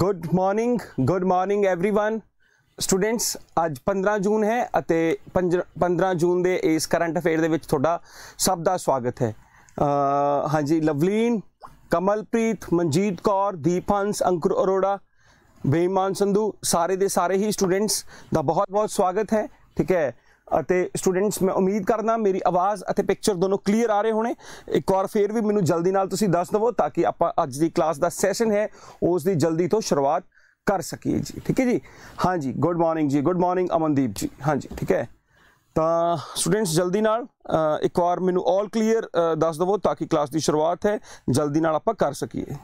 good morning good morning everyone students ਅੱਜ 15 ਜੂਨ ਹੈ ਅਤੇ 15 ਜੂਨ ਦੇ ਇਸ ਕਰੰਟ ਅਫੇਅਰ ਦੇ ਵਿੱਚ ਤੁਹਾਡਾ ਸਭ ਦਾ ਸਵਾਗਤ ਹੈ ਹਾਂਜੀ ਲਵਲੀਨ ਕਮਲਪ੍ਰੀਤ ਮਨਜੀਤ ਕੌਰ ਦੀਪਾਂਸ ਅੰਕੁਰ ਅਰੋੜਾ ਬੇਮਾਨ ਸੰਧੂ ਸਾਰੇ ਦੇ ਸਾਰੇ ਹੀ ਸਟੂਡੈਂਟਸ ਦਾ ਬਹੁਤ ਬਹੁਤ ਸਵਾਗਤ ਹੈ ਠੀਕ ਹੈ ਅਤੇ ਸਟੂਡੈਂਟਸ ਮੈਂ ਉਮੀਦ ਕਰਦਾ ਮੇਰੀ ਆਵਾਜ਼ ਅਤੇ ਪਿਕਚਰ ਦੋਨੋਂ ਕਲੀਅਰ ਆ ਰਹੇ ਹੋਣੇ ਇੱਕ ਵਾਰ ਫੇਰ ਵੀ ਮੈਨੂੰ ਜਲਦੀ ਨਾਲ ਤੁਸੀਂ ਦੱਸ ਦਿਵੋ ਤਾਂ ਕਿ ਆਪਾਂ ਅੱਜ ਦੀ ਕਲਾਸ ਦਾ ਸੈਸ਼ਨ ਹੈ ਉਸ ਦੀ ਜਲਦੀ ਤੋਂ ਸ਼ੁਰੂਆਤ ਕਰ ਸਕੀਏ ਜੀ ਠੀਕ ਹੈ ਜੀ ਹਾਂ ਜੀ ਗੁੱਡ ਮਾਰਨਿੰਗ ਜੀ ਗੁੱਡ ਮਾਰਨਿੰਗ ਅਮਨਦੀਪ ਜੀ ਹਾਂ ਜੀ ਠੀਕ ਹੈ ਤਾਂ ਸਟੂਡੈਂਟਸ ਜਲਦੀ ਨਾਲ ਇੱਕ ਵਾਰ ਮੈਨੂੰ ਆਲ ਕਲੀਅਰ ਦੱਸ ਦਿਵੋ ਤਾਂ ਕਿ ਕਲਾਸ ਦੀ ਸ਼ੁਰੂਆਤ ਹੈ ਜਲਦੀ ਨਾਲ ਆਪਾਂ ਕਰ ਸਕੀਏ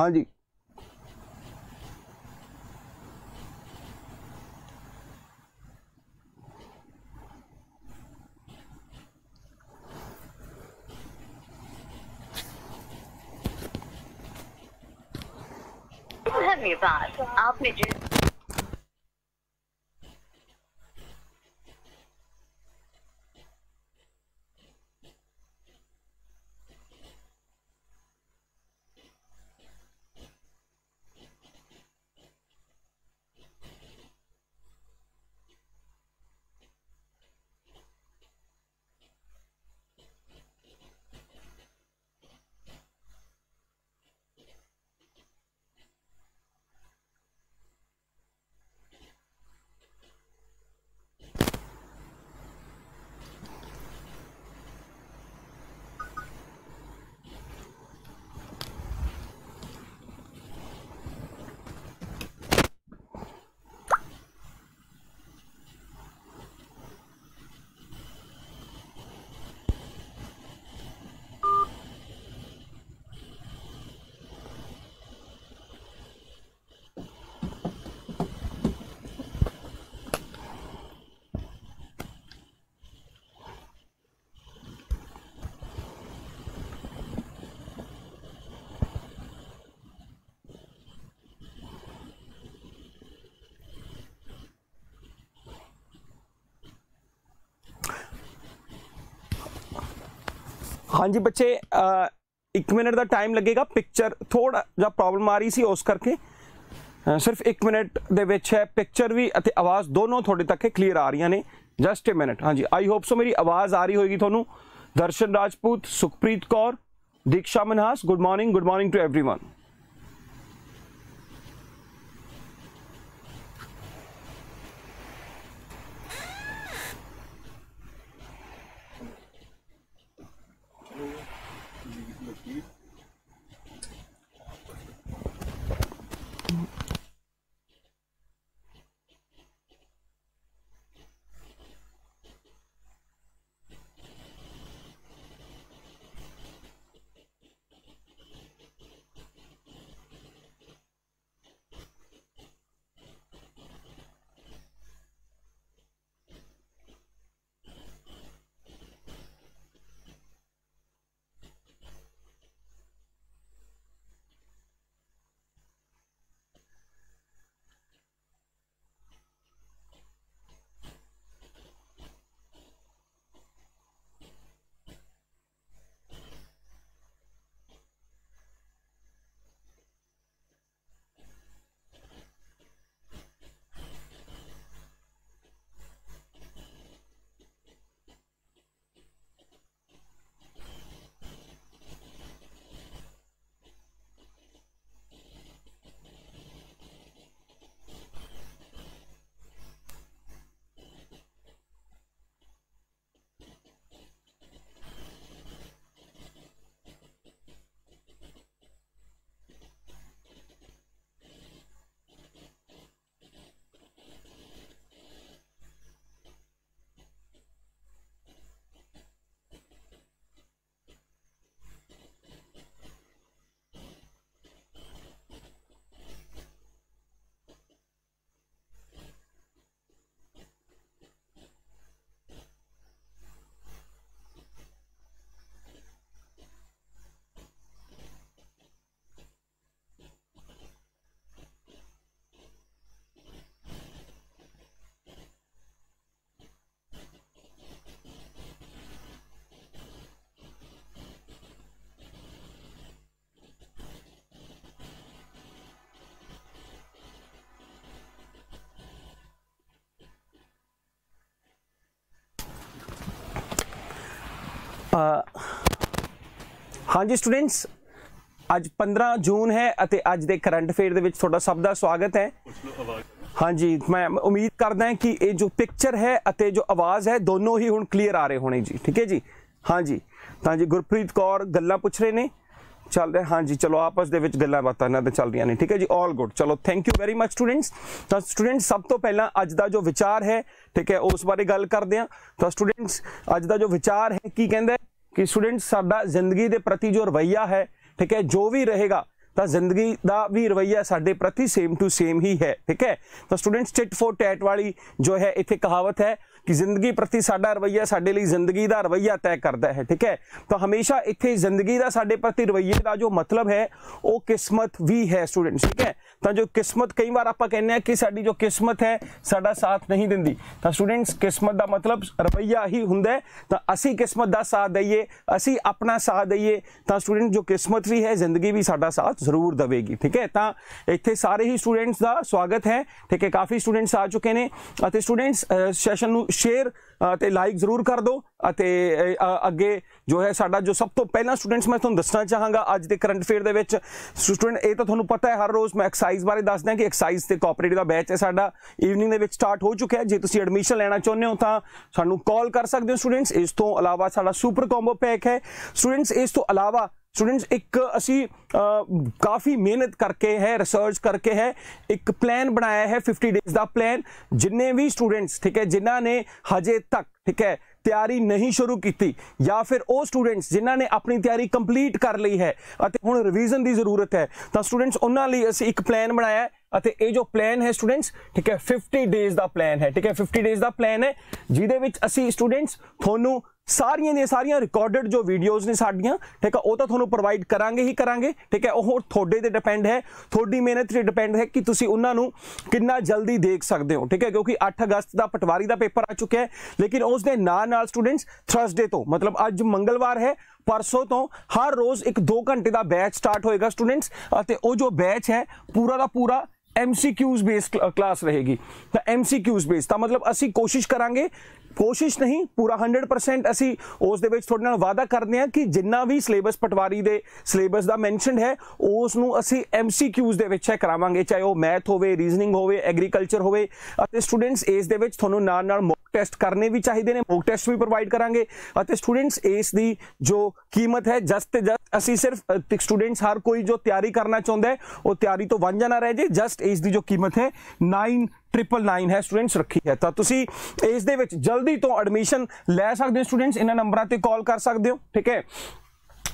हाँ जी धन्यवाद आपने जिस ਹਾਂਜੀ ਬੱਚੇ 1 ਮਿੰਟ ਦਾ ਟਾਈਮ ਲੱਗੇਗਾ ਪਿਕਚਰ ਥੋੜਾ ਜਿਹਾ ਪ੍ਰੋਬਲਮ ਆ ਰਹੀ ਸੀ ਉਸ ਕਰਕੇ ਸਿਰਫ 1 ਮਿੰਟ ਦੇ ਵਿੱਚ ਹੈ ਪਿਕਚਰ ਵੀ ਅਤੇ ਆਵਾਜ਼ ਦੋਨੋਂ ਤੁਹਾਡੇ ਤੱਕ ਕਲੀਅਰ ਆ ਰਹੀਆਂ ਨੇ ਜਸਟ 1 ਮਿੰਟ ਹਾਂਜੀ ਆਈ ਹੋਪ ਸੋ ਮੇਰੀ ਆਵਾਜ਼ ਆ ਰਹੀ ਹੋਏਗੀ ਤੁਹਾਨੂੰ Darshan Rajput Sukhpreet Kaur Diksha Manhas good morning good morning to everyone ਹਾਂਜੀ ਸਟੂਡੈਂਟਸ ਅੱਜ 15 ਜੂਨ ਹੈ ਅਤੇ ਅੱਜ ਦੇ ਕਰੰਟ ਅਫੇਅਰ ਦੇ ਵਿੱਚ ਤੁਹਾਡਾ ਸਭ ਦਾ ਸਵਾਗਤ ਹੈ ਹਾਂਜੀ ਮੈਂ ਉਮੀਦ ਕਰਦਾ ਹਾਂ ਕਿ ਇਹ ਜੋ ਪਿਕਚਰ ਹੈ ਅਤੇ ਜੋ ਆਵਾਜ਼ ਹੈ ਦੋਨੋਂ ਹੀ ਹੁਣ ਕਲੀਅਰ ਆ ਰਹੇ ਹੋਣੇ ਜੀ ਠੀਕ ਹੈ ਜੀ ਹਾਂਜੀ ਤਾਂ ਜੀ ਗੁਰਪ੍ਰੀਤ ਕੌਰ ਗੱਲਾਂ ਪੁੱਛ ਰਹੇ ਨੇ ਚੱਲ ਰਿਹਾ ਹਾਂਜੀ ਚਲੋ ਆਪਸ ਦੇ ਵਿੱਚ ਗੱਲਾਂ ਬਾਤਾਂ ਨਾਲ ਤਾਂ ਚੱਲ ਰਹੀਆਂ ਨੇ ਠੀਕ ਹੈ ਜੀ 올 ਗੁੱਡ ਚਲੋ thank you very much students ਤਾਂ ਸਟੂਡੈਂਟਸ ਸਭ ਤੋਂ ਪਹਿਲਾਂ ਅੱਜ ਦਾ ਜੋ ਵਿਚਾਰ ਹੈ ਠੀਕ ਹੈ ਉਸ ਬਾਰੇ ਗੱਲ ਕਰਦੇ ਹਾਂ ਤਾਂ ਸਟੂਡੈਂਟਸ ਅੱਜ ਦਾ ਜੋ ਵਿਚਾਰ ਹੈ ਕੀ ਕਹਿੰਦਾ ਕਿ ਸਟੂਡੈਂਟਸ ਸਾਡਾ ਜ਼ਿੰਦਗੀ ਦੇ ਪ੍ਰਤੀ ਜੋ ਰਵਈਆ ਹੈ ਠੀਕ ਹੈ ਜੋ ਵੀ ਰਹੇਗਾ ਤਾਂ ਜ਼ਿੰਦਗੀ ਦਾ ਵੀ ਰਵਈਆ ਸਾਡੇ ਪ੍ਰਤੀ ਸੇਮ ਟੂ ਸੇਮ ਹੀ ਹੈ ਠੀਕ ਹੈ ਤਾਂ ਸਟੂਡੈਂਟਸ ਚਿਟ ਫੋਰ ਟੈਟ ਵਾਲੀ ਜੋ ਹੈ ਇੱਥੇ ਕਹਾਵਤ ਹੈ ਕਿ ਜ਼ਿੰਦਗੀ ਪ੍ਰਤੀ ਸਾਡਾ ਰਵਈਆ ਸਾਡੇ ਲਈ ਜ਼ਿੰਦਗੀ ਦਾ ਰਵਈਆ ਤੈਅ ਕਰਦਾ ਹੈ ਠੀਕ ਹੈ ਤਾਂ ਹਮੇਸ਼ਾ ਇੱਥੇ ਜ਼ਿੰਦਗੀ ਦਾ ਸਾਡੇ ਪ੍ਰਤੀ ਰਵਈਏ ਦਾ ਜੋ ਮਤਲਬ ਹੈ ਉਹ ਕਿਸਮਤ ਵੀ ਹੈ ਸਟੂਡੈਂਟਸ ਠੀਕ ਹੈ ਤਾਂ ਜੋ ਕਿਸਮਤ ਕਈ ਵਾਰ ਆਪਾਂ ਕਹਿੰਦੇ ਆ ਕਿ ਸਾਡੀ ਜੋ ਕਿਸਮਤ ਹੈ ਸਾਡਾ ਸਾਥ ਨਹੀਂ ਦਿੰਦੀ ਤਾਂ ਸਟੂਡੈਂਟਸ ਕਿਸਮਤ ਦਾ ਮਤਲਬ ਰਵਈਆ ਹੀ ਹੁੰਦਾ ਤਾਂ ਅਸੀਂ ਕਿਸਮਤ ਦਾ ਸਾਥ ਦਈਏ ਅਸੀਂ ਆਪਣਾ ਸਾਥ ਦਈਏ ਤਾਂ ਸਟੂਡੈਂਟ ਜੋ ਕਿਸਮਤ ਵੀ ਹੈ ਜ਼ਿੰਦਗੀ ਵੀ ਸਾਡਾ ਸਾਥ ਜ਼ਰੂਰ ਦਵੇਗੀ ਠੀਕ ਹੈ ਤਾਂ ਇੱਥੇ ਸਾਰੇ ਹੀ ਸਟੂਡੈਂਟਸ ਦਾ ਸਵਾਗਤ ਹੈ ਠੀਕ ਹੈ ਕਾਫੀ ਸਟੂਡੈਂਟਸ ਆ ਚੁੱਕੇ ਨੇ ਅਤੇ ਸਟੂਡੈਂਟਸ ਸੈਸ਼ਨ ਨੂੰ ਸ਼ੇਅਰ ਤੇ ਲਾਈਕ ਜ਼ਰੂਰ ਕਰ ਦਿਓ ਅਤੇ ਅੱਗੇ ਜੋ ਹੈ ਸਾਡਾ ਜੋ ਸਭ ਤੋਂ ਪਹਿਲਾਂ ਸਟੂਡੈਂਟਸ ਮੈਂ ਤੁਹਾਨੂੰ ਦੱਸਣਾ ਚਾਹਾਂਗਾ ਅੱਜ ਦੇ ਕਰੰਟ ਅਫੇਅਰ ਦੇ ਵਿੱਚ ਸਟੂਡੈਂਟ ਇਹ ਤਾਂ ਤੁਹਾਨੂੰ ਪਤਾ ਹੈ ਹਰ ਰੋਜ਼ ਮੈਂ ਐਕਸਰਸਾਈਜ਼ ਬਾਰੇ ਦੱਸਦਾ ਕਿ ਐਕਸਰਸਾਈਜ਼ ਤੇ ਕੋਆਪਰੇਟਿਵ ਦਾ ਬੈਚ ਹੈ ਸਾਡਾ ਈਵਨਿੰਗ ਦੇ ਵਿੱਚ ਸਟਾਰਟ ਹੋ ਚੁੱਕਿਆ ਹੈ ਜੇ ਤੁਸੀਂ ਐਡਮਿਸ਼ਨ ਲੈਣਾ ਚਾਹੁੰਦੇ ਹੋ ਤਾਂ ਸਾਨੂੰ ਕਾਲ ਕਰ ਸਕਦੇ ਹੋ ਸਟੂਡੈਂਟਸ ਇਸ ਤੋਂ ਇਲਾਵਾ ਸਾਡਾ ਸੁਪਰ ਕੰਬੋ ਪੈਕ ਹੈ ਸਟੂਡੈਂਟਸ ਇਸ ਤੋਂ ਇਲਾਵਾ ਸਟੂਡੈਂਟਸ ਇੱਕ ਅਸੀਂ ਕਾਫੀ ਮਿਹਨਤ ਕਰਕੇ ਹੈ ਰਿਸਰਚ ਕਰਕੇ ਹੈ ਇੱਕ ਪਲਾਨ ਬਣਾਇਆ ਹੈ 50 ਡੇਜ਼ ਦਾ ਪਲਾਨ ਜਿੰਨੇ ਵੀ ਸਟੂਡੈਂਟਸ ਠੀਕ ਹੈ ਜਿਨ੍ਹਾਂ ਨੇ ਹਜੇ ਤੱਕ ਠੀਕ ਹੈ ਤਿਆਰੀ ਨਹੀਂ ਸ਼ੁਰੂ ਕੀਤੀ ਜਾਂ ਫਿਰ ਉਹ ਸਟੂਡੈਂਟਸ ਜਿਨ੍ਹਾਂ ਨੇ ਆਪਣੀ ਤਿਆਰੀ ਕੰਪਲੀਟ ਕਰ ਲਈ ਹੈ ਅਤੇ ਹੁਣ ਰਿਵੀਜ਼ਨ ਦੀ ਜ਼ਰੂਰਤ ਹੈ ਤਾਂ ਸਟੂਡੈਂਟਸ ਉਹਨਾਂ ਲਈ ਅਸੀਂ ਇੱਕ ਪਲਾਨ ਬਣਾਇਆ ਅਤੇ ਇਹ ਜੋ ਪਲਾਨ ਹੈ ਸਟੂਡੈਂਟਸ ਠੀਕ ਹੈ 50 ਡੇਜ਼ ਦਾ ਪਲਾਨ ਹੈ ਠੀਕ ਹੈ 50 ਡੇਜ਼ ਦਾ ਪਲਾਨ ਹੈ ਜਿਹਦੇ ਵਿੱਚ ਅਸੀਂ ਸਟੂਡੈਂਟਸ ਤੁਹਾਨੂੰ ਸਾਰੀਆਂ ਨੇ ਸਾਰੀਆਂ ਰਿਕਾਰਡਡ ਜੋ ਵੀਡੀਓਜ਼ ਨੇ ਸਾਡੀਆਂ ਠੀਕ ਹੈ ਉਹ ਤਾਂ ਤੁਹਾਨੂੰ ਪ੍ਰੋਵਾਈਡ ਕਰਾਂਗੇ ਹੀ ਕਰਾਂਗੇ ਠੀਕ ਹੈ ਉਹ ਤੁਹਾਡੇ ਤੇ ਡਿਪੈਂਡ ਹੈ ਤੁਹਾਡੀ ਮਿਹਨਤ ਤੇ ਡਿਪੈਂਡ ਹੈ ਕਿ ਤੁਸੀਂ ਉਹਨਾਂ ਨੂੰ ਕਿੰਨਾ ਜਲਦੀ ਦੇਖ ਸਕਦੇ ਹੋ ਠੀਕ ਹੈ ਕਿਉਂਕਿ 8 ਅਗਸਤ ਦਾ ਪਟਵਾਰੀ ਦਾ ਪੇਪਰ ਆ ਚੁੱਕਿਆ ਹੈ ਲੇਕਿਨ ਉਸ ਦੇ ਨਾਲ ਨਾਲ ਸਟੂਡੈਂਟਸ ਥਰਸਡੇ ਤੋਂ ਮਤਲਬ ਅੱਜ ਮੰਗਲਵਾਰ ਹੈ ਪਰਸੋਂ ਤੋਂ ਹਰ ਰੋਜ਼ ਇੱਕ 2 ਘੰਟੇ ਦਾ ਬੈਚ ਸਟਾਰਟ ਹੋਏਗਾ ਸਟੂਡੈਂਟਸ ਅਤੇ ਉਹ ਜੋ ਬੈਚ ਹੈ ਪੂਰਾ ਦਾ ਪੂਰਾ MCQs ਬੇਸ ਕਲਾਸ ਰਹੇਗੀ ਤਾਂ MCQs ਬੇਸ ਤਾਂ ਮਤਲਬ ਅਸੀਂ ਕੋਸ਼ਿਸ਼ ਕਰਾਂਗੇ ਕੋਸ਼ਿਸ਼ ਨਹੀਂ ਪੂਰਾ 100% ਅਸੀਂ ਉਸ ਦੇ ਵਿੱਚ ਤੁਹਾਡੇ ਨਾਲ ਵਾਅਦਾ ਕਰਦੇ ਹਾਂ ਕਿ ਜਿੰਨਾ ਵੀ ਸਿਲੇਬਸ ਪਟਵਾਰੀ ਦੇ ਸਿਲੇਬਸ ਦਾ ਮੈਂਸ਼ਨਡ ਹੈ ਉਸ ਨੂੰ ਅਸੀਂ ਐਮਸੀਕਿਊਜ਼ ਦੇ ਵਿੱਚ ਚੈੱਕ ਕਰਾਵਾਂਗੇ ਚਾਹੇ ਉਹ ਮੈਥ ਹੋਵੇ ਰੀਜ਼ਨਿੰਗ ਹੋਵੇ ਐਗਰੀਕਲਚਰ ਹੋਵੇ ਅਤੇ ਸਟੂਡੈਂਟਸ ਇਸ ਦੇ ਵਿੱਚ ਤੁਹਾਨੂੰ ਨਾਲ ਨਾਲ ਟੈਸਟ ਕਰਨੇ ਵੀ ਚਾਹੀਦੇ ਨੇ ਮੌਕ ਟੈਸਟ ਵੀ ਪ੍ਰੋਵਾਈਡ ਕਰਾਂਗੇ ਅਤੇ ਸਟੂਡੈਂਟਸ ਇਸ ਦੀ ਜੋ ਕੀਮਤ ਹੈ ਜਸਟ ਜਸਟ ਅਸੀਂ ਸਿਰਫ ਸਟੂਡੈਂਟਸ ਹਰ ਕੋਈ ਜੋ ਤਿਆਰੀ ਕਰਨਾ ਚਾਹੁੰਦਾ ਹੈ ਉਹ ਤਿਆਰੀ ਤੋਂ ਵਾਂਝਾ ਨਾ ਰਹਿ ਜੇ ਜਸਟ ਇਸ ਦੀ ਜੋ ਕੀਮਤ ਹੈ 9 999 ਹੈ ਸਟੂਡੈਂਟਸ ਰੱਖੀ ਹੈ ਤਾਂ ਤੁਸੀਂ ਇਸ ਦੇ ਵਿੱਚ ਜਲਦੀ ਤੋਂ ਐਡਮਿਸ਼ਨ ਲੈ ਸਕਦੇ ਹੋ ਸਟੂਡੈਂਟਸ ਇਹਨਾਂ ਨੰਬਰਾਂ ਤੇ ਕਾਲ ਕਰ ਸਕਦੇ ਹੋ ਠੀਕ ਹੈ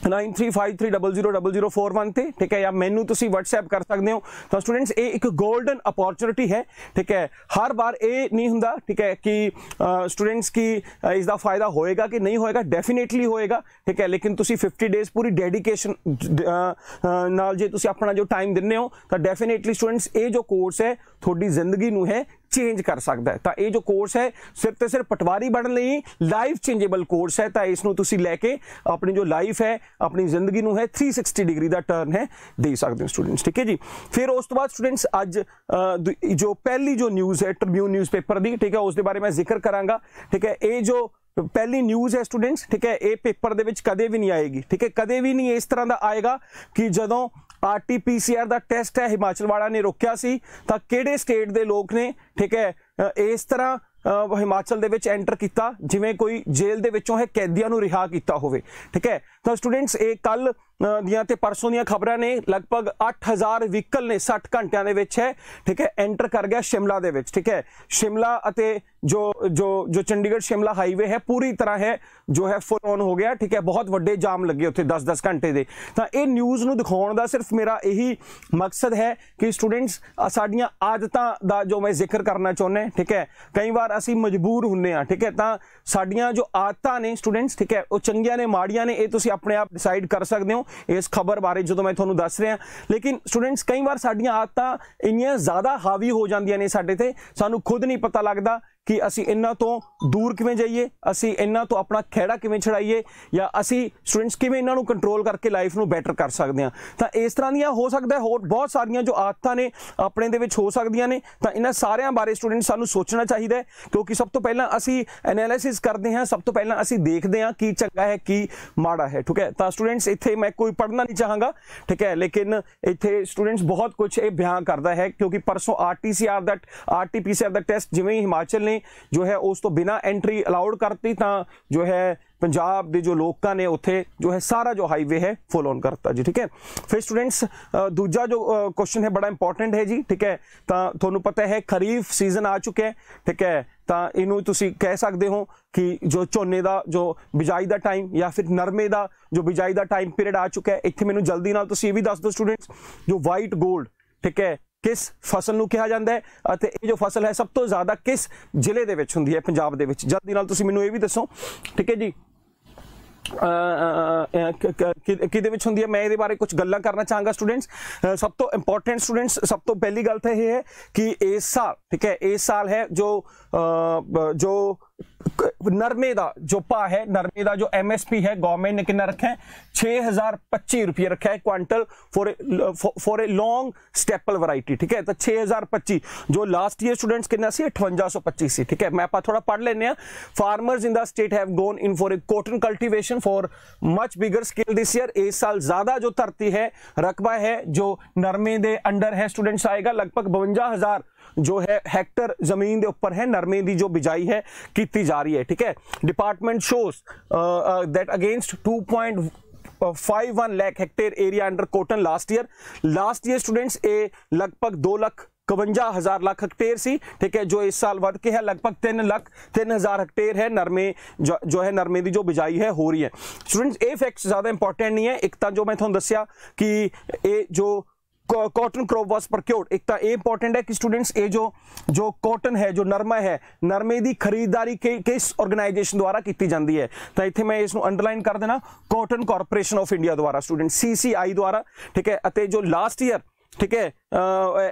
9353000041 ਤੇ ਠੀਕ ਹੈ ਜਾਂ ਮੈਨੂੰ ਤੁਸੀਂ WhatsApp ਕਰ ਸਕਦੇ ਹੋ ਤਾਂ ਸਟੂਡੈਂਟਸ ਇਹ ਇੱਕ 골ਡਨ ਅਪੋਰਚੁਨਿਟੀ ਹੈ ਠੀਕ ਹੈ ਹਰ ਵਾਰ ਇਹ ਨਹੀਂ ਹੁੰਦਾ ਠੀਕ ਹੈ ਕਿ ਸਟੂਡੈਂਟਸ ਕੀ ਇਸ ਦਾ ਫਾਇਦਾ ਹੋਏਗਾ ਕਿ ਨਹੀਂ ਹੋਏਗਾ ਡੈਫੀਨਿਟਲੀ ਹੋਏਗਾ ਠੀਕ ਹੈ ਲੇਕਿਨ ਤੁਸੀਂ 50 ਡੇਜ਼ ਪੂਰੀ ਡੈਡੀਕੇਸ਼ਨ ਨਾਲ ਜੇ ਤੁਸੀਂ ਆਪਣਾ ਜੋ ਟਾਈਮ ਦਿੰਨੇ ਹੋ ਤਾਂ ਡੈਫੀਨਿਟਲੀ ਸਟੂਡੈਂਟਸ ਇਹ ਜੋ ਕੋਰਸ ਹੈ ਤੁਹਾਡੀ ਜ਼ਿੰਦਗੀ ਨੂੰ ਹੈ ਚੇਂਜ ਕਰ ਸਕਦਾ ਹੈ ਤਾਂ ਇਹ ਜੋ ਕੋਰਸ ਹੈ ਸਿਰਫ ਤੇ ਸਿਰਫ ਪਟਵਾਰੀ ਬਣਨ ਲਈ ਲਾਈਫ ਚੇਂਜੇਬਲ ਕੋਰਸ ਹੈ ਤਾਂ ਇਸ ਨੂੰ ਤੁਸੀਂ ਲੈ ਕੇ ਆਪਣੀ ਜੋ ਲਾਈਫ ਹੈ ਆਪਣੀ ਜ਼ਿੰਦਗੀ ਨੂੰ ਹੈ 360 ਡਿਗਰੀ ਦਾ ਟਰਨ ਹੈ ਦੇ ਸਕਦੇ ਹੋ ਸਟੂਡੈਂਟਸ ਠੀਕ ਹੈ ਜੀ ਫਿਰ ਉਸ ਤੋਂ ਬਾਅਦ ਸਟੂਡੈਂਟਸ ਅੱਜ ਜੋ ਪਹਿਲੀ ਜੋ ਨਿਊਜ਼ ਹੈ ਟ੍ਰਿਬਿਊਨ ਨਿਊਜ਼ਪੇਪਰ ਦੀ ਠੀਕ ਹੈ ਉਸ ਦੇ ਬਾਰੇ ਮੈਂ ਜ਼ਿਕਰ ਕਰਾਂਗਾ ਠੀਕ ਹੈ ਇਹ ਜੋ ਪਹਿਲੀ ਨਿਊਜ਼ ਹੈ ਸਟੂਡੈਂਟਸ ਠੀਕ ਹੈ ਇਹ ਪੇਪਰ ਦੇ ਵਿੱਚ ਕਦੇ ਵੀ ਨਹੀਂ ਆਏਗੀ ਠੀਕ ਹੈ ਕਦੇ ਵੀ ਨਹੀਂ ਇਸ ਤਰ੍ਹਾਂ ਦਾ ਆਏਗਾ ਕਿ ਜਦੋਂ ਆਰਟੀਪੀਸੀਆਰ ਦਾ ਟੈਸਟ ਹੈ ਹਿਮਾਚਲ ਵਾਲਾ ਨੇ ਰੋਕਿਆ ਸੀ ਤਾਂ ਕਿਹੜੇ ਸਟੇਟ ਦੇ ਲੋਕ ਨੇ ਠੀਕ ਹੈ ਇਸ ਤਰ੍ਹਾਂ ਹਿਮਾਚਲ ਦੇ ਵਿੱਚ ਐਂਟਰ ਕੀਤਾ ਜਿਵੇਂ ਕੋਈ ਜੇਲ੍ਹ ਦੇ ਵਿੱਚੋਂ ਹੈ ਕੈਦੀਆਂ ਨੂੰ ਰਿਹਾ ਕੀਤਾ ਹੋਵੇ ਠੀਕ ਹੈ ਤਾਂ ਸਟੂਡੈਂਟਸ ਇਹ ਕੱਲ ਦੀਆਂ ਤੇ ਪਰਸੋਂ ਦੀਆਂ ਖਬਰਾਂ ਨੇ ਲਗਭਗ 8000 ਵਹੀਕਲ ਨੇ 60 ਘੰਟਿਆਂ ਦੇ ਵਿੱਚ ਹੈ ਠੀਕ ਹੈ ਐਂਟਰ ਕਰ ਗਿਆ ਸ਼ਿਮਲਾ ਦੇ ਵਿੱਚ ਠੀਕ ਹੈ ਸ਼ਿਮਲਾ ਅਤੇ ਜੋ ਜੋ ਜੋ ਚੰਡੀਗੜ੍ਹ ਸ਼ਿਮਲਾ ਹਾਈਵੇ ਹੈ ਪੂਰੀ ਤਰ੍ਹਾਂ ਹੈ ਜੋ ਹੈ ਫੁੱਲ ਔਨ ਹੋ ਗਿਆ ਠੀਕ ਹੈ ਬਹੁਤ ਵੱਡੇ ਜਾਮ ਲੱਗੇ ਉੱਥੇ 10-10 ਘੰਟੇ ਦੇ ਤਾਂ ਇਹ ਨਿਊਜ਼ ਨੂੰ ਦਿਖਾਉਣ ਦਾ ਸਿਰਫ ਮੇਰਾ ਇਹੀ ਮਕਸਦ ਹੈ ਕਿ ਸਟੂਡੈਂਟਸ ਸਾਡੀਆਂ ਆਦਤਾਂ ਦਾ ਜੋ ਮੈਂ ਜ਼ਿਕਰ ਕਰਨਾ ਚਾਹੁੰਦਾ ਠੀਕ ਹੈ ਕਈ ਵਾਰ ਅਸੀਂ ਮਜਬੂਰ ਹੁੰਨੇ ਆ ਠੀਕ ਹੈ ਤਾਂ ਸਾਡੀਆਂ ਜੋ ਆਦਤਾਂ ਨੇ ਸਟੂਡੈਂਟਸ ਠੀਕ ਹੈ ਉਹ ਚੰਗੀਆਂ ਨੇ ਮਾੜੀਆਂ ਨੇ ਇਹ ਤੁਸੀਂ ਆਪਣੇ ਆਪ ਡਿਸਾਈਡ ਕਰ ਸਕਦੇ ਹੋ ਇਸ ਖਬਰ ਬਾਰੇ ਜਦੋਂ ਮੈਂ ਤੁਹਾਨੂੰ ਦੱਸ ਰਿਹਾ ਲੇਕਿਨ ਸਟੂਡੈਂਟਸ ਕਈ ਵਾਰ ਸਾਡੀਆਂ ਆਦਤਾਂ ਇੰਨੀਆਂ ਜ਼ਿਆਦਾ ਹਾਵੀ ਹੋ ਜਾਂਦੀਆਂ ਨੇ ਸਾਡੇ ਤੇ ਸਾਨੂੰ ਖੁਦ ਨਹੀਂ ਪਤਾ ਲੱਗਦਾ ਕਿ ਅਸੀਂ ਇਹਨਾਂ ਤੋਂ ਦੂਰ ਕਿਵੇਂ ਜਾਈਏ ਅਸੀਂ ਇਹਨਾਂ ਤੋਂ ਆਪਣਾ ਖਿਹੜਾ ਕਿਵੇਂ ਛੜਾਈਏ ਜਾਂ ਅਸੀਂ ਸਟੂਡੈਂਟਸ ਕਿਵੇਂ ਇਹਨਾਂ ਨੂੰ ਕੰਟਰੋਲ ਕਰਕੇ ਲਾਈਫ ਨੂੰ ਬੈਟਰ ਕਰ ਸਕਦੇ ਹਾਂ ਤਾਂ ਇਸ ਤਰ੍ਹਾਂ ਦੀਆਂ ਹੋ ਸਕਦਾ ਹੋਰ ਬਹੁਤ ਸਾਰੀਆਂ ਜੋ ਆਦਤਾਂ ਨੇ ਆਪਣੇ ਦੇ ਵਿੱਚ ਹੋ ਸਕਦੀਆਂ ਨੇ ਤਾਂ ਇਹਨਾਂ ਸਾਰਿਆਂ ਬਾਰੇ ਸਟੂਡੈਂਟ ਸਾਨੂੰ ਸੋਚਣਾ ਚਾਹੀਦਾ ਕਿਉਂਕਿ ਸਭ ਤੋਂ ਪਹਿਲਾਂ ਅਸੀਂ ਐਨਾਲਿਸਿਸ ਕਰਦੇ ਹਾਂ ਸਭ ਤੋਂ ਪਹਿਲਾਂ ਅਸੀਂ ਦੇਖਦੇ ਹਾਂ ਕੀ ਚੰਗਾ ਹੈ ਕੀ ਮਾੜਾ ਹੈ ਠੀਕ ਹੈ ਤਾਂ ਸਟੂਡੈਂਟਸ ਇੱਥੇ ਮੈਂ ਕੋਈ ਪੜ੍ਹਨਾ ਨਹੀਂ ਚਾਹਾਂਗਾ ਠੀਕ ਹੈ ਲੇਕਿਨ ਇੱਥੇ ਸਟੂਡੈਂਟਸ ਬਹੁਤ ਕੁਝ ਇਹ ਬਿਆਨ ਕਰਦਾ ਹੈ ਕਿਉਂਕਿ ਪਰਸੋਂ ਆਰਟੀਸੀਆਰ ਦਾ ਆਰਟੀਪੀਸੀਆਰ ਦਾ ਟੈਸਟ ਜਿਵੇਂ ਹੀ ਹਿਮਾਚਲ ਨੇ ਨੇ ਜੋ ਹੈ ਉਸ ਤੋਂ ਬਿਨਾ ਐਂਟਰੀ ਅਲਾਉਡ ਕਰਤੀ ਤਾਂ ਜੋ ਹੈ ਪੰਜਾਬ ਦੇ ਜੋ ਲੋਕਾਂ ਨੇ ਉੱਥੇ ਜੋ ਹੈ ਸਾਰਾ ਜੋ ਹਾਈਵੇ ਹੈ ਫੁੱਲ ਔਨ ਕਰਤਾ ਜੀ ਠੀਕ ਹੈ ਫਿਰ ਸਟੂਡੈਂਟਸ ਦੂਜਾ ਜੋ ਕੁਐਸਚਨ ਹੈ ਬੜਾ ਇੰਪੋਰਟੈਂਟ ਹੈ ਜੀ ਠੀਕ ਹੈ ਤਾਂ ਤੁਹਾਨੂੰ ਪਤਾ ਹੈ ਖਰੀਫ ਸੀਜ਼ਨ ਆ ਚੁੱਕਿਆ ਹੈ ਠੀਕ ਹੈ ਤਾਂ ਇਹਨੂੰ ਤੁਸੀਂ ਕਹਿ ਸਕਦੇ ਹੋ ਕਿ ਜੋ ਝੋਨੇ ਦਾ ਜੋ ਬਿਜਾਈ ਦਾ ਟਾਈਮ ਜਾਂ ਫਿਰ ਨਰਮੇ ਦਾ ਜੋ ਬਿਜਾਈ ਦਾ ਟਾਈਮ ਪੀਰੀਅਡ ਆ ਚੁੱਕਾ ਹੈ ਇੱਥੇ ਮੈਨੂੰ ਜਲਦੀ ਨਾਲ ਤੁਸੀਂ ਇਹ ਵੀ ਦੱਸ ਦਿਓ ਸਟੂਡੈਂਟਸ ਜੋ ਵਾਈਟ ਗੋਲਡ ਠੀਕ ਹੈ ਕਿਸ ਫਸਲ ਨੂੰ ਕਿਹਾ ਜਾਂਦਾ ਹੈ ਅਤੇ ਇਹ ਜੋ ਫਸਲ ਹੈ ਸਭ ਤੋਂ ਜ਼ਿਆਦਾ ਕਿਸ ਜ਼ਿਲ੍ਹੇ ਦੇ ਵਿੱਚ ਹੁੰਦੀ ਹੈ ਪੰਜਾਬ ਦੇ ਵਿੱਚ ਜਲਦੀ ਨਾਲ ਤੁਸੀਂ ਮੈਨੂੰ ਇਹ ਵੀ ਦੱਸੋ ਠੀਕ ਹੈ ਜੀ ਕਿਹਦੇ ਵਿੱਚ ਹੁੰਦੀ ਹੈ ਮੈਂ ਇਹਦੇ ਬਾਰੇ ਕੁਝ ਗੱਲਾਂ ਕਰਨਾ ਚਾਹਾਂਗਾ ਸਟੂਡੈਂਟਸ ਸਭ ਤੋਂ ਇੰਪੋਰਟੈਂਟ ਸਟੂਡੈਂਟਸ ਸਭ ਤੋਂ ਪਹਿਲੀ ਗੱਲ ਤਾਂ ਇਹ ਹੈ ਕਿ ਇਸ ਸਾਲ ਠੀਕ ਹੈ ਇਸ ਸਾਲ ਹੈ ਜੋ जो नरमे का जो भा है नरमे का जो एम एस पी है गवर्नमेंट ने कि रखा है छे हजार पच्ची रुपये रखा है quintal for for a long staple variety ठीक है तो छः हजार पच्ची जो लास्ट ईयर स्टूडेंट्स कितना अठवंजा सौ पच्ची से ठीक है मैं आप थोड़ा पढ़ लें farmer in the state have gone in for a cotton cultivation for much bigger scale this year इस साल ज्यादा जो धरती है रकबा है जो नरमे के अंडर है स्टूडेंट्स आएगा लगभग बवंजा हजार जो है हेक्टर जमीन के उपर है नरमे की जो बिजाई है की जा रही है ठीक है department shows that against two point five one lakh hectare area under cotton last year last year students ए लगभग दो लख कवंजा हज़ार लख हेक्टेयर सी ठीक है जो इस साल वर्ग के है लगभग तीन लख तीन हज़ार हेक्टेयर है नरमे जो जो है नरमे की जो बिजाई है हो रही है स्टूडेंट्स ये फैक्ट ज़्यादा इंपॉर्टेंट नहीं है एक तो जो मैं थोड़ा दसिया कि ए जो कॉटन क्रॉप वॉज प्रक्योर्ड एक तो ये इंपॉर्टेंट है कि स्टूडेंट्स ये जो जो कॉटन है जो नरमा है नरमे की के किस ऑर्गेनाइजेशन द्वारा की जाती है तो इतने मैं इसको अंडरलाइन कर देना कॉटन कारपोरेशन ऑफ इंडिया द्वारा स्टूडेंट सी सी आई द्वारा ठीक है अते जो लास्ट ईयर ठीक ਠੀਕ ਹੈ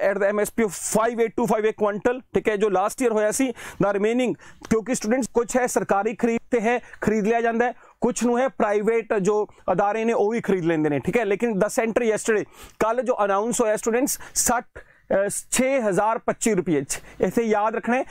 ਐਟ ਦਾ ਐਮਐਸਪੀ 5825 ਕੁਇੰਟਲ ਠੀਕ ਹੈ ਜੋ ਲਾਸਟ ਈਅਰ ਹੋਇਆ ਸੀ ਦਾ ਰਿਮੇਨਿੰਗ रिमेनिंग क्योंकि स्टूडेंट्स कुछ है सरकारी खरीदते हैं खरीद लिया जाता है ਕੁਝ ਨੂੰ ਹੈ ਪ੍ਰਾਈਵੇਟ ਜੋ ادارے ਨੇ ਉਹ ਵੀ ਖਰੀਦ ਲੈਂਦੇ ਨੇ ਠੀਕ ਹੈ ਲੇਕਿਨ ਦਾ ਸੈਂਟਰ ਯੈਸਟਰਡੇ ਕੱਲ ਜੋ ਅਨਾਉਂਸ ਹੋਇਆ ਸਟੂਡੈਂਟਸ 60 6025 ਰੁਪਏ ਚ ਇਥੇ ਯਾਦ ਰੱਖਣਾ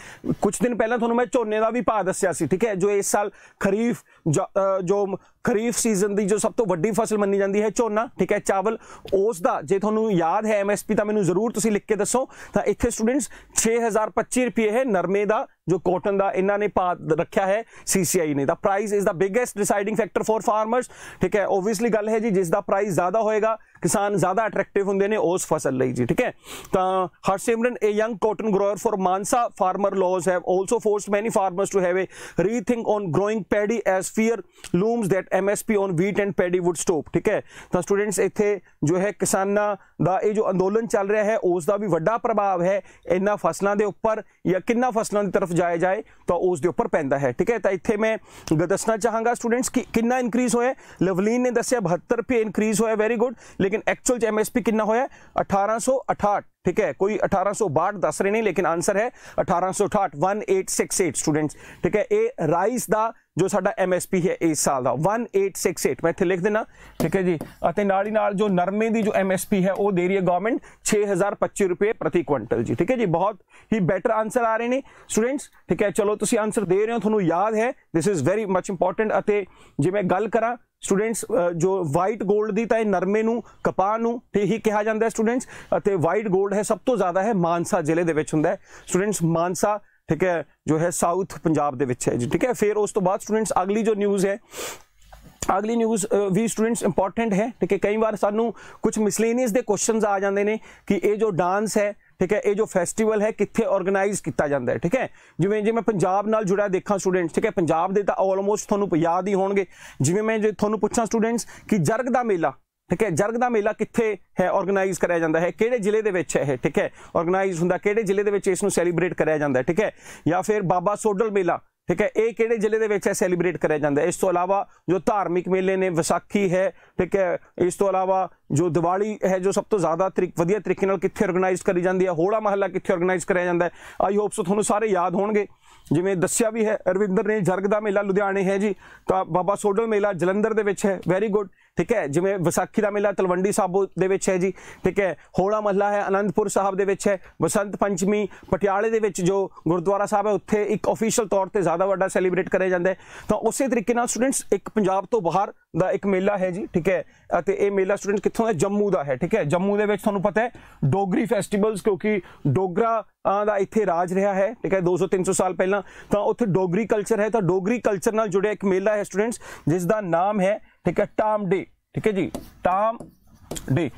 ਕੁਝ ਦਿਨ ਪਹਿਲਾਂ ਤੁਹਾਨੂੰ ਮੈਂ ਝੋਨੇ ਦਾ ਵੀ ਭਾਅ ਦੱਸਿਆ ਸੀ ਠੀਕ ਹੈ ਜੋ ਇਸ ਸਾਲ ਖਰੀਫ ਜੋ ਖਰੀਫ ਸੀਜ਼ਨ ਦੀ ਜੋ ਸਭ ਤੋਂ ਵੱਡੀ ਫਸਲ ਮੰਨੀ ਜਾਂਦੀ ਹੈ ਝੋਨਾ ਠੀਕ ਹੈ ਚਾਵਲ ਉਸ ਦਾ ਜੇ ਤੁਹਾਨੂੰ ਯਾਦ ਹੈ ਐਮਐਸਪੀ ਤਾਂ ਮੈਨੂੰ ਜ਼ਰੂਰ ਤੁਸੀਂ ਲਿਖ ਕੇ ਦੱਸੋ ਤਾਂ ਇੱਥੇ ਸਟੂਡੈਂਟਸ 6025 ਰੁਪਏ ਹੈ ਨਰਮੇ ਦਾ ਜੋ ਕਾਟਨ ਦਾ ਇਹਨਾਂ ਨੇ ਪਾ ਰੱਖਿਆ ਹੈ ਸੀਸੀਆਈ ਨੇ the price is the biggest deciding factor for farmers ਠੀਕ ਹੈ ਓਬਵੀਅਸਲੀ ਗੱਲ ਹੈ ਜੀ ਜਿਸ ਦਾ ਪ੍ਰਾਈਸ ਜ਼ਿਆਦਾ ਹੋਏਗਾ ਕਿਸਾਨ ਜ਼ਿਆਦਾ ਅਟਰੈਕਟਿਵ ਹੁੰਦੇ ਨੇ ਉਸ ਫਸਲ ਲਈ ਜੀ ਠੀਕ ਹੈ ਤਾਂ ਹਰਸਿਮਰਨ ਇਹ young cotton grower for Mansa farmer laws have also forced many farmers to have a rethink on growing paddy as fear looms that MSP on wheat and paddy would stop ਠੀਕ ਹੈ ਤਾਂ ਸਟੂਡੈਂਟਸ ਇੱਥੇ ਜੋ ਹੈ ਕਿਸਾਨਾਂ ਦਾ ਇਹ ਜੋ ਅੰਦੋਲਨ ਚੱਲ ਰਿਹਾ ਹੈ ਉਸ ਦਾ ਵੀ ਵੱਡਾ ਪ੍ਰਭਾਵ ਹੈ ਇਹਨਾਂ ਫਸਲਾਂ ਦੇ ਉੱਪਰ ਜਾਂ ਕਿੰਨਾ ਫਸਲਾਂ ਦੀ ਤਰਫ ਜਾਇਆ ਜਾਏ ਤਾਂ ਉਸ ਦੇ ਉੱਪਰ ਪੈਂਦਾ ਹੈ ਠੀਕ ਹੈ ਤਾਂ ਇੱਥੇ ਮੈਂ ਦੱਸਣਾ ਚਾਹਾਂਗਾ ਸਟੂਡੈਂਟਸ ਕਿ ਕਿੰਨਾ ਇਨਕਰੀਜ਼ ਹੋਇਆ ਲਵਲੀਨ ਨੇ ਦੱਸਿਆ 72 ਰੁਪਏ ਇਨਕਰੀਜ਼ ਹੋਇਆ ਵੈਰੀ ਗੁੱਡ ਲੇਕਿਨ ਐਕਚੁਅਲ ਚ ਐਮਐਸਪੀ ਕਿੰਨਾ ਹੋਇਆ 1868 ਠੀਕ ਹੈ ਕੋਈ 1862 ਦੱਸ ਰਹੇ ਨਹੀਂ ਲੇਕਿਨ ਆਨਸਰ ਹੈ 1868 1868 ਸਟੂਡੈਂਟਸ ठीक है ये राइस का ਜੋ ਸਾਡਾ ਐਮਐਸਪੀ ਹੈ ਇਸ ਸਾਲ ਦਾ 1868 ਮੈਂ ਇੱਥੇ ਲਿਖ ਦੇਣਾ ਠੀਕ ਹੈ ਜੀ ਅਤੇ ਨਾਲ ਹੀ ਨਾਲ ਜੋ ਨਰਮੇ ਦੀ ਜੋ ਐਮਐਸਪੀ ਹੈ ਉਹ ਦੇ ਰਹੀ ਹੈ ਗਵਰਨਮੈਂਟ 6025 ਰੁਪਏ ਪ੍ਰਤੀ ਕੁਇੰਟਲ ਜੀ ਠੀਕ ਹੈ ਜੀ ਬਹੁਤ ਹੀ ਬੈਟਰ ਆਨਸਰ ਆ ਰਹੇ ਨੇ ਸਟੂਡੈਂਟਸ ਠੀਕ ਹੈ ਚਲੋ ਤੁਸੀਂ ਆਨਸਰ ਦੇ ਰਹੇ ਹੋ ਤੁਹਾਨੂੰ ਯਾਦ ਹੈ this is very much important ਅਤੇ ਜੇ ਮੈਂ ਗੱਲ ਕਰਾਂ ਸਟੂਡੈਂਟਸ ਜੋ ਵਾਈਟ 골ਡ ਦੀ ਤਾਂ ਇਹ ਨਰਮੇ ਨੂੰ ਕਪਾਹ ਨੂੰ ਤੇ ਹੀ ਕਿਹਾ ਜਾਂਦਾ ਹੈ ਸਟੂਡੈਂਟਸ ਅਤੇ ਵਾਈਟ 골ਡ ਹੈ ਸਭ ਤੋਂ ਜ਼ਿਆਦਾ ਹੈ ਮਾਨਸਾ ਜ਼ਿਲ੍ਹੇ ਦੇ ਵਿੱਚ ਹੁੰਦਾ ਹੈ ਸਟੂਡੈਂਟਸ ਮਾਨਸਾ ਠੀਕ ਹੈ ਜੋ ਹੈ ਸਾਊਥ ਪੰਜਾਬ ਦੇ ਵਿੱਚ ਹੈ ਜੀ ਠੀਕ ਹੈ ਫਿਰ ਉਸ ਤੋਂ ਬਾਅਦ ਸਟੂਡੈਂਟਸ ਅਗਲੀ ਜੋ ਨਿਊਜ਼ ਹੈ ਅਗਲੀ ਨਿਊਜ਼ ਵੀ ਸਟੂਡੈਂਟਸ ਇੰਪੋਰਟੈਂਟ ਹੈ ਠੀਕ ਹੈ ਕਈ ਵਾਰ ਸਾਨੂੰ ਕੁਝ ਮਿਸਲੇਨੀਅਸ ਦੇ ਕੁਐਸਚਨਸ ਆ ਜਾਂਦੇ ਨੇ ਕਿ ਇਹ ਜੋ ਡਾਂਸ ਹੈ ਠੀਕ ਹੈ ਇਹ ਜੋ ਫੈਸਟੀਵਲ ਹੈ ਕਿੱਥੇ ਆਰਗੇਨਾਈਜ਼ ਕੀਤਾ ਜਾਂਦਾ ਹੈ ਠੀਕ ਹੈ ਜਿਵੇਂ ਜੇ ਮੈਂ ਪੰਜਾਬ ਨਾਲ ਜੁੜਿਆ ਦੇਖਾਂ ਸਟੂਡੈਂਟਸ ਠੀਕ ਹੈ ਪੰਜਾਬ ਦੇ ਤਾਂ ਆਲਮੋਸਟ ਤੁਹਾਨੂੰ ਯਾਦ ਹੀ ਹੋਣਗੇ ਜਿਵੇਂ ਮੈਂ ਜੇ ਤੁਹਾਨੂੰ ਪੁੱਛਾਂ ਸਟੂਡੈਂਟਸ ਕਿ ਜਰਗ ਦਾ ਮੇਲਾ ਠੀਕ ਹੈ ਜਰਗ ਦਾ ਮੇਲਾ ਕਿੱਥੇ ਹੈ ਆਰਗੇਨਾਈਜ਼ ਕਰਿਆ ਜਾਂਦਾ ਹੈ ਕਿਹੜੇ ਜ਼ਿਲ੍ਹੇ ਦੇ ਵਿੱਚ ਹੈ ਠੀਕ ਹੈ ਆਰਗੇਨਾਈਜ਼ ਹੁੰਦਾ ਕਿਹੜੇ ਜ਼ਿਲ੍ਹੇ ਦੇ ਵਿੱਚ ਇਸ ਨੂੰ ਸੈਲੀਬ੍ਰੇਟ ਕਰਿਆ ਜਾਂਦਾ ਹੈ ਠੀਕ ਹੈ ਜਾਂ ਫਿਰ ਬਾਬਾ ਸੋਡਲ ਮੇਲਾ ਠੀਕ ਹੈ ਇਹ ਕਿਹੜੇ ਜ਼ਿਲ੍ਹੇ ਦੇ ਵਿੱਚ ਹੈ ਸੈਲੀਬ੍ਰੇਟ ਕਰਿਆ ਜਾਂਦਾ ਇਸ ਤੋਂ ਇਲਾਵਾ ਜੋ ਧਾਰਮਿਕ ਮੇਲੇ ਨੇ ਵਿਸਾਖੀ ਹੈ ਠੀਕ ਹੈ ਇਸ ਤੋਂ ਇਲਾਵਾ ਜੋ ਦੀਵਾਲੀ ਹੈ ਜੋ ਸਭ ਤੋਂ ਜ਼ਿਆਦਾ ਤਰੀਕ ਵਧੀਆ ਤਰੀਕੇ ਨਾਲ ਕਿੱਥੇ ਆਰਗੇਨਾਈਜ਼ ਕਰੀ ਜਾਂਦੀ ਹੈ ਹੋਲਾ ਮਹੱਲਾ ਕਿੱਥੇ ਆਰਗੇਨਾਈਜ਼ ਕਰਿਆ ਜਾਂਦਾ ਹੈ ਆਈ ਹੋਪ ਸੋ ਤੁਹਾਨੂੰ ਸਾਰੇ ਯਾਦ ਹੋਣਗੇ ਜਿਵੇਂ ਦੱਸਿਆ ਵੀ ਹੈ ਅਰਵਿੰਦਰ ਨੇ ਜਰਗ ਦਾ ਮੇਲਾ ਲੁਧਿਆਣੇ ਹੈ ਜੀ ਤਾਂ ਬਾਬਾ ਸੋਡਲ ਮੇਲਾ ਜਲੰਧਰ ਦੇ ਵਿੱਚ ਹੈ ਵੈਰੀ ਗੁੱਡ ਠੀਕ ਹੈ ਜਿਵੇਂ ਵਿਸਾਖੀ ਦਾ ਮੇਲਾ ਤਲਵੰਡੀ ਸਾਬੋ ਦੇ ਵਿੱਚ ਹੈ ਜੀ ਠੀਕ ਹੈ ਹੋਲਾ ਮਹੱਲਾ ਹੈ ਅਨੰਦਪੁਰ ਸਾਹਿਬ ਦੇ ਵਿੱਚ ਹੈ ਬਸੰਤ ਪੰਚਮੀ ਪਟਿਆਲੇ ਦੇ ਵਿੱਚ ਜੋ ਗੁਰਦੁਆਰਾ ਸਾਹਿਬ ਹੈ ਉੱਥੇ ਇੱਕ ਅਫੀਸ਼ੀਅਲ ਤੌਰ ਤੇ ਜ਼ਿਆਦਾ ਵੱਡਾ ਸੈਲੀਬ੍ਰੇਟ ਕਰਿਆ ਜਾਂਦਾ ਤਾਂ ਉਸੇ ਤਰੀਕੇ ਨਾਲ ਸਟੂਡੈਂਟਸ ਇੱਕ ਪੰਜਾਬ ਤੋਂ ਬਾਹਰ ਦਾ ਇੱਕ ਮੇਲਾ ਹੈ ਜੀ ਠੀਕ ਹੈ ਅਤੇ ਇਹ ਮੇਲਾ ਸਟੂਡੈਂਟ ਕਿੱਥੋਂ ਦਾ ਜੰਮੂ ਦਾ ਹੈ ਠੀਕ ਹੈ ਜੰਮੂ ਦੇ ਵਿੱਚ ਤੁਹਾਨੂੰ ਪਤਾ ਹੈ ਡੋਗਰੀ ਫੈਸਟੀਵਲਸ ਕਿਉਂਕਿ ਡੋਗਰਾ ਦਾ ਇੱਥੇ ਰਾਜ ਰਿਹਾ ਹੈ ਠੀਕ ਹੈ 200 300 ਸਾਲ ਪਹਿਲਾਂ ਤਾਂ ਉੱਥੇ ਡੋਗਰੀ ਕਲਚਰ ਹੈ ਤਾਂ ਡੋਗਰੀ ਕਲਚਰ ਨਾਲ ਜੁੜਿਆ ਇੱਕ ਮੇਲਾ ਹੈ ਸਟੂਡੈਂਟਸ ਜਿਸ ਦਾ ਨਾਮ ਹੈ ਠੀਕ ਹੈ ਟਾਮ ਡੇ ਠੀਕ ਹੈ ਜੀ ਟਾਮ ਡੇ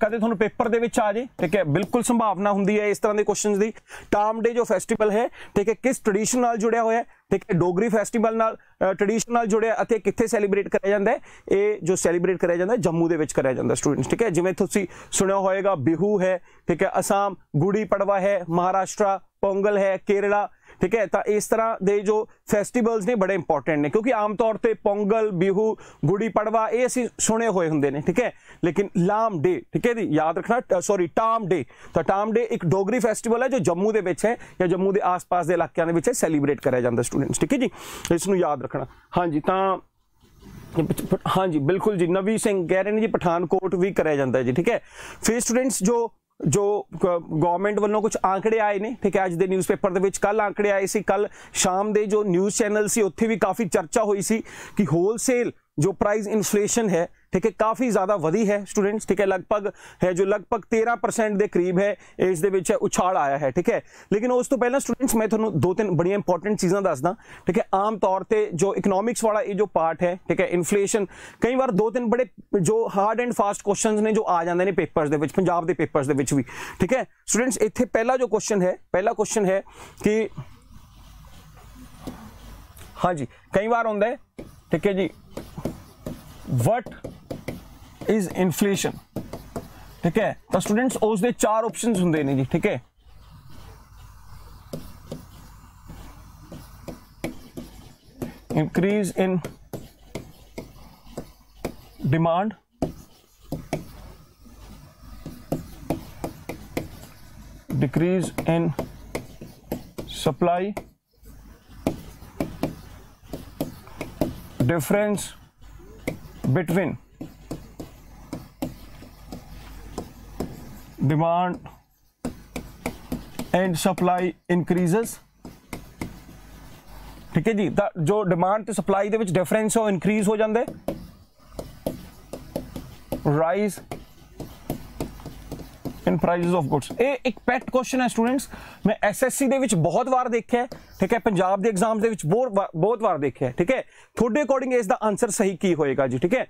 ਤੇ ਤੁਹਾਨੂੰ ਪੇਪਰ ਦੇ ਵਿੱਚ ਆ ਜੇ ਠੀਕ ਹੈ ਬਿਲਕੁਲ ਸੰਭਾਵਨਾ ਹੁੰਦੀ ਹੈ ਇਸ ਤਰ੍ਹਾਂ ਦੇ ਕੁਐਸਚਨਸ ਦੀ ਟਾਮ ਡੇ ਜੋ ਫੈਸਟੀਵਲ ਹੈ ਠੀਕ ਹੈ ਕਿਸ ਟ੍ਰੈਡੀਸ਼ਨ ਨਾਲ ਜੁੜਿਆ ਹੋਇਆ ਹੈ ਠੀਕ ਹੈ ਡੋਗਰੀ ਫੈਸਟੀਵਲ ਨਾਲ ਟ੍ਰੈਡੀਸ਼ਨ ਨਾਲ ਜੁੜਿਆ ਅਤੇ ਕਿੱਥੇ ਸੈਲੀਬ੍ਰੇਟ ਕਰਿਆ ਜਾਂਦਾ ਹੈ ਇਹ ਜੋ ਸੈਲੀਬ੍ਰੇਟ ਕਰਿਆ ਜਾਂਦਾ ਹੈ ਜੰਮੂ ਦੇ ਵਿੱਚ ਕਰਿਆ ਜਾਂਦਾ ਸਟੂਡੈਂਟਸ ਠੀਕ ਹੈ ਜਿਵੇਂ ਤੁਸੀਂ ਸੁਣਿਆ ਹੋਵੇਗਾ ਬਿਹੂ ਹੈ ਠੀਕ ਹੈ ਅਸਾਮ ਗੁੜੀ ਪੜਵਾ ਹੈ ਮਹਾਰਾਸ਼ਟਰਾ ਪੋਂਗਲ ਹੈ ਕੇਰਲਾ ਠੀਕ ਹੈ ਤਾਂ ਇਸ ਤਰ੍ਹਾਂ ਦੇ ਜੋ ਫੈਸਟੀਵਲਸ ਨੇ ਬੜੇ ਇੰਪੋਰਟੈਂਟ ਨੇ ਕਿਉਂਕਿ ਆਮ ਤੌਰ ਤੇ ਪੋਂਗਲ ਬਿਹੂ ਗੁੜੀ ਪੜਵਾ ਇਹ ਅਸੀਂ ਸੁਣੇ ਹੋਏ ਹੁੰਦੇ ਨੇ ਠੀਕ ਹੈ ਲੇਕਿਨ ਲਾਮ ਡੇ ਠੀਕ ਹੈ ਜੀ ਯਾਦ ਰੱਖਣਾ ਸੌਰੀ ਟਾਮ ਡੇ ਤਾਂ ਟਾਮ ਡੇ ਇੱਕ ਡੋਗਰੀ ਫੈਸਟੀਵਲ ਹੈ ਜੋ ਜੰਮੂ ਦੇ ਵਿੱਚ ਹੈ ਜਾਂ ਜੰਮੂ ਦੇ ਆਸ-ਪਾਸ ਦੇ ਇਲਾਕਿਆਂ ਦੇ ਵਿੱਚ ਹੈ ਸੈਲੀਬ੍ਰੇਟ ਕਰਿਆ ਜਾਂਦਾ ਸਟੂਡੈਂਟਸ ਠੀਕ ਹੈ ਜੀ ਇਸ ਨੂੰ ਯਾਦ ਰੱਖਣਾ ਹਾਂਜੀ ਤਾਂ ਹਾਂਜੀ ਬਿਲਕੁਲ ਜੀ ਨਵੀ ਸਿੰਘ ਕਹਿ ਰਹੇ ਨੇ ਜੀ ਪਠਾਨਕੋਟ ਵੀ ਕਰਿਆ ਜਾਂਦਾ ਜੀ ਠੀਕ ਹੈ ਫਿਰ ਸਟੂਡੈਂਟਸ ਜੋ ਜੋ ਗਵਰਨਮੈਂਟ ਵੱਲੋਂ ਕੁਝ ਆંકੜੇ ਆਏ ਨੇ ਠੀਕ ਹੈ ਅੱਜ ਦੇ ਨਿਊਜ਼ਪੇਪਰ ਦੇ ਵਿੱਚ ਕੱਲ ਆંકੜੇ ਆਏ ਸੀ ਕੱਲ ਸ਼ਾਮ ਦੇ ਜੋ ਨਿਊਜ਼ ਚੈਨਲ ਸੀ ਉੱਥੇ ਵੀ ਕਾਫੀ ਚਰਚਾ ਹੋਈ ਸੀ ਕਿ ਹੋਲਸੇਲ ਜੋ ਪ੍ਰਾਈਸ ਇਨਫਲੇਸ਼ਨ ਹੈ ਠੀਕ ਹੈ ਕਾਫੀ ਜ਼ਿਆਦਾ ਵਧੀ ਹੈ ਸਟੂਡੈਂਟਸ ਠੀਕ ਹੈ ਲਗਭਗ ਹੈ ਜੋ ਲਗਭਗ 13% ਦੇ ਕਰੀਬ ਹੈ ਇਸ ਦੇ ਵਿੱਚ ਉਛਾਲ ਆਇਆ ਹੈ ਠੀਕ ਹੈ ਲੇਕਿਨ ਉਸ ਤੋਂ ਪਹਿਲਾਂ ਸਟੂਡੈਂਟਸ ਮੈਂ ਤੁਹਾਨੂੰ ਦੋ ਤਿੰਨ ਬੜੀਆਂ ਇੰਪੋਰਟੈਂਟ ਚੀਜ਼ਾਂ ਦੱਸਦਾ ਠੀਕ ਹੈ ਆਮ ਤੌਰ ਤੇ ਜੋ ਇਕਨੋਮਿਕਸ ਵਾਲਾ ਇਹ ਜੋ ਪਾਰਟ ਹੈ ਠੀਕ ਹੈ ਇਨਫਲੇਸ਼ਨ ਕਈ ਵਾਰ ਦੋ ਤਿੰਨ ਬੜੇ ਜੋ ਹਾਰਡ ਐਂਡ ਫਾਸਟ ਕੁਐਸਚਨਸ ਨੇ ਜੋ ਆ ਜਾਂਦੇ ਨੇ ਪੇਪਰਸ ਦੇ ਵਿੱਚ ਪੰਜਾਬ ਦੇ ਪੇਪਰਸ ਦੇ ਵਿੱਚ ਵੀ ਠੀਕ ਹੈ ਸਟੂਡੈਂਟਸ ਇੱਥੇ ਪਹਿਲਾ ਜੋ ਕੁਐਸਚਨ ਹੈ ਪਹਿਲਾ ਕੁਐਸਚਨ ਹੈ ਕਿ ਹਾਂਜੀ ਕਈ ਵਾਰ ਹੁੰਦਾ ਹੈ ਠੀਕ ਹੈ ਜੀ वट इज इन्फ्लेशन ठीक है तो स्टूडेंट्स उसने चार ऑप्शन होंगे ने जी ठीक है increase in demand decrease in supply difference between demand and supply increases ਠੀਕ ਹੈ ਜੀ ਤਾਂ ਜੋ ਡਿਮਾਂਡ ਤੇ ਸਪਲਾਈ ਦੇ ਵਿੱਚ ਡਿਫਰੈਂਸ ਹੋ ਇਨਕਰੀਜ਼ ਹੋ ਜਾਂਦਾ rise in prices of goods ਇਹ ਇੱਕ ਪੈਟ ਕੁਐਸਚਨ ਹੈ ਸਟੂਡੈਂਟਸ ਮੈਂ ਐਸਐਸਸੀ ਦੇ ਵਿੱਚ ਬਹੁਤ ਵਾਰ ਦੇਖਿਆ ਠੀਕ ਹੈ ਪੰਜਾਬ ਦੇ ਐਗਜ਼ਾਮਸ ਦੇ ਵਿੱਚ ਬਹੁਤ ਬਹੁਤ ਵਾਰ ਦੇਖਿਆ ਠੀਕ ਹੈ ਤੁਹਾਡੇ ਅਕੋਰਡਿੰਗ ਇਸ ਦਾ ਆਨਸਰ ਸਹੀ ਕੀ ਹੋਏਗਾ ਜੀ ਠੀਕ ਹੈ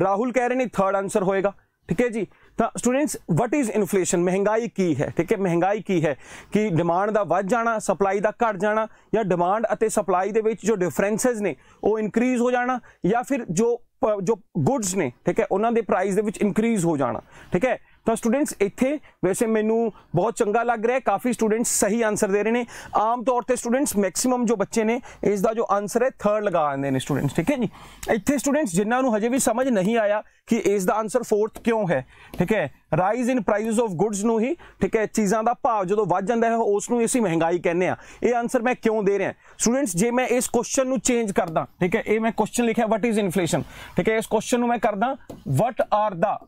ਰਾਹੁਲ ਕਹਿ ਰਹੇ ਨੇ ਥਰਡ ਆਨਸਰ ਹੋਏਗਾ ਠੀਕ ਹੈ ਜੀ ਤਾਂ ਸਟੂਡੈਂਟਸ ਵਾਟ ਇਜ਼ ਇਨਫਲੇਸ਼ਨ ਮਹਿੰਗਾਈ ਕੀ ਹੈ ਠੀਕ ਹੈ ਮਹਿੰਗਾਈ ਕੀ ਹੈ ਕਿ ਡਿਮਾਂਡ ਦਾ ਵੱਧ ਜਾਣਾ ਸਪਲਾਈ ਦਾ ਘਟ ਜਾਣਾ ਜਾਂ ਡਿਮਾਂਡ ਅਤੇ ਸਪਲਾਈ ਦੇ ਵਿੱਚ ਜੋ ਡਿਫਰੈਂਸਸ ਨੇ ਉਹ ਇਨਕਰੀਜ਼ ਹੋ ਜਾਣਾ ਜਾਂ ਫਿਰ ਜੋ ਜੋ ਗੁੱਡਸ ਨੇ ਠੀਕ ਹੈ ਉਹਨਾਂ ਦੇ ਪ੍ਰਾਈਸ ਦੇ ਵਿੱਚ ਇਨਕਰੀਜ਼ ਹੋ ਜਾਣਾ ਠੀਕ ਹੈ ਤਾਂ ਸਟੂਡੈਂਟਸ ਇੱਥੇ ਵੈਸੇ ਮੈਨੂੰ ਬਹੁਤ ਚੰਗਾ ਲੱਗ ਰਿਹਾ ਹੈ ਕਾਫੀ ਸਟੂਡੈਂਟਸ ਸਹੀ ਆਨਸਰ ਦੇ ਰਹੇ ਨੇ ਆਮ ਤੌਰ ਤੇ ਸਟੂਡੈਂਟਸ ਮੈਕਸਿਮਮ ਜੋ ਬੱਚੇ ਨੇ ਇਸ ਦਾ ਜੋ ਆਨਸਰ ਹੈ 3 ਲਗਾ ਆਉਂਦੇ ਨੇ ਸਟੂਡੈਂਟਸ ਠੀਕ ਹੈ ਜੀ ਇੱਥੇ ਸਟੂਡੈਂਟਸ ਜਿਨ੍ਹਾਂ ਨੂੰ ਹਜੇ ਵੀ ਸਮਝ ਨਹੀਂ ਆਇਆ ਕਿ ਇਸ ਦਾ ਆਨਸਰ 4th ਕਿਉਂ ਹੈ ਠੀਕ ਹੈ rise in prices of goods ਨੂੰ ਹੀ ਠੀਕ ਹੈ ਚੀਜ਼ਾਂ ਦਾ ਭਾਅ ਜਦੋਂ ਵੱਧ ਜਾਂਦਾ ਹੈ ਉਸ ਨੂੰ ਅਸੀਂ ਮਹਿੰਗਾਈ ਕਹਿੰਦੇ ਆ ਇਹ ਆਨਸਰ ਮੈਂ ਕਿਉਂ ਦੇ ਰਿਹਾ ਸਟੂਡੈਂਟਸ ਜੇ ਮੈਂ ਇਸ ਕੁਐਸਚਨ ਨੂੰ ਚੇਂਜ ਕਰਦਾ ਠੀਕ ਹੈ ਇਹ ਮੈਂ ਕੁਐਸਚਨ ਲਿਖਿਆ ਵਾਟ ਇਜ਼ ਇਨਫਲੇਸ਼ਨ ਠੀਕ ਹੈ ਇਸ ਕੁਐਸਚਨ ਨੂੰ ਮੈਂ ਕਰਦਾ what are the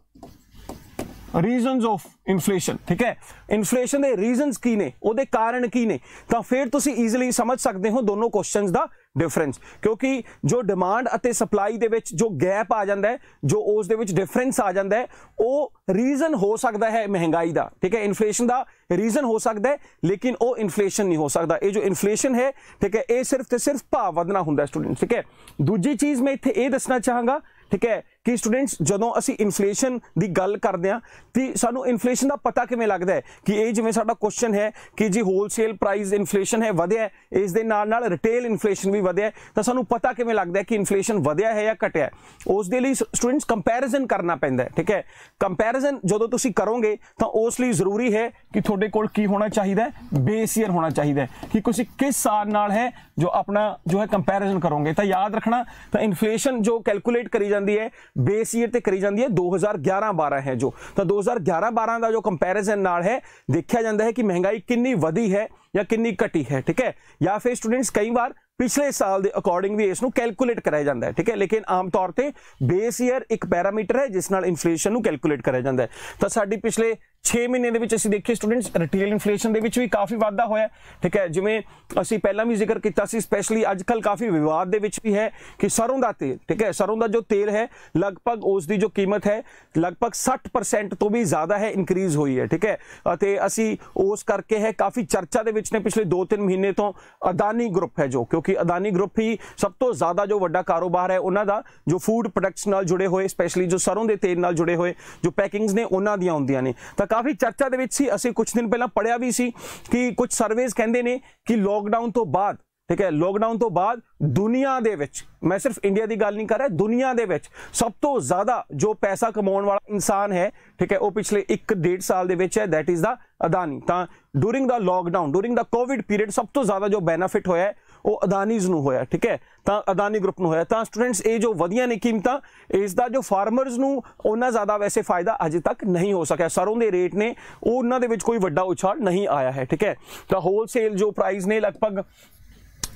reasons of inflation ਠੀਕ ਹੈ ਇਨਫਲੇਸ਼ਨ ਦੇ ਰੀਜ਼ਨਸ ਕੀ ਨੇ ਉਹਦੇ ਕਾਰਨ ਕੀ ਨੇ ਤਾਂ ਫਿਰ ਤੁਸੀਂ ਈਜ਼ੀਲੀ ਸਮਝ ਸਕਦੇ ਹੋ ਦੋਨੋਂ ਕੁਐਸਚਨਸ ਦਾ ਡਿਫਰੈਂਸ ਕਿਉਂਕਿ ਜੋ ਡਿਮਾਂਡ ਅਤੇ ਸਪਲਾਈ ਦੇ ਵਿੱਚ ਜੋ ਗੈਪ ਆ ਜਾਂਦਾ ਹੈ ਜੋ ਉਸ ਦੇ ਵਿੱਚ ਡਿਫਰੈਂਸ ਆ ਜਾਂਦਾ ਹੈ ਉਹ ਰੀਜ਼ਨ ਹੋ ਸਕਦਾ ਹੈ ਮਹਿੰਗਾਈ ਦਾ ਠੀਕ ਹੈ ਇਨਫਲੇਸ਼ਨ ਦਾ ਰੀਜ਼ਨ ਹੋ ਸਕਦਾ ਹੈ ਲੇਕਿਨ ਉਹ ਇਨਫਲੇਸ਼ਨ ਨਹੀਂ ਹੋ ਸਕਦਾ ਇਹ ਜੋ ਇਨਫਲੇਸ਼ਨ ਹੈ ਠੀਕ ਹੈ ਇਹ ਸਿਰਫ ਤੇ ਸਿਰਫ ਭਾਅ ਵਧਣਾ ਹੁੰਦਾ ਸਟੂਡੈਂਟ ਠੀਕ ਹੈ ਦੂਜੀ ਚੀਜ਼ ਮੈਂ ਇੱਥੇ ਇਹ ਦੱਸਣਾ ਚਾਹਾਂਗਾ ਠੀਕ ਹੈ ਕਿ ਸਟੂਡੈਂਟਸ ਜਦੋਂ ਅਸੀਂ ਇਨਫਲੇਸ਼ਨ ਦੀ ਗੱਲ ਕਰਦੇ ਆ ਤੇ ਸਾਨੂੰ ਇਨਫਲੇਸ਼ਨ ਦਾ ਪਤਾ ਕਿਵੇਂ ਲੱਗਦਾ ਹੈ ਕਿ ਇਹ ਜਿਵੇਂ ਸਾਡਾ ਕੁਐਸਚਨ ਹੈ ਕਿ ਜੀ ਹੋਲਸੇਲ ਪ੍ਰਾਈਸ ਇਨਫਲੇਸ਼ਨ ਹੈ ਵਧਿਆ ਇਸ ਦੇ ਨਾਲ ਨਾਲ ਰਿਟੇਲ ਇਨਫਲੇਸ਼ਨ ਵੀ ਵਧਿਆ ਤਾਂ ਸਾਨੂੰ ਪਤਾ ਕਿਵੇਂ ਲੱਗਦਾ ਹੈ ਕਿ ਇਨਫਲੇਸ਼ਨ ਵਧਿਆ ਹੈ ਜਾਂ ਘਟਿਆ ਉਸ ਦੇ ਲਈ ਸਟੂਡੈਂਟਸ ਕੰਪੈਰੀਜ਼ਨ ਕਰਨਾ ਪੈਂਦਾ ਹੈ ਠੀਕ ਹੈ ਕੰਪੈਰੀਜ਼ਨ ਜਦੋਂ ਤੁਸੀਂ ਕਰੋਗੇ ਤਾਂ ਉਸ ਲਈ ਜ਼ਰੂਰੀ ਹੈ ਕਿ ਤੁਹਾਡੇ ਕੋਲ ਕੀ ਹੋਣਾ ਚਾਹੀਦਾ ਹੈ ਬੇਸ ਈਅਰ ਹੋਣਾ ਚਾਹੀਦਾ ਹੈ ਕਿ ਤੁਸੀਂ ਕਿਸ ਸਾਲ ਨਾਲ ਹੈ ਜੋ ਆਪਣਾ ਜੋ ਹੈ ਕੰਪੈਰੀਜ਼ਨ ਕਰੋਗੇ ਤਾਂ ਯਾਦ ਰੱਖਣਾ ਤਾਂ ਇਨਫਲੇਸ਼ਨ ਜੋ ਕੈਲਕੂਲੇਟ ਕਰੀ ਜਾਂਦੀ ਹੈ ਬੇਸ ਈਅਰ ਤੇ ਕਰੀ ਜਾਂਦੀ ਹੈ 2011-12 ਹੈ ਜੋ ਤਾਂ 2011-12 ਦਾ ਜੋ ਕੰਪੈਰੀਜ਼ਨ ਨਾਲ ਹੈ ਦੇਖਿਆ ਜਾਂਦਾ ਹੈ ਕਿ ਮਹਿੰਗਾਈ ਕਿੰਨੀ ਵਧੀ ਹੈ ਜਾਂ ਕਿੰਨੀ ਘਟੀ ਹੈ ਠੀਕ ਹੈ ਜਾਂ ਫਿਰ ਸਟੂਡੈਂਟਸ ਕਈ ਵਾਰ ਪਿਛਲੇ ਸਾਲ ਦੇ ਅਕੋਰਡਿੰਗ ਵੀ ਇਸ ਨੂੰ ਕੈਲਕੂਲੇਟ ਕਰਾਇਆ ਜਾਂਦਾ ਹੈ ਠੀਕ ਹੈ ਲੇਕਿਨ ਆਮ ਤੌਰ ਤੇ ਬੇਸ ਈਅਰ ਇੱਕ ਪੈਰਾਮੀਟਰ ਹੈ ਜਿਸ ਨਾਲ ਇਨਫਲੇਸ਼ਨ ਨੂੰ ਕੈਲਕੂਲੇਟ ਕਰਾਇਆ ਜਾਂਦਾ ਹੈ ਤਾਂ ਸਾਡੀ ਪਿਛਲੇ 6 ਮਹੀਨੇ ਦੇ ਵਿੱਚ ਅਸੀਂ ਦੇਖੀ ਸਟੂਡੈਂਟਸ ਰਿਟੇਲ ਇਨਫਲੇਸ਼ਨ ਦੇ ਵਿੱਚ ਵੀ ਕਾਫੀ ਵਾਧਾ ਹੋਇਆ ਠੀਕ ਹੈ ਜਿਵੇਂ ਅਸੀਂ ਪਹਿਲਾਂ ਵੀ ਜ਼ਿਕਰ ਕੀਤਾ ਸੀ ਸਪੈਸ਼ਲੀ ਅੱਜ ਕੱਲ ਕਾਫੀ ਵਿਵਾਦ ਦੇ ਵਿੱਚ ਵੀ ਹੈ ਕਿ ਸਰੋਂ ਦਾ ਤੇਲ ਠੀਕ ਹੈ ਸਰੋਂ ਦਾ ਜੋ ਤੇਲ ਹੈ ਲਗਭਗ ਉਸ ਦੀ ਜੋ ਕੀਮਤ ਹੈ ਲਗਭਗ 60% ਤੋਂ ਵੀ ਜ਼ਿਆਦਾ ਹੈ ਇਨਕਰੀਜ਼ ਹੋਈ ਹੈ ਠੀਕ ਹੈ ਅਤੇ ਅਸੀਂ ਉਸ ਕਰਕੇ ਹੈ ਕਾਫੀ ਚਰਚਾ ਦੇ ਵਿੱਚ ਨੇ ਪਿਛਲੇ 2-3 ਮਹੀਨੇ ਤੋਂ ਅਦਾਨੀ ਗਰੁੱਪ ਹੈ ਜੋ ਕਿਉਂਕਿ ਅਦਾਨੀ ਗਰੁੱਪ ਹੀ ਸਭ ਤੋਂ ਜ਼ਿਆਦਾ ਜੋ ਵੱਡਾ ਕਾਰੋਬਾਰ ਹੈ ਉਹਨਾਂ ਦਾ ਜੋ ਫੂਡ ਪ੍ਰੋਡਕਟਸ ਨਾਲ ਜੁੜੇ ਹੋਏ ਸਪੈਸ਼ਲੀ ਜੋ ਸਰੋਂ ਦੇ ਤੇਲ ਨਾਲ ਜੁੜੇ ਹੋਏ ਜੋ ਪੈਕਿੰਗਸ ਨੇ ਉਹਨਾਂ ਦੀਆਂ ਹੁੰਦੀਆਂ ਨੇ ਤਾਂ ਕਾਫੀ ਚਰਚਾ ਦੇ ਵਿੱਚ ਸੀ ਅਸੀਂ ਕੁਝ ਦਿਨ ਪਹਿਲਾਂ ਪੜਿਆ ਵੀ ਸੀ ਕਿ ਕੁਝ ਸਰਵੇਸ ਕਹਿੰਦੇ ਨੇ ਕਿ ਲੋਕਡਾਊਨ ਤੋਂ ਬਾਅਦ ਠੀਕ ਹੈ ਲੋਕਡਾਊਨ ਤੋਂ ਬਾਅਦ ਦੁਨੀਆ ਦੇ ਵਿੱਚ ਮੈਂ ਸਿਰਫ ਇੰਡੀਆ ਦੀ ਗੱਲ ਨਹੀਂ ਕਰ ਰਿਹਾ ਦੁਨੀਆ ਦੇ ਵਿੱਚ ਸਭ ਤੋਂ ਜ਼ਿਆਦਾ ਜੋ ਪੈਸਾ ਕਮਾਉਣ ਵਾਲਾ ਇਨਸਾਨ ਹੈ ਠੀਕ ਹੈ ਉਹ ਪਿਛਲੇ 1.5 ਸਾਲ ਦੇ ਵਿੱਚ ਹੈ ਥੈਟ ਇਜ਼ ਦਾ ਅਦਾਨੀ ਤਾਂ during the lockdown during the COVID period ਸਭ ਤੋਂ ਜ਼ਿਆਦਾ ਜੋ ਬੈਨੀਫਿਟ ਹੋਇਆ ਹੈ ਉਹ ਅਦਾਨੀਜ਼ ਨੂੰ ਹੋਇਆ ਠੀਕ ਹੈ ਤਾਂ ਅਦਾਨੀ ਗਰੁੱਪ ਨੂੰ ਹੋਇਆ ਤਾਂ ਸਟੂਡੈਂਟਸ ਇਹ ਜੋ ਵਧੀਆਂ ਨੇ ਕੀਮਤਾਂ ਇਸ ਦਾ ਜੋ ਫਾਰਮਰਸ ਨੂੰ ਉਹਨਾਂ ਜ਼ਿਆਦਾ ਵੈਸੇ ਫਾਇਦਾ ਅਜੇ ਤੱਕ ਨਹੀਂ ਹੋ ਸਕਿਆ ਸਰੋਂ ਦੇ ਰੇਟ ਨੇ ਉਹਨਾਂ ਦੇ ਵਿੱਚ ਕੋਈ ਵੱਡਾ ਉਛਾਲ ਨਹੀਂ ਆਇਆ ਹੈ ਠੀਕ ਹੈ ਤਾਂ ਹੋਲਸੇਲ ਜੋ ਪ੍ਰਾਈਸ ਨੇ ਲਗਭਗ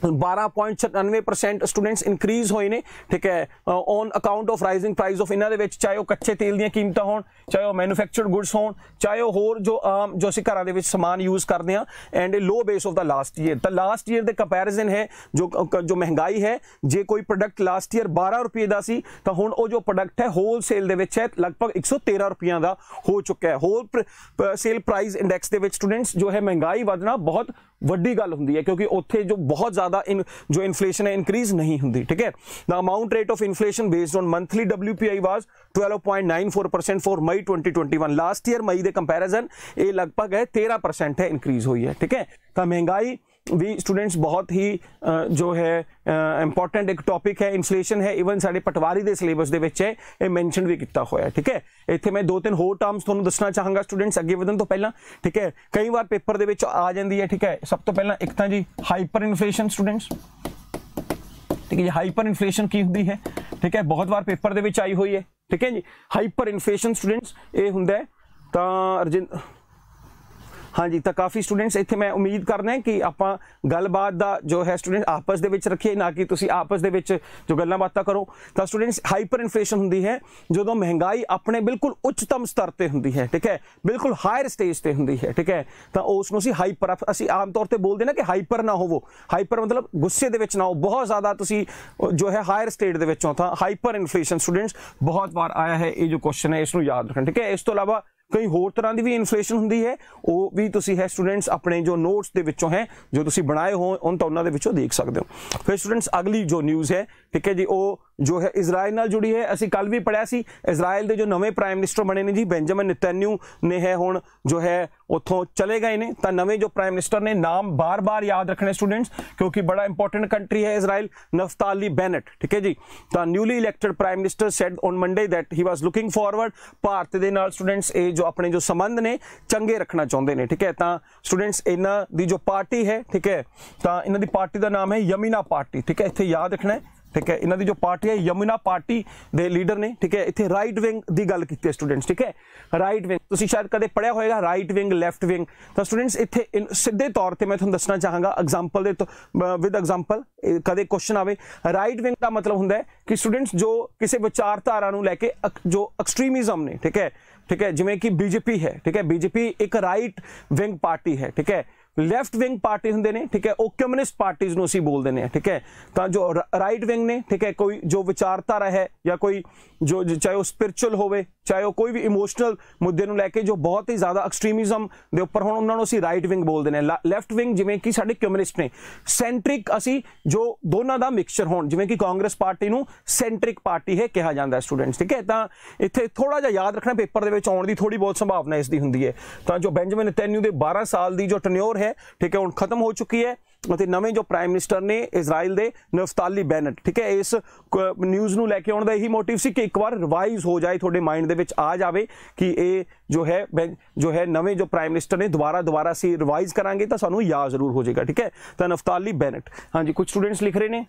12.97% ਸਟੂਡੈਂਟਸ ਇਨਕਰੀਜ਼ ਹੋਏ ਨੇ ਠੀਕ ਹੈ on account of rising price of ਇਹਨਾਂ ਦੇ ਵਿੱਚ ਚਾਹੇ ਉਹ ਕੱਚੇ ਤੇਲ ਦੀਆਂ ਕੀਮਤਾਂ ਹੋਣ ਚਾਹੇ ਉਹ ਮੈਨੂਫੈਕਚਰਡ ਗੁੱਡਸ ਹੋਣ ਚਾਹੇ ਉਹ ਹੋਰ ਜੋ ਆਮ ਜੋ ਅਸੀਂ ਘਰਾਂ ਦੇ ਵਿੱਚ ਸਮਾਨ ਯੂਜ਼ ਕਰਦੇ ਆ ਐਂਡ ਇਹ low base of the last year ਤਾਂ ਲਾਸਟ ਈਅਰ ਦੇ ਕੰਪੈਰੀਜ਼ਨ ਹੈ ਜੋ ਜੋ ਮਹਿੰਗਾਈ ਹੈ ਜੇ ਕੋਈ ਪ੍ਰੋਡਕਟ ਲਾਸਟ ਈਅਰ 12 ਰੁਪਏ ਦਾ ਸੀ ਤਾਂ ਹੁਣ ਉਹ ਜੋ ਪ੍ਰੋਡਕਟ ਹੈ ਹੋਲ ਸੇਲ ਦੇ ਵਿੱਚ ਹੈ ਲਗਭਗ 113 ਰੁਪਈਆ ਦਾ ਹੋ ਚੁੱਕਾ ਹੈ ਹੋਲ ਸੇਲ ਪ੍ਰਾਈਸ ਇੰਡੈਕਸ ਦੇ ਵਿੱਚ ਸਟੂਡੈਂਟਸ ਜੋ ਹੈ ਮਹਿੰਗਾਈ ਵਧਣਾ ਬਹੁਤ ਵੱਡੀ ਗੱਲ ਹੁੰਦੀ ਹੈ ਕਿਉਂਕਿ ਉੱਥੇ ਜੋ ਬਹੁਤ ज़्यादा इन जो इन्फ्लेशन है इंक्रीज नहीं होंगी ठीक है the amount rate of inflation based on monthly W P I was for May twenty last year मई के कंपेरिजन ये लगभग है तेरह है इंक्रीज हुई है ठीक है तो महंगाई ਵੀ ਸਟੂਡੈਂਟਸ ਬਹੁਤ ਹੀ ਜੋ ਹੈ ਇੰਪੋਰਟੈਂਟ ਇੱਕ ਟੌਪਿਕ ਹੈ ਇਨਫਲੇਸ਼ਨ ਹੈ ਇਵਨ ਸਾਡੇ ਪਟਵਾਰੀ ਦੇ ਸਿਲੇਬਸ ਦੇ ਵਿੱਚ ਹੈ ਇਹ ਮੈਂਸ਼ਨ ਵੀ ਕੀਤਾ ਹੋਇਆ ਠੀਕ ਹੈ ਇੱਥੇ ਮੈਂ ਦੋ ਤਿੰਨ ਹੋਰ ਟਰਮਸ ਤੁਹਾਨੂੰ ਦੱਸਣਾ ਚਾਹਾਂਗਾ ਸਟੂਡੈਂਟਸ ਅੱਗੇ ਵਧਣ ਤੋਂ ਪਹਿਲਾਂ ਠੀਕ ਹੈ ਕਈ ਵਾਰ ਪੇਪਰ ਦੇ ਵਿੱਚ ਆ ਜਾਂਦੀ ਹੈ ਠੀਕ ਹੈ ਸਭ ਤੋਂ ਪਹਿਲਾਂ ਇੱਕ ਤਾਂ ਜੀ ਹਾਈਪਰ ਇਨਫਲੇਸ਼ਨ ਸਟੂਡੈਂਟਸ ਠੀਕ ਹੈ ਜੀ ਹਾਈਪਰ ਇਨਫਲੇਸ਼ਨ ਕੀ ਹੁੰਦੀ ਹੈ ਠੀਕ ਹੈ ਬਹੁਤ ਵਾਰ ਪੇਪਰ ਦੇ ਵਿੱਚ ਆਈ ਹੋਈ ਹੈ ਠੀਕ ਹੈ ਜੀ ਹਾਈਪਰ ਇਨਫਲੇਸ਼ਨ ਸਟੂਡੈਂਟਸ ਇਹ ਹੁੰਦਾ ਤਾਂ ਅਰਜਿੰਦ ਹਾਂਜੀ ਤਾਂ ਕਾਫੀ ਸਟੂਡੈਂਟਸ ਇੱਥੇ ਮੈਂ ਉਮੀਦ ਕਰਦਾ ਕਿ ਆਪਾਂ ਗੱਲਬਾਤ ਦਾ ਜੋ ਹੈ ਸਟੂਡੈਂਟ ਆਪਸ ਦੇ ਵਿੱਚ ਰੱਖੀਏ ਨਾ ਕਿ ਤੁਸੀਂ ਆਪਸ ਦੇ ਵਿੱਚ ਜੋ ਗੱਲਾਂ ਬਾਤਾਂ ਕਰੋ ਤਾਂ ਸਟੂਡੈਂਟਸ ਹਾਈਪਰ ਇਨਫਲੇਸ਼ਨ ਹੁੰਦੀ ਹੈ ਜਦੋਂ ਮਹਿੰਗਾਈ ਆਪਣੇ ਬਿਲਕੁਲ ਉੱਚਤਮ ਸਤਰ ਤੇ ਹੁੰਦੀ ਹੈ ਠੀਕ ਹੈ ਬਿਲਕੁਲ ਹਾਇਰ ਸਟੇਜ ਤੇ ਹੁੰਦੀ ਹੈ ਠੀਕ ਹੈ ਤਾਂ ਉਸ ਨੂੰ ਅਸੀਂ ਹਾਈਪਰ ਅਸੀਂ ਆਮ ਤੌਰ ਤੇ ਬੋਲਦੇ ਨਾ ਕਿ ਹਾਈਪਰ ਨਾ ਹੋਵੋ ਹਾਈਪਰ ਮਤਲਬ ਗੁੱਸੇ ਦੇ ਵਿੱਚ ਨਾ ਹੋ ਬਹੁਤ ਜ਼ਿਆਦਾ ਤੁਸੀਂ ਜੋ ਹੈ ਹਾਇਰ ਸਟੇਟ ਦੇ ਵਿੱਚੋਂ ਤਾਂ ਹਾਈਪਰ ਇਨਫਲੇਸ਼ਨ ਸਟੂਡੈਂਟਸ ਬਹੁਤ ਵਾਰ ਆਇਆ ਹੈ ਇਹ ਜੋ ਕੁਐਸਚਨ ਹੈ ਇਸ ਨੂੰ ਯਾਦ ਰੱਖਣ ਠੀਕ ਹੈ ਇਸ ਤੋਂ ਇਲਾਵਾ ਕਈ ਹੋਰ ਤਰ੍ਹਾਂ ਦੀ ਵੀ ਇਨਫਲੇਸ਼ਨ ਹੁੰਦੀ ਹੈ ਉਹ ਵੀ ਤੁਸੀਂ ਹੈ ਸਟੂਡੈਂਟਸ ਆਪਣੇ ਜੋ ਨੋਟਸ ਦੇ ਵਿੱਚੋਂ ਹੈ ਜੋ ਤੁਸੀਂ ਬਣਾਏ ਹੋ ਉਹਨਾਂ ਤੋਂ ਉਹਨਾਂ ਦੇ ਵਿੱਚੋਂ ਦੇਖ ਸਕਦੇ ਹੋ ਫਿਰ ਸਟੂਡੈਂਟਸ ਅਗਲੀ ਜੋ ਨਿਊਜ਼ ਹੈ ਠੀਕ ਹੈ ਜੀ ਉਹ ਜੋ ਹੈ ਇਜ਼ਰਾਈਲ ਨਾਲ ਜੁੜੀ ਹੈ ਅਸੀਂ ਕੱਲ ਵੀ ਪੜਿਆ ਸੀ ਇਜ਼ਰਾਈਲ ਦੇ ਜੋ ਨਵੇਂ ਪ੍ਰਾਈਮ ਮਿਨਿਸਟਰ ਬਣੇ ਨੇ ਜੀ ਬੈਂਜਾਮਿਨ ਨਿਤਨਿਊ ਨੇ ਹੈ ਹੁਣ ਜੋ ਹੈ ਉੱਥੋਂ ਚਲੇ ਗਏ ਨੇ ਤਾਂ ਨਵੇਂ ਜੋ ਪ੍ਰਾਈਮ ਮਿਨਿਸਟਰ ਨੇ ਨਾਮ ਬਾਰ-ਬਾਰ ਯਾਦ ਰੱਖਣੇ ਸਟੂਡੈਂਟਸ ਕਿਉਂਕਿ ਬੜਾ ਇੰਪੋਰਟੈਂਟ ਕੰਟਰੀ ਹੈ ਇਜ਼ਰਾਈਲ ਨਫਤਾਲੀ ਬੈਨਟ ਠੀਕ ਹੈ ਜੀ ਤਾਂ newly elected prime minister said on Monday that he was looking forward Bharat ਦੇ ਨਾਲ ਸਟੂਡੈਂਟਸ ਇਹ ਜੋ ਆਪਣੇ ਜੋ ਸੰਬੰਧ ਨੇ ਚੰਗੇ ਰੱਖਣਾ ਚਾਹੁੰਦੇ ਨੇ ਠੀਕ ਹੈ ਤਾਂ ਸਟੂਡੈਂਟਸ ਇਹਨਾਂ ਦੀ ਜੋ ਪਾਰਟੀ ਹੈ ਠੀਕ ਹੈ ਤਾਂ ਇਹਨਾਂ ਦੀ ਪਾਰਟੀ ਦਾ ਨਾਮ ਹੈ ਯਮੀਨਾ ਪਾਰਟੀ ਠੀਕ ਹੈ ਇੱਥੇ ਯਾਦ ਰੱਖਣਾ ਹੈ ਠੀਕ ਹੈ ਇਹਨਾਂ ਦੀ ਜੋ ਪਾਰਟੀ ਹੈ ਯਮੁਨਾ ਪਾਰਟੀ ਦੇ ਲੀਡਰ ਨੇ ਠੀਕ ਹੈ ਇੱਥੇ ਰਾਈਟ ਵਿੰਗ ਦੀ ਗੱਲ ਕੀਤੀ ਹੈ ਸਟੂਡੈਂਟਸ ਠੀਕ ਹੈ ਰਾਈਟ ਵਿੰਗ ਤੁਸੀਂ ਸ਼ਾਇਦ ਕਦੇ ਪੜਿਆ ਹੋਵੇਗਾ ਰਾਈਟ ਵਿੰਗ ਲੈਫਟ ਵਿੰਗ ਤਾਂ ਸਟੂਡੈਂਟਸ ਇੱਥੇ ਸਿੱਧੇ ਤੌਰ ਤੇ ਮੈਂ ਤੁਹਾਨੂੰ ਦੱਸਣਾ ਚਾਹਾਂਗਾ ਐਗਜ਼ਾਮਪਲ ਦੇ ਵਿਦ ਐਗਜ਼ਾਮਪਲ ਕਦੇ ਕੁਐਸਚਨ ਆਵੇ ਰਾਈਟ ਵਿੰਗ ਦਾ ਮਤਲਬ ਹੁੰਦਾ ਹੈ ਕਿ ਸਟੂਡੈਂਟਸ ਜੋ ਕਿਸੇ ਵਿਚਾਰਧਾਰਾ ਨੂੰ ਲੈ ਕੇ ਜੋ ਐਕਸਟ੍ਰੀਮਿਜ਼ਮ ਨੇ ਠੀਕ ਹੈ ਠੀਕ ਹੈ ਜਿਵੇਂ ਕਿ ਬੀਜੇਪੀ ਹੈ ਠੀਕ ਹੈ ਬੀਜੇਪੀ ਇੱਕ ਰਾਈਟ ਵਿੰਗ ਪਾਰਟੀ ਹੈ ਠੀਕ ਹੈ ਲੈਫਟ ਵਿੰਗ ਪਾਰਟੀ ਹੁੰਦੇ ਨੇ ਠੀਕ ਹੈ ਉਹ ਕਮਿਊਨਿਸਟ ਪਾਰਟੀਆਂ ਨੂੰ ਅਸੀਂ ਬੋਲਦੇ ਨੇ ਠੀਕ ਹੈ ਤਾਂ ਜੋ ਰਾਈਟ ਵਿੰਗ ਨੇ ਠੀਕ ਹੈ ਕੋਈ ਜੋ ਵਿਚਾਰਧਾਰਾ ਹੈ ਜਾਂ ਕੋਈ ਜੋ ਚਾਹੇ ਉਹ ਸਪਿਰਚੁਅਲ ਹੋਵੇ ਚਾਹੇ ਉਹ ਕੋਈ ਵੀ ਇਮੋਸ਼ਨਲ ਮੁੱਦੇ ਨੂੰ ਲੈ ਕੇ ਜੋ ਬਹੁਤ ਹੀ ਜ਼ਿਆਦਾ ਐਕਸਟ੍ਰੀਮਿਜ਼ਮ ਦੇ ਉੱਪਰ ਹੁਣ ਉਹਨਾਂ ਨੂੰ ਅਸੀਂ ਰਾਈਟ ਵਿੰਗ ਬੋਲਦੇ ਨੇ ਲੈਫਟ ਵਿੰਗ ਜਿਵੇਂ ਕਿ ਸਾਡੇ ਕਮਿਊਨਿਸਟ ਨੇ ਸੈਂਟ੍ਰਿਕ ਅਸੀਂ ਜੋ ਦੋਨਾਂ ਦਾ ਮਿਕਸਚਰ ਹੋਣ ਜਿਵੇਂ ਕਿ ਕਾਂਗਰਸ ਪਾਰਟੀ ਨੂੰ ਸੈਂਟ੍ਰਿਕ ਪਾਰਟੀ ਹੈ ਕਿਹਾ ਜਾਂਦਾ ਸਟੂਡੈਂਟਸ ਠੀਕ ਹੈ ਤਾਂ ਇੱਥੇ ਥੋੜਾ ਜਿਹਾ ਯਾਦ ਰੱਖਣਾ ਪੇਪਰ ਦੇ ਵਿੱਚ ਆਉਣ ਦੀ ਥੋੜੀ ਬਹੁਤ ਸੰਭਾਵਨਾ ਇਸ ਦੀ ਹੁੰਦੀ ਹੈ ਤਾਂ ਜੋ ਬੈਂਜਾਮਿਨ ਨੇਤਨਿਊ ਦੇ 12 ਸਾਲ ਦੀ ਜੋ ਟਨਿਓਰ ਹੈ ਠੀਕ ਹੈ ਹੁਣ ਖਤਮ ਹੋ ਚੁੱਕੀ ਹੈ ਅਤੇ ਨਵੇਂ ਜੋ ਪ੍ਰਾਈਮ ਮਿਨਿਸਟਰ ਨੇ ਇਜ਼ਰਾਈਲ ਦੇ ਨਫਤਾਲੀ ਬੈਨਟ ਠੀਕ ਹੈ ਇਸ ਨਿਊਜ਼ ਨੂੰ ਲੈ ਕੇ ਆਉਣ ਦਾ ਇਹੀ ਮੋਟਿਵ ਸੀ ਕਿ ਇੱਕ ਵਾਰ ਰਿਵਾਈਜ਼ ਹੋ ਜਾਏ ਤੁਹਾਡੇ ਮਾਈਂਡ ਦੇ ਵਿੱਚ ਆ ਜਾਵੇ ਕਿ ਇਹ ਜੋ ਹੈ ਜੋ ਹੈ ਨਵੇਂ ਜੋ ਪ੍ਰਾਈਮ ਮਿਨਿਸਟਰ ਨੇ ਦੁਬਾਰਾ ਦੁਬਾਰਾ ਸੀ ਰਿਵਾਈਜ਼ ਕਰਾਂਗੇ ਤਾਂ ਸਾਨੂੰ ਯਾਦ ਜ਼ਰੂਰ ਹੋ ਜਾਏਗਾ ਠੀਕ ਹੈ ਤਾਂ ਨਫਤਾਲੀ ਬੈਨਟ ਹਾਂਜੀ ਕੁਝ ਸਟੂਡੈਂਟਸ ਲਿਖ ਰਹੇ ਨੇ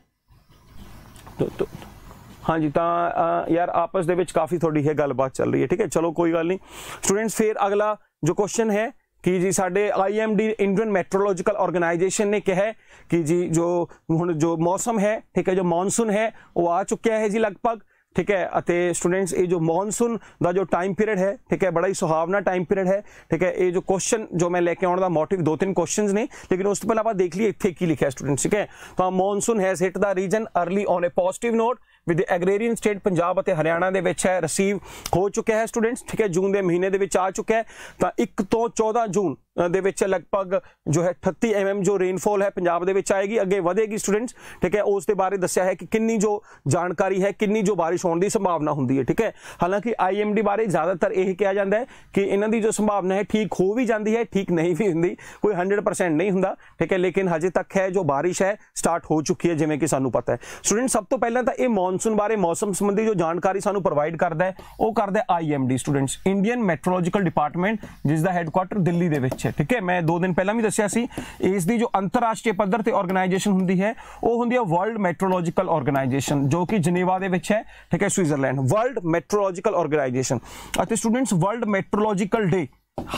ਹਾਂਜੀ ਤਾਂ ਯਾਰ ਆਪਸ ਦੇ ਵਿੱਚ ਕਾਫੀ ਤੁਹਾਡੀ ਇਹ ਗੱਲਬਾਤ ਚੱਲ ਰਹੀ ਹੈ ਠੀਕ ਹੈ ਚਲੋ ਕੋਈ ਗੱਲ ਨਹੀਂ ਸਟੂਡੈਂਟਸ ਫੇਰ ਅਗਲਾ ਜੋ ਕੁਐਸਚਨ ਹੈ ਕਿ ਜੀ ਸਾਡੇ ਆਈਐਮਡੀ ਇੰਡੀਅਨ ਮੈਟਰੋਲੋਜੀਕਲ ਆਰਗੇਨਾਈਜੇਸ਼ਨ ਨੇ ਕਿਹਾ ਕਿ ਜੀ ਜੋ ਹੁਣ ਜੋ ਮੌਸਮ ਹੈ ਠੀਕ ਹੈ ਜੋ ਮੌਨਸੂਨ ਹੈ ਉਹ ਆ ਚੁੱਕਿਆ ਹੈ ਜੀ ਲਗਭਗ ਠੀਕ ਹੈ ਅਤੇ ਸਟੂਡੈਂਟਸ ਇਹ ਜੋ ਮੌਨਸੂਨ ਦਾ ਜੋ ਟਾਈਮ ਪੀਰੀਅਡ ਹੈ ਠੀਕ ਹੈ ਬੜਾ ਹੀ ਸੁਹਾਵਣਾ ਟਾਈਮ ਪੀਰੀਅਡ ਹੈ ਠੀਕ ਹੈ ਇਹ ਜੋ ਕੁਐਸਚਨ ਜੋ ਮੈਂ ਲੈ ਕੇ ਆਉਣ ਦਾ ਮੋਟਿਵ ਦੋ ਤਿੰਨ ਕੁਐਸਚਨਸ ਨੇ ਲੇਕਿਨ ਉਸ ਤੋਂ ਪਹਿਲਾਂ ਆਪਾਂ ਦੇਖ ਲਈਏ ਇੱਥੇ ਕੀ ਲਿਖਿਆ ਸਟੂਡੈਂਟਸ ਠੀਕ ਹੈ ਤਾਂ monsoon has hit the region early on a positive note with agrarian state Punjab ਅਤੇ ਹਰਿਆਣਾ ਦੇ ਵਿੱਚ ਹੈ ਰਿਸੀਵ ਹੋ ਚੁੱਕਿਆ ਹੈ ਸਟੂਡੈਂਟਸ ਠੀਕ ਹੈ ਜੂਨ ਦੇ ਮਹੀਨੇ ਦੇ ਵਿੱਚ ਆ ਚੁੱਕਿਆ ਹੈ ਤਾਂ 1 ਤੋਂ 14 ਜੂਨ ਦੇ ਵਿੱਚ ਲਗਭਗ ਜੋ ਹੈ 38 ਐਮਐਮ ਜੋ ਰੇਨਫਾਲ ਹੈ ਪੰਜਾਬ ਦੇ ਵਿੱਚ ਆਏਗੀ ਅੱਗੇ ਵਧੇਗੀ ਸਟੂਡੈਂਟਸ ਠੀਕ ਹੈ ਉਸ ਦੇ ਬਾਰੇ ਦੱਸਿਆ ਹੈ ਕਿ ਕਿੰਨੀ ਜੋ ਜਾਣਕਾਰੀ ਹੈ ਕਿੰਨੀ ਜੋ بارش ਹੋਣ ਦੀ ਸੰਭਾਵਨਾ ਹੁੰਦੀ ਹੈ ਠੀਕ ਹੈ ਹਾਲਾਂਕਿ ਆਈਐਮਡੀ ਬਾਰੇ ਜ਼ਿਆਦਾਤਰ ਇਹ ਕਿਹਾ ਜਾਂਦਾ ਹੈ ਕਿ ਇਹਨਾਂ ਦੀ ਜੋ ਸੰਭਾਵਨਾ ਹੈ ਠੀਕ ਹੋ ਵੀ ਜਾਂਦੀ ਹੈ ਠੀਕ ਨਹੀਂ ਵੀ ਹੁੰਦੀ ਕੋਈ 100% ਨਹੀਂ ਹੁੰਦਾ ਠੀਕ ਹੈ ਲੇਕਿਨ ਹਜੇ ਤੱਕ ਹੈ ਜੋ بارش ਹੈ ਸਟਾਰਟ ਹੋ ਚੁੱਕੀ ਹੈ ਜਿਵੇਂ ਕਿ ਸਾਨੂੰ ਪਤਾ ਹੈ ਸਟੂਡੈਂਟ ਸਭ ਤੋਂ ਪਹਿਲਾਂ ਤਾਂ ਇਹ ਮੌਨਸੂਨ ਬਾਰੇ ਮੌਸਮ ਸੰਬੰਧੀ ਜੋ ਜਾਣਕਾਰੀ ਸਾਨੂੰ ਪ੍ਰੋਵਾਈਡ ਕਰਦਾ ਹੈ ਉਹ ਕਰਦਾ ਹੈ IMD students Indian meteorological department ਜਿਸ ਦਾ ਹੈੱਡਕੁਆਰਟਰ ਦਿੱਲੀ ਦੇ ਵਿੱਚ ਹੈ ਠੀਕ ਹੈ ਮੈਂ 2 ਦਿਨ ਪਹਿਲਾਂ ਵੀ ਦੱਸਿਆ ਸੀ ਇਸ ਦੀ ਜੋ ਅੰਤਰਰਾਸ਼ਟਰੀ ਪੱਧਰ ਤੇ ਆਰਗੇਨਾਈਜੇਸ਼ਨ ਹੁੰਦੀ ਹੈ ਉਹ ਹੁੰਦੀ ਹੈ ਵਰਲਡ ਮੈਟਰੋਲੋਜੀਕਲ ਆਰਗੇਨਾਈਜੇਸ਼ਨ ਜੋ ਕਿ ਜਨੇਵਾ ਦੇ ਵਿੱਚ ਹੈ ਠੀਕ ਹੈ ਸਵਿਟਜ਼ਰਲੈਂਡ ਵਰਲਡ ਮੈਟਰੋਲੋਜੀਕਲ ਆਰਗੇਨਾਈਜੇਸ਼ਨ ਅਤੇ ਸਟੂਡੈਂਟਸ ਵਰਲਡ ਮੈਟਰੋਲੋਜੀਕਲ ਡੇ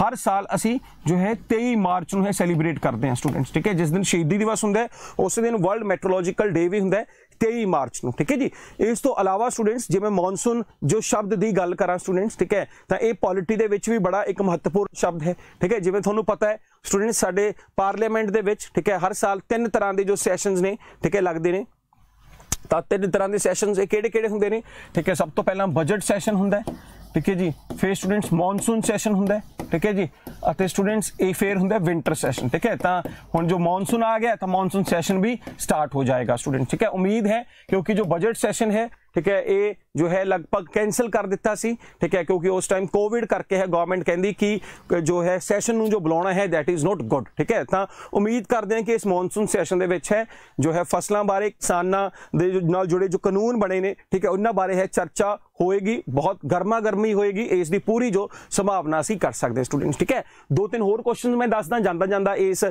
ਹਰ ਸਾਲ ਅਸੀਂ ਜੋ ਹੈ 23 ਮਾਰਚ ਨੂੰ ਹੈ ਸੈਲੀਬ੍ਰੇਟ ਕਰਦੇ ਹਾਂ ਸਟੂਡੈਂਟਸ ਠੀਕ ਹੈ ਜਿਸ ਦਿਨ ਸ਼ਹੀਦੀ ਦਿਵਸ ਹੁੰਦਾ ਹੈ ਉਸੇ ਦਿਨ ਵਰਲਡ ਮੈਟਰੋਲੋਜੀਕਲ ਡੇ ਵੀ ਹੁੰਦਾ ਹੈ 23 ਮਾਰਚ ਨੂੰ ਠੀਕ ਹੈ ਜੀ ਇਸ ਤੋਂ ਇਲਾਵਾ ਸਟੂਡੈਂਟਸ ਜਿਵੇਂ ਮੌਨਸੂਨ ਜੋ ਸ਼ਬਦ ਦੀ ਗੱਲ ਕਰਾਂ ਸਟੂਡੈਂਟਸ ਠੀਕ ਹੈ ਤਾਂ ਇਹ ਪੋਲਿਟੀ ਦੇ ਵਿੱਚ ਵੀ ਬੜਾ ਇੱਕ ਮਹੱਤਵਪੂਰਨ ਸ਼ਬਦ ਹੈ ਠੀਕ ਹੈ ਜਿਵੇਂ ਤੁਹਾਨੂੰ ਪਤਾ ਹੈ ਸਟੂਡੈਂਟਸ ਸਾਡੇ ਪਾਰਲੀਮੈਂਟ ਦੇ ਵਿੱਚ ਠੀਕ ਹੈ ਹਰ ਸਾਲ ਤਿੰਨ ਤਰ੍ਹਾਂ ਦੇ ਜੋ ਸੈਸ਼ਨਸ ਨੇ ਠੀਕ ਹੈ ਲੱਗਦੇ ਨੇ ਤਾਂ ਤਿੰਨ ਤਰ੍ਹਾਂ ਦੇ ਸੈਸ਼ਨਸ ਇਹ ਕਿਹੜੇ-ਕਿਹੜੇ ਹੁੰਦੇ ਨੇ ਠੀਕ ਹੈ ਸਭ ਤੋਂ ਪਹਿਲਾਂ ਬਜਟ ਸੈਸ਼ਨ ਹੁੰਦਾ ਹੈ ਠੀਕ ਹੈ ਜੀ ਫੇਰ ਸਟੂਡੈਂਟਸ ਮੌਨਸੂਨ ਸੈਸ਼ਨ ਹੁੰਦਾ ਠੀਕ ਹੈ ਜੀ ਅਤੇ ਸਟੂਡੈਂਟਸ ਇਹ ਫੇਰ ਹੁੰਦਾ ਵਿంటర్ ਸੈਸ਼ਨ ਠੀਕ ਹੈ ਤਾਂ ਹੁਣ ਜੋ ਮੌਨਸੂਨ ਆ ਗਿਆ ਤਾਂ ਮੌਨਸੂਨ ਸੈਸ਼ਨ ਵੀ ਸਟਾਰਟ ਹੋ ਜਾਏਗਾ ਸਟੂਡੈਂਟ ਠੀਕ ਹੈ ਉਮੀਦ ਹੈ ਕਿਉਂਕਿ ਜੋ ਬਜਟ ਸੈਸ਼ਨ ਹੈ ਠੀਕ ਹੈ ਇਹ ਜੋ ਹੈ ਲਗਭਗ ਕੈਨਸਲ ਕਰ ਦਿੱਤਾ ਸੀ ਠੀਕ ਹੈ ਕਿਉਂਕਿ ਉਸ ਟਾਈਮ ਕੋਵਿਡ ਕਰਕੇ ਹੈ ਗਵਰਨਮੈਂਟ ਕਹਿੰਦੀ ਕਿ ਜੋ ਹੈ ਸੈਸ਼ਨ ਨੂੰ ਜੋ ਬੁਲਾਉਣਾ ਹੈ ਥੈਟ ਇਜ਼ ਨਾਟ ਗੁੱਡ ਠੀਕ ਹੈ ਤਾਂ ਉਮੀਦ ਕਰਦੇ ਹਾਂ ਕਿ ਇਸ ਮੌਨਸੂਨ ਸੈਸ਼ਨ ਦੇ ਵਿੱਚ ਹੈ ਜੋ ਹੈ ਫਸਲਾਂ ਬਾਰੇ ਕਿਸਾਨਾਂ ਦੇ ਨਾਲ ਜੁੜੇ ਜੋ ਕਾਨੂੰਨ ਬਣੇ ਨੇ ਠੀਕ ਹੈ ਉਹਨਾਂ ਬਾਰੇ ਹੈ ਚਰਚਾ ਹੋਏਗੀ ਬਹੁਤ ਗਰਮਾ ਗਰਮੀ ਹੋਏਗੀ ਇਸ ਦੀ ਪੂਰੀ ਜੋ ਸੰਭਾਵਨਾ ਸੀ ਕਰ ਸਕਦੇ ਸਟੂਡੈਂਟਸ ਠੀਕ ਹੈ ਦੋ ਤਿੰਨ ਹੋਰ ਕੁਐਸਚਨਸ ਮੈਂ ਦੱਸਦਾ ਜਾਂਦਾ ਜਾਂਦਾ ਇਸ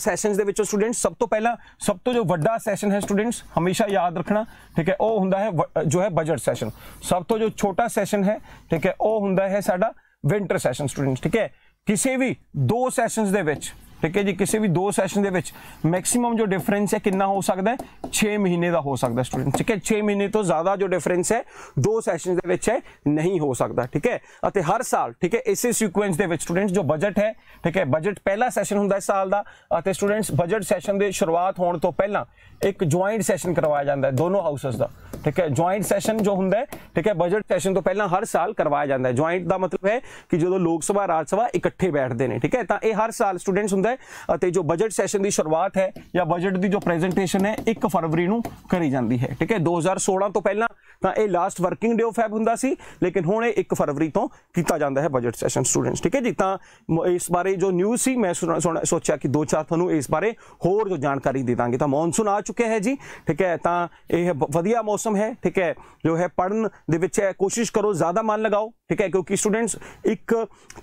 ਸੈਸ਼ਨਸ ਦੇ ਵਿੱਚੋਂ ਸਟੂਡੈਂਟਸ ਸਭ ਤੋਂ ਪਹਿਲਾਂ ਸਭ ਤੋਂ ਜੋ ਵੱਡਾ ਸੈਸ਼ਨ ਹੈ ਸਟੂਡੈਂਟਸ ਹਮੇਸ਼ਾ ਯਾਦ ਰੱਖਣਾ ਠੀਕ ਹੈ ਉਹ ਹੁੰਦਾ ਹੈ ਜੋ ਹੈ ਬਜਟ ਸੈਸ਼ਨ ਸਭ ਤੋਂ ਜੋ ਛੋਟਾ ਸੈਸ਼ਨ ਹੈ ਠੀਕ ਹੈ ਉਹ ਹੁੰਦਾ ਹੈ ਸਾਡਾ ਵਿంటర్ ਸੈਸ਼ਨ ਸਟੂਡੈਂਟਸ ਠੀਕ ਹੈ ਕਿਸੇ ਵੀ ਦੋ ਸੈਸ਼ਨਸ ਦੇ ਵਿੱਚ ਠੀਕ ਹੈ ਜੀ ਕਿਸੇ ਵੀ ਦੋ ਸੈਸ਼ਨ ਦੇ ਵਿੱਚ ਮੈਕਸਿਮਮ ਜੋ ਡਿਫਰੈਂਸ ਹੈ ਕਿੰਨਾ ਹੋ ਸਕਦਾ ਹੈ 6 ਮਹੀਨੇ ਦਾ ਹੋ ਸਕਦਾ ਸਟੂਡੈਂਟ ਠੀਕ ਹੈ 6 ਮਹੀਨੇ ਤੋਂ ਜ਼ਿਆਦਾ ਜੋ ਡਿਫਰੈਂਸ ਹੈ ਦੋ ਸੈਸ਼ਨ ਦੇ ਵਿੱਚ ਹੈ ਨਹੀਂ ਹੋ ਸਕਦਾ ਠੀਕ ਹੈ ਅਤੇ ਹਰ ਸਾਲ ਠੀਕ ਹੈ ਇਸੇ ਸੀਕੁਐਂਸ ਦੇ ਵਿੱਚ ਸਟੂਡੈਂਟਸ ਜੋ ਬਜਟ ਹੈ ਠੀਕ ਹੈ ਬਜਟ ਪਹਿਲਾ ਸੈਸ਼ਨ ਹੁੰਦਾ ਹੈ ਸਾਲ ਦਾ ਅਤੇ ਸਟੂਡੈਂਟਸ ਬਜਟ ਸੈਸ਼ਨ ਦੇ ਸ਼ੁਰੂਆਤ ਹੋਣ ਤੋਂ ਪਹਿਲਾਂ ਇੱਕ ਜੁਆਇੰਟ ਸੈਸ਼ਨ ਕਰਵਾਇਆ ਜਾਂਦਾ ਹੈ ਦੋਨੋਂ ਹਾਊਸਸ ਦਾ ਠੀਕ ਹੈ ਜੁਆਇੰਟ ਸੈਸ਼ਨ ਜੋ ਹੁੰਦਾ ਹੈ ਠੀਕ ਹੈ ਬਜਟ ਸੈਸ਼ਨ ਤੋਂ ਪਹਿਲਾਂ ਹਰ ਸਾਲ ਕਰਵਾਇਆ ਜਾਂਦਾ ਹੈ ਜੁਆਇੰਟ ਦਾ ਮਤਲਬ ਹੈ ਕਿ ਜਦੋਂ ਲੋਕ ਸਭਾ ਰਾਜ ਸਭਾ ਇਕੱਠੇ ਬੈਠਦੇ ਨੇ ਠੀਕ ਹੈ ਤਾਂ ਇਹ ਹਰ ਸਾਲ ਸਟੂਡੈਂਟਸ ਹੁੰਦਾ ਹੈ ਅਤੇ ਜੋ ਬਜਟ ਸੈਸ਼ਨ ਦੀ ਸ਼ੁਰੂਆਤ ਹੈ ਜਾਂ ਬਜਟ ਦੀ ਜੋ ਪ੍ਰੈਜੈਂਟੇਸ਼ਨ ਹੈ 1 ਫਰਵਰੀ ਨੂੰ ਕਰੀ ਜਾਂਦੀ ਹੈ ਠੀਕ ਹੈ 2016 ਤੋਂ ਪਹਿਲਾਂ ਤਾਂ ਇਹ last working day of Feb ਹੁੰਦਾ ਸੀ ਲੇਕਿਨ ਹੁਣ ਇਹ 1 ਫਰਵਰੀ ਤੋਂ ਕੀਤਾ ਜਾਂਦਾ ਹੈ ਬਜਟ ਸੈਸ਼ਨ ਸਟੂਡੈਂਟਸ ਠੀਕ ਹੈ ਜੀ ਤਾਂ ਇਸ ਬਾਰੇ ਜੋ ਨਿਊਜ਼ ਸੀ ਮੈਂ ਸੋਚਿਆ ਕਿ ਦੋ ਚਾਰ ਤੁਹਾਨੂੰ ਇਸ ਬਾਰੇ ਹੋਰ ਜੋ ਜਾਣਕਾਰੀ ਦੇ ਦਾਂਗੇ ਤਾਂ ਮੌਨਸੂਨ ਆ ਚੁੱਕੇ ਹੈ ਜੀ ਠੀਕ ਹੈ ਤਾਂ ਇਹ ਵਧੀਆ ਮੌਸਮ ਹੈ ਠੀਕ ਹੈ ਜੋ ਹੈ ਪੜਨ ਦੇ ਵਿੱਚ ਕੋਸ਼ਿਸ਼ ਕਰੋ ਜ਼ਿਆਦਾ ਮਨ ਲਗਾਓ ਠੀਕ ਹੈ ਕਿਉਂਕਿ ਸਟੂਡੈਂਟਸ ਇੱਕ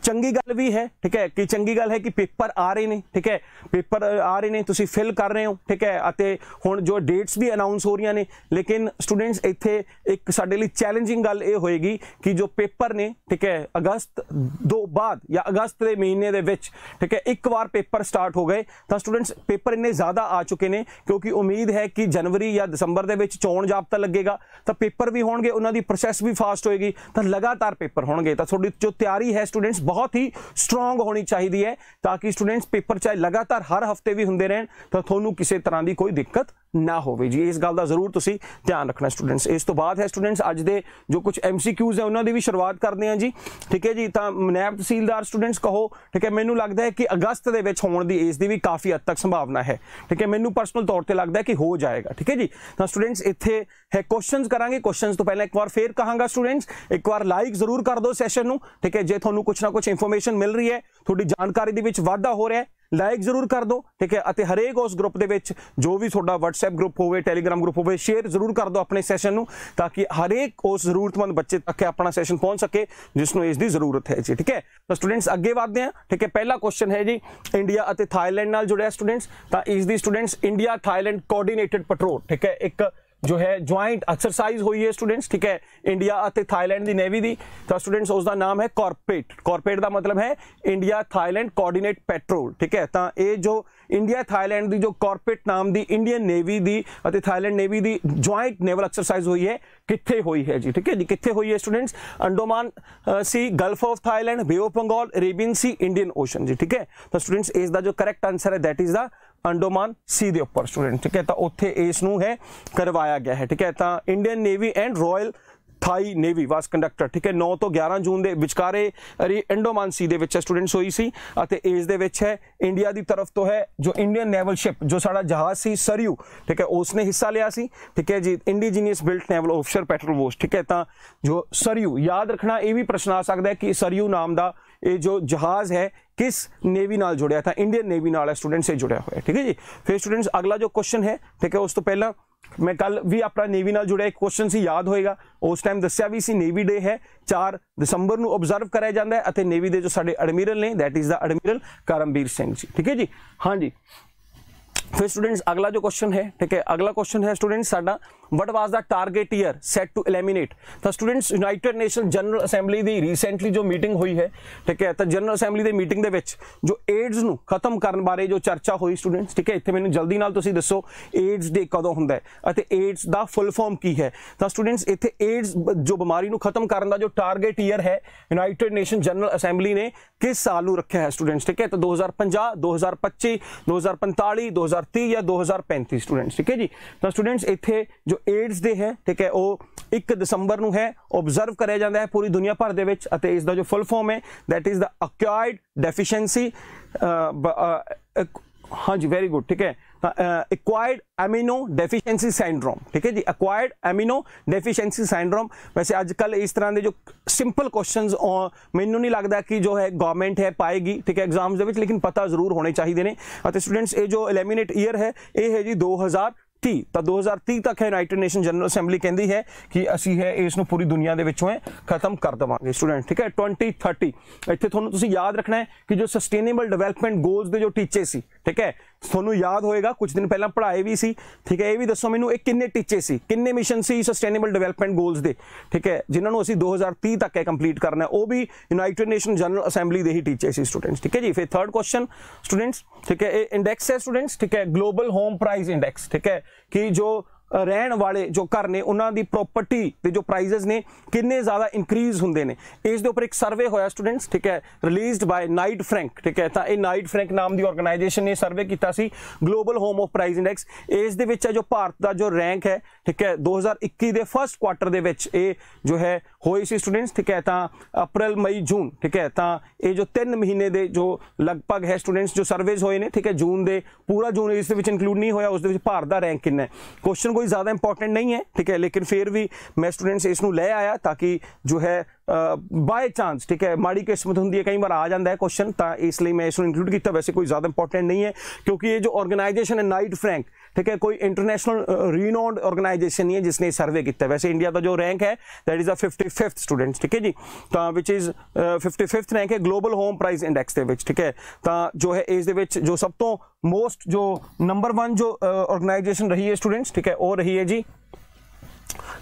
ਚੰਗੀ ਗੱਲ ਵੀ ਹੈ ਠੀਕ ਹੈ ਕਿ ਚੰਗੀ ਗੱਲ ਹੈ ਕਿ ਪੇਪਰ ਆ ਰਹੇ ਨੇ ਠੀਕ ਹੈ ਪੇਪਰ ਆ ਰਹੇ ਨੇ ਤੁਸੀਂ ਫਿਲ ਕਰ ਰਹੇ ਹੋ ਠੀਕ ਹੈ ਅਤੇ ਹੁਣ ਜੋ ਡੇਟਸ ਵੀ ਅਨਾਉਂਸ ਹੋ ਰਹੀਆਂ ਨੇ ਲੇਕਿਨ ਸਟੂਡੈਂਟਸ ਇੱਥੇ ਇੱਕ ਸਾਡੇ ਲਈ ਚੈਲੰਜਿੰਗ ਗੱਲ ਇਹ ਹੋਏਗੀ ਕਿ ਜੋ ਪੇਪਰ ਨੇ ਠੀਕ ਹੈ ਅਗਸਤ ਤੋਂ ਬਾਅਦ ਜਾਂ ਅਗਸਤ ਦੇ ਮਹੀਨੇ ਦੇ ਵਿੱਚ ਠੀਕ ਹੈ ਇੱਕ ਵਾਰ ਪੇਪਰ ਸਟਾਰਟ ਹੋ ਗਏ ਤਾਂ ਸਟੂਡੈਂਟਸ ਪੇਪਰ ਇੰਨੇ ਜ਼ਿਆਦਾ ਆ ਚੁੱਕੇ ਨੇ ਕਿਉਂਕਿ ਉਮੀਦ ਹੈ ਕਿ ਜਨਵਰੀ ਜਾਂ ਦਸੰਬਰ ਦੇ ਵਿੱਚ ਚੋਣ ਜਾਬਤਾ ਲੱਗੇਗਾ ਤਾਂ ਪੇਪਰ ਵੀ ਹੋਣਗੇ ਉਹਨਾਂ ਦੀ ਪ੍ਰੋਸੈਸ ਵੀ ਫਾਸਟ ਹੋਏਗੀ ਤਾਂ ਲਗਾਤਾਰ ਪੇਪਰ ਹੋਣਗੇ ਤਾਂ ਤੁਹਾਡੀ ਜੋ ਤਿਆਰੀ ਹੈ ਸਟੂਡੈਂਟਸ ਬਹੁਤ ਹੀ ਸਟਰੋਂਗ ਹੋਣੀ ਚਾਹੀਦੀ ਹੈ ਤਾਂ ਕਿ ਸਟੂਡੈਂਟਸ ਪੇਪਰ ਚਾਹੇ ਲਗਾਤਾਰ ਹਰ ਹਫਤੇ ਵੀ ਹੁੰਦੇ ਰਹਿਣ ਤਾਂ ਤੁਹਾਨੂੰ ਕਿਸੇ ਤਰ੍ਹਾਂ ਦੀ ਕੋਈ ਦਿੱਕਤ ਨਾ ਹੋਵੇ ਜੀ ਇਸ ਗੱਲ ਦਾ ਜ਼ਰੂਰ ਤੁਸੀਂ ਧਿਆਨ ਰੱਖਣਾ ਸਟੂਡੈਂਟਸ ਇਸ ਤੋਂ ਬਾਅਦ ਹੈ ਸਟੂਡੈਂਟਸ ਅੱਜ ਦੇ ਜੋ ਕੁਝ ਐਮਸੀਕਿਊਜ਼ ਹੈ ਉਹਨਾਂ ਦੀ ਵੀ ਸ਼ੁਰੂਆਤ ਕਰਦੇ ਹਾਂ ਜੀ ਠੀਕ ਹੈ ਜੀ ਤਾਂ ਮਨੈਬ ਤਹਿਸੀਲਦਾਰ ਸਟੂਡੈਂਟਸ ਕਹੋ ਠੀਕ ਹੈ ਮੈਨੂੰ ਲੱਗਦਾ ਹੈ ਕਿ ਅਗਸਤ ਦੇ ਵਿੱਚ ਹੋਣ ਦੀ ਇਸ ਦੀ ਵੀ ਕਾਫੀ ਹੱਦ ਤੱਕ ਸੰਭਾਵਨਾ ਹੈ ਠੀਕ ਹੈ ਮੈਨੂੰ ਪਰਸਨਲ ਤੌਰ ਤੇ ਲੱਗਦਾ ਹੈ ਕਿ ਹੋ ਜਾਏਗਾ ਠੀਕ ਹੈ ਜੀ ਤਾਂ ਸਟੂਡੈਂਟਸ ਇੱਥੇ ਹੈ ਕੁਐਸਚਨਸ ਕਰਾਂਗੇ ਕੁਐਸਚਨਸ ਤੋਂ ਪਹਿਲਾਂ ਇੱਕ ਵਾਰ ਫੇਰ ਕਹਾਂਗਾ ਸਟੂਡੈਂਟਸ ਇੱਕ ਵਾਰ ਲਾਈਕ ਜ਼ਰੂਰ ਕਰ ਦਿਓ ਸੈਸ਼ਨ ਨੂੰ ਠੀਕ ਹੈ ਜੇ ਤੁਹਾਨੂੰ ਕੁਝ ਨਾ ਕੁਝ ਇਨਫੋਰਮੇਸ਼ਨ ਮਿਲ ਰਹੀ ਹੈ ਤੁਹਾਡੀ ਜਾਣਕਾਰੀ ਦੇ ਵਿੱਚ ਵਾਧਾ ਹੋ ਰਿਹਾ ਹੈ ਲਾਈਕ ਜ਼ਰੂਰ ਕਰ ਦਿਓ ਠੀਕ ਹੈ ਅਤੇ ਹਰੇਕ ਉਸ ਗਰੁੱਪ ਦੇ ਵਿੱਚ ਜੋ ਵੀ ਤੁਹਾਡਾ WhatsApp ਗਰੁੱਪ ਹੋਵੇ Telegram ਗਰੁੱਪ ਹੋਵੇ ਸ਼ੇਅਰ ਜ਼ਰੂਰ ਕਰ ਦਿਓ ਆਪਣੇ ਸੈਸ਼ਨ ਨੂੰ ਤਾਂ ਕਿ ਹਰੇਕ ਉਸ ਜ਼ਰੂਰਤਮੰਦ ਬੱਚੇ ਤੱਕ ਆਪਣਾ ਸੈਸ਼ਨ ਪਹੁੰਚ ਸਕੇ ਜਿਸ ਨੂੰ ਇਸ ਦੀ ਜ਼ਰੂਰਤ ਹੈ ਜੀ ਠੀਕ ਹੈ ਤਾਂ ਸਟੂਡੈਂਟਸ ਅੱਗੇ ਵਧਦੇ ਹਾਂ ਠੀਕ ਹੈ ਪਹਿਲਾ ਕੁਐਸਚਨ ਹੈ ਜੀ ਇੰਡੀਆ ਅਤੇ ਥਾਈਲੈਂਡ ਨਾਲ ਜੁੜਿਆ ਸਟੂਡੈਂਟਸ ਤਾਂ ਇਸ ਦੀ students India Thailand coordinated patrol ਠੀਕ ਹੈ ਇੱਕ ਜੋ ਹੈ ਜੁਆਇੰਟ ਐਕਸਰਸਾਈਜ਼ ਹੋਈ ਹੈ ਸਟੂਡੈਂਟਸ ਠੀਕ ਹੈ ਇੰਡੀਆ ਅਤੇ ਥਾਈਲੈਂਡ ਦੀ ਨੇਵੀ ਦੀ ਤਾਂ ਸਟੂਡੈਂਟਸ ਉਸ ਦਾ ਨਾਮ ਹੈ ਕਾਰਪੇਟ ਕਾਰਪੇਟ ਦਾ ਮਤਲਬ ਹੈ ਇੰਡੀਆ ਥਾਈਲੈਂਡ ਕੋਆਰਡੀਨੇਟ ਪੈਟਰੋਲ ਠੀਕ ਹੈ ਤਾਂ ਇਹ ਜੋ ਇੰਡੀਆ ਥਾਈਲੈਂਡ ਦੀ ਜੋ ਕਾਰਪੇਟ ਨਾਮ ਦੀ ਇੰਡੀਅਨ ਨੇਵੀ ਦੀ ਅਤੇ ਥਾਈਲੈਂਡ ਨੇਵੀ ਦੀ ਜੁਆਇੰਟ ਨੇਵਲ ਐਕਸਰਸਾਈਜ਼ ਹੋਈ ਹੈ ਕਿੱਥੇ ਹੋਈ ਹੈ ਜੀ ਠੀਕ ਹੈ ਜੀ ਕਿੱਥੇ ਹੋਈ ਹੈ students Andaman sea gulf of Thailand bay of Bengal sea Indian ocean ਜੀ ਠੀਕ ਹੈ ਤਾਂ ਸਟੂਡੈਂਟਸ ਇਸ ਦਾ ਜੋ ਕਰੈਕਟ ਆਨਸਰ ਹੈ that is the Andaman sea ਦੇ ਉੱਪਰ ਸਟੂਡੈਂਟ ਠੀਕ ਹੈ ਤਾਂ ਉੱਥੇ ਇਸ ਨੂੰ ਹੈ ਕਰਵਾਇਆ ਗਿਆ ਹੈ ਠੀਕ ਹੈ ਤਾਂ Indian navy and royal Thai navy was conductor ਠੀਕ ਹੈ 9 ਤੋਂ 11 ਜੂਨ ਦੇ ਵਿਚਕਾਰੇ ਅੰਡੋਮਾਨ ਸੀ ਦੇ ਵਿੱਚ ਸਟੂਡੈਂਟਸ ਹੋਈ ਸੀ ਅਤੇ ਇਸ ਦੇ ਵਿੱਚ ਹੈ ਇੰਡੀਆ ਦੀ ਤਰਫ ਤੋਂ ਹੈ ਜੋ ਇੰਡੀਅਨ ਨੇਵਲ ਸ਼ਿਪ ਜੋ ਸਾਡਾ ਜਹਾਜ਼ ਸੀ ਸਰਯੂ ਠੀਕ ਹੈ ਉਸ ਨੇ ਹਿੱਸਾ ਲਿਆ ਸੀ ਠੀਕ ਹੈ ਜੀ indigenous built naval offshore patrol was ਠੀਕ ਹੈ ਤਾਂ ਜੋ ਸਰਯੂ ਯਾਦ ਰੱਖਣਾ ਇਹ ਵੀ ਪ੍ਰਸ਼ਨ ਆ ਸਕਦਾ ਹੈ ਕਿ ਸਰਯੂ ਨਾਮ ਦਾ ਇਹ ਜੋ ਜਹਾਜ਼ ਹੈ किस नेवी ਨਾਲ ਜੁੜਿਆ ਥਾ ਇੰਡੀਅਨ ਨੇਵੀ ਨਾਲ ਹੈ ਸਟੂਡੈਂਟਸ ਇਹ ਜੁੜਿਆ ਹੋਇਆ ਠੀਕ ਹੈ ਜੀ ਫਿਰ ਸਟੂਡੈਂਟਸ ਅਗਲਾ ਜੋ ਕੁਐਸਚਨ ਹੈ ਠੀਕ ਹੈ ਉਸ ਤੋਂ ਪਹਿਲਾਂ ਮੈਂ ਕੱਲ ਵੀ ਆਪਣਾ ਨੇਵੀ ਨਾਲ ਜੁੜਿਆ ਇੱਕ ਕੁਐਸਚਨ ਸੀ ਯਾਦ ਹੋਏਗਾ ਉਸ ਟਾਈਮ ਦੱਸਿਆ ਵੀ ਸੀ ਨੇਵੀ ਡੇ ਹੈ 4 ਦਸੰਬਰ ਨੂੰ ਆਬਜ਼ਰਵ ਕਰਾਇਆ ਜਾਂਦਾ ਹੈ ਅਤੇ ਨੇਵੀ ਦੇ ਜੋ ਸਾਡੇ ਐਡਮਿਰਲ ਨੇ that is the admiral Karambir Singh ji ਠੀਕ ਹੈ ਜੀ ਹਾਂਜੀ ਫਿਰ ਸਟੂਡੈਂਟਸ ਅਗਲਾ ਜੋ ਕੁਐਸਚਨ ਹੈ ਠੀਕ ਹੈ ਅਗਲਾ ਕੁਐਸਚਨ ਹੈ ਸਟੂਡੈਂਟਸ ਸਾਡਾ what was the target year set to eliminate ਤਾਂ students united nation general assembly ਦੀ ਰੀਸੈਂਟਲੀ ਜੋ ਮੀਟਿੰਗ ਹੋਈ ਹੈ ਠੀਕ ਹੈ ਤਾਂ ਜਨਰਲ ਅਸੈਂਬਲੀ ਦੇ ਮੀਟਿੰਗ ਦੇ ਵਿੱਚ ਜੋ ਏਡਸ ਨੂੰ ਖਤਮ ਕਰਨ ਬਾਰੇ ਜੋ ਚਰਚਾ ਹੋਈ ਸਟੂਡੈਂਟਸ ਠੀਕ ਹੈ ਇੱਥੇ ਮੈਨੂੰ ਜਲਦੀ ਨਾਲ ਤੁਸੀਂ ਦੱਸੋ ਏਡਸ ਦੇ ਕਦੋਂ ਹੁੰਦਾ ਹੈ ਅਤੇ ਏਡਸ ਦਾ ਫੁੱਲ ਫਾਰਮ ਕੀ ਹੈ ਤਾਂ ਸਟੂਡੈਂਟਸ ਇੱਥੇ ਏਡਸ ਜੋ ਬਿਮਾਰੀ ਨੂੰ ਖਤਮ ਕਰਨ ਦਾ ਜੋ ਟਾਰਗੇਟ ਈਅਰ ਹੈ ਯੂਨਾਈਟਿਡ ਨੇਸ਼ਨ ਜਨਰਲ ਅਸੈਂਬਲੀ ਨੇ ਕਿਸ ਸਾਲ ਨੂੰ ਰੱਖਿਆ ਹੈ ਸਟੂਡੈਂਟਸ ਠੀਕ ਹੈ ਤਾਂ 2050 2025 2045 2030 ਜਾਂ 2035 ਸਟੂਡੈਂਟਸ ਠੀਕ ਹੈ ਜੀ ਤਾਂ ਸਟੂਡੈਂਟਸ ਇੱਥੇ ਜੋ ਏਡਸ ਦੇ ਹੈ ਠੀਕ ਹੈ ਉਹ 1 ਦਸੰਬਰ ਨੂੰ ਹੈ ਆਬਜ਼ਰਵ ਕਰਿਆ ਜਾਂਦਾ ਹੈ ਪੂਰੀ ਦੁਨੀਆ ਭਰ ਦੇ ਵਿੱਚ ਅਤੇ ਇਸ ਦਾ ਜੋ ਫੁੱਲ ਫਾਰਮ ਹੈ that is the acquired deficiency ਹਾਂਜੀ ਵੈਰੀ ਗੁੱਡ ਠੀਕ ਹੈ ਅਕਵਾਇਰਡ ਐਮੀਨੋ ਡੈਫੀਸ਼ੀਐਂਸੀ ਸਿੰਡਰੋਮ ਠੀਕ ਹੈ ਜੀ ਅਕਵਾਇਰਡ ਐਮੀਨੋ ਡੈਫੀਸ਼ੀਐਂਸੀ ਸਿੰਡਰੋਮ ਵੈਸੇ ਅੱਜ ਕੱਲ ਇਸ ਤਰ੍ਹਾਂ ਦੇ ਜੋ ਸਿੰਪਲ ਕੁਐਸਚਨਸ ਮੈਨੂੰ ਨਹੀਂ ਲੱਗਦਾ ਕਿ ਜੋ ਹੈ ਗਵਰਨਮੈਂਟ ਹੈ ਪਾਏਗੀ ਠੀਕ ਹੈ ਐਗਜ਼ਾਮਸ ਦੇ ਵਿੱਚ ਲੇਕਿਨ ਪਤਾ ਜ਼ਰੂਰ ਹੋਣੇ ਚਾਹੀਦੇ ਨੇ ਅਤੇ ਸਟੂਡੈਂਟਸ ਇਹ ਜੋ ਐਲੀਮੀਨੇਟ ਈਅਰ ਹੈ ਇਹ ਹੈ ਜੀ 2000 2030 ਤਾਂ 2030 ਤੱਕ ਯੂਨਾਈਟਿਡ ਨੇਸ਼ਨ ਜਨਰਲ ਅਸੈਂਬਲੀ ਕਹਿੰਦੀ ਹੈ ਕਿ ਅਸੀਂ ਹੈ ਇਸ ਨੂੰ ਪੂਰੀ ਦੁਨੀਆ ਦੇ ਵਿੱਚੋਂ ਖਤਮ ਕਰ ਦਵਾਂਗੇ ਸਟੂਡੈਂਟ ਠੀਕ ਹੈ 2030 ਇੱਥੇ ਤੁਹਾਨੂੰ ਤੁਸੀਂ ਯਾਦ ਰੱਖਣਾ ਹੈ ਕਿ ਜੋ ਸਸਟੇਨੇਬਲ ਡਿਵੈਲਪਮੈਂਟ ਗੋਲਸ ਦੇ ਜੋ ਟੀਚੇ ਸੀ ਠੀਕ ਹੈ ਤੁਹਾਨੂੰ ਯਾਦ ਹੋਏਗਾ ਕੁਝ ਦਿਨ ਪਹਿਲਾਂ ਪੜ੍ਹਾਏ ਵੀ ਸੀ ਠੀਕ ਹੈ ਇਹ ਵੀ ਦੱਸੋ ਮੈਨੂੰ ਇਹ ਕਿੰਨੇ ਟੀਚੇ ਸੀ ਕਿੰਨੇ ਮਿਸ਼ਨ ਸੀ ਸਸਟੇਨੇਬਲ ਡਿਵੈਲਪਮੈਂਟ ਗੋਲਸ ਦੇ ਠੀਕ ਹੈ ਜਿਨ੍ਹਾਂ ਨੂੰ ਅਸੀਂ 2030 ਤੱਕ ਹੈ ਕੰਪਲੀਟ ਕਰਨਾ ਹੈ ਉਹ ਵੀ ਯੂਨਾਈਟਿਡ ਨੇਸ਼ਨ ਜਨਰਲ ਅਸੈਂਬਲੀ ਦੇ ਹੀ ਟੀਚੇ ਸੀ ਸਟੂਡੈਂਟਸ ਠੀਕ ਹੈ ਜੀ ਫਿਰ ਥਰਡ ਕੁਐਸਚਨ ਸਟੂਡੈਂਟਸ ਠੀਕ ਹੈ ਇਹ ਇੰਡੈਕਸ ਹੈ ਸਟੂਡੈਂਟਸ ਠੀਕ ਹੈ ਗਲੋਬਲ ਹੋਮ ਪ੍ਰਾਈਸ ਇੰਡੈਕਸ ਠੀਕ ਹੈ ਕਿ ਜੋ ਰਹਿਣ ਵਾਲੇ ਜੋ ਘਰ ਨੇ ਉਹਨਾਂ ਦੀ ਪ੍ਰਾਪਰਟੀ ਤੇ ਜੋ ਪ੍ਰਾਈਸਸ ਨੇ ਕਿੰਨੇ ਜ਼ਿਆਦਾ ਇਨਕਰੀਜ਼ ਹੁੰਦੇ ਨੇ ਇਸ ਦੇ ਉੱਪਰ ਇੱਕ ਸਰਵੇ ਹੋਇਆ ਸਟੂਡੈਂਟਸ ਠੀਕ ਹੈ ਰਿਲੀਜ਼ਡ ਬਾਈ ਨਾਈਟ ਫ੍ਰੈਂਕ ਠੀਕ ਹੈ ਤਾਂ ਇਹ ਨਾਈਟ ਫ੍ਰੈਂਕ ਨਾਮ ਦੀ ਆਰਗੇਨਾਈਜੇਸ਼ਨ ਨੇ ਸਰਵੇ ਕੀਤਾ ਸੀ global home of price index ਇਸ ਦੇ ਵਿੱਚ ਹੈ ਜੋ ਭਾਰਤ ਦਾ ਜੋ ਰੈਂਕ ਹੈ ਠੀਕ ਹੈ 2021 ਦੇ ਫਰਸਟ ਕੁਆਟਰ ਦੇ ਵਿੱਚ ਇਹ ਜੋ ਹੈ ਹੋਈ ਸੀ ਸਟੂਡੈਂਟਸ ਠੀਕ ਹੈ ਤਾਂ ਅਪ੍ਰੈਲ ਮਈ ਜੂਨ ਠੀਕ ਹੈ ਤਾਂ ਇਹ ਜੋ 3 ਮਹੀਨੇ ਦੇ ਜੋ ਲਗਭਗ ਹੈ ਸਟੂਡੈਂਟਸ ਜੋ ਸਰਵੇਜ਼ ਹੋਏ ਨੇ ਠੀਕ ਹੈ ਜੂਨ ਦੇ ਪੂਰਾ ਜੂਨ ਇਸ ਦੇ ਵਿੱਚ ਇਨਕਲੂਡ ਨਹੀਂ ਹੋਇਆ ਉਸ ਦੇ ਵਿੱਚ ਭਾਰਤ ਦਾ ਰੈਂਕ ਕਿੰਨਾ ਹੈ ਕੁਐਸਚਨ ਕੋਈ ਜ਼ਿਆਦਾ ਇੰਪੋਰਟੈਂਟ ਨਹੀਂ ਹੈ ਠੀਕ ਹੈ ਲੇਕਿਨ ਫਿਰ ਵੀ ਮੈਂ ਸਟੂਡੈਂਟਸ ਇਸ ਨੂੰ ਲੈ ਆਇਆ ਤਾਂ ਕਿ ਜੋ ਹੈ ਬਾਈ ਚਾਂਸ ਠੀਕ ਹੈ ਮਾੜੀ ਕਿਸਮਤ ਹੁੰਦੀ ਹੈ ਕਈ ਵਾਰ ਆ ਜਾਂਦਾ ਹੈ ਕੁਐਸਚਨ ਤਾਂ ਇਸ ਲਈ ਮੈਂ ਇਸ ਨੂੰ ਇਨਕਲੂਡ ਕੀਤਾ ਵੈਸੇ ਕੋਈ ਜ਼ਿਆਦਾ ਇੰਪੋਰਟੈਂਟ ਨਹੀਂ ਹੈ ਕਿਉਂਕਿ ਇਹ ਜੋ ਆਰਗੇਨਾਈਜੇਸ਼ਨ ਹੈ ਨਾਈਟ ਫ੍ਰੈਂਕ ਠੀਕ ਹੈ ਕੋਈ ਇੰਟਰਨੈਸ਼ਨਲ ਰੀਨੋਨਡ ਆਰਗੇਨਾਈਜੇਸ਼ਨ ਨਹੀਂ ਹੈ ਜਿਸ ਨੇ ਸਰਵੇ ਕੀਤਾ ਵੈਸੇ ਇੰਡੀਆ ਦਾ ਜੋ ਰੈਂਕ ਹੈ that is a 55th students ਠੀਕ ਹੈ ਜੀ ਤਾਂ ਵਿਚ ਇਜ਼ 55th ਰੈਂਕ ਹੈ ਗਲੋਬਲ ਹੋਮ ਪ੍ਰਾਈਸ ਇੰਡੈਕਸ ਦੇ ਵਿੱਚ ਠੀਕ ਹੈ ਤਾਂ ਜੋ ਹੈ ਇਸ ਦੇ ਵਿੱਚ ਜੋ ਸਭ ਤੋਂ ਮੋਸਟ ਜੋ ਨੰਬਰ 1 ਜੋ ਆਰਗੇਨਾਈਜੇਸ਼ਨ ਰਹੀ ਹੈ ਸਟੂਡੈਂਟਸ ਠੀਕ ਹੈ ਉਹ ਰਹੀ ਹੈ ਜੀ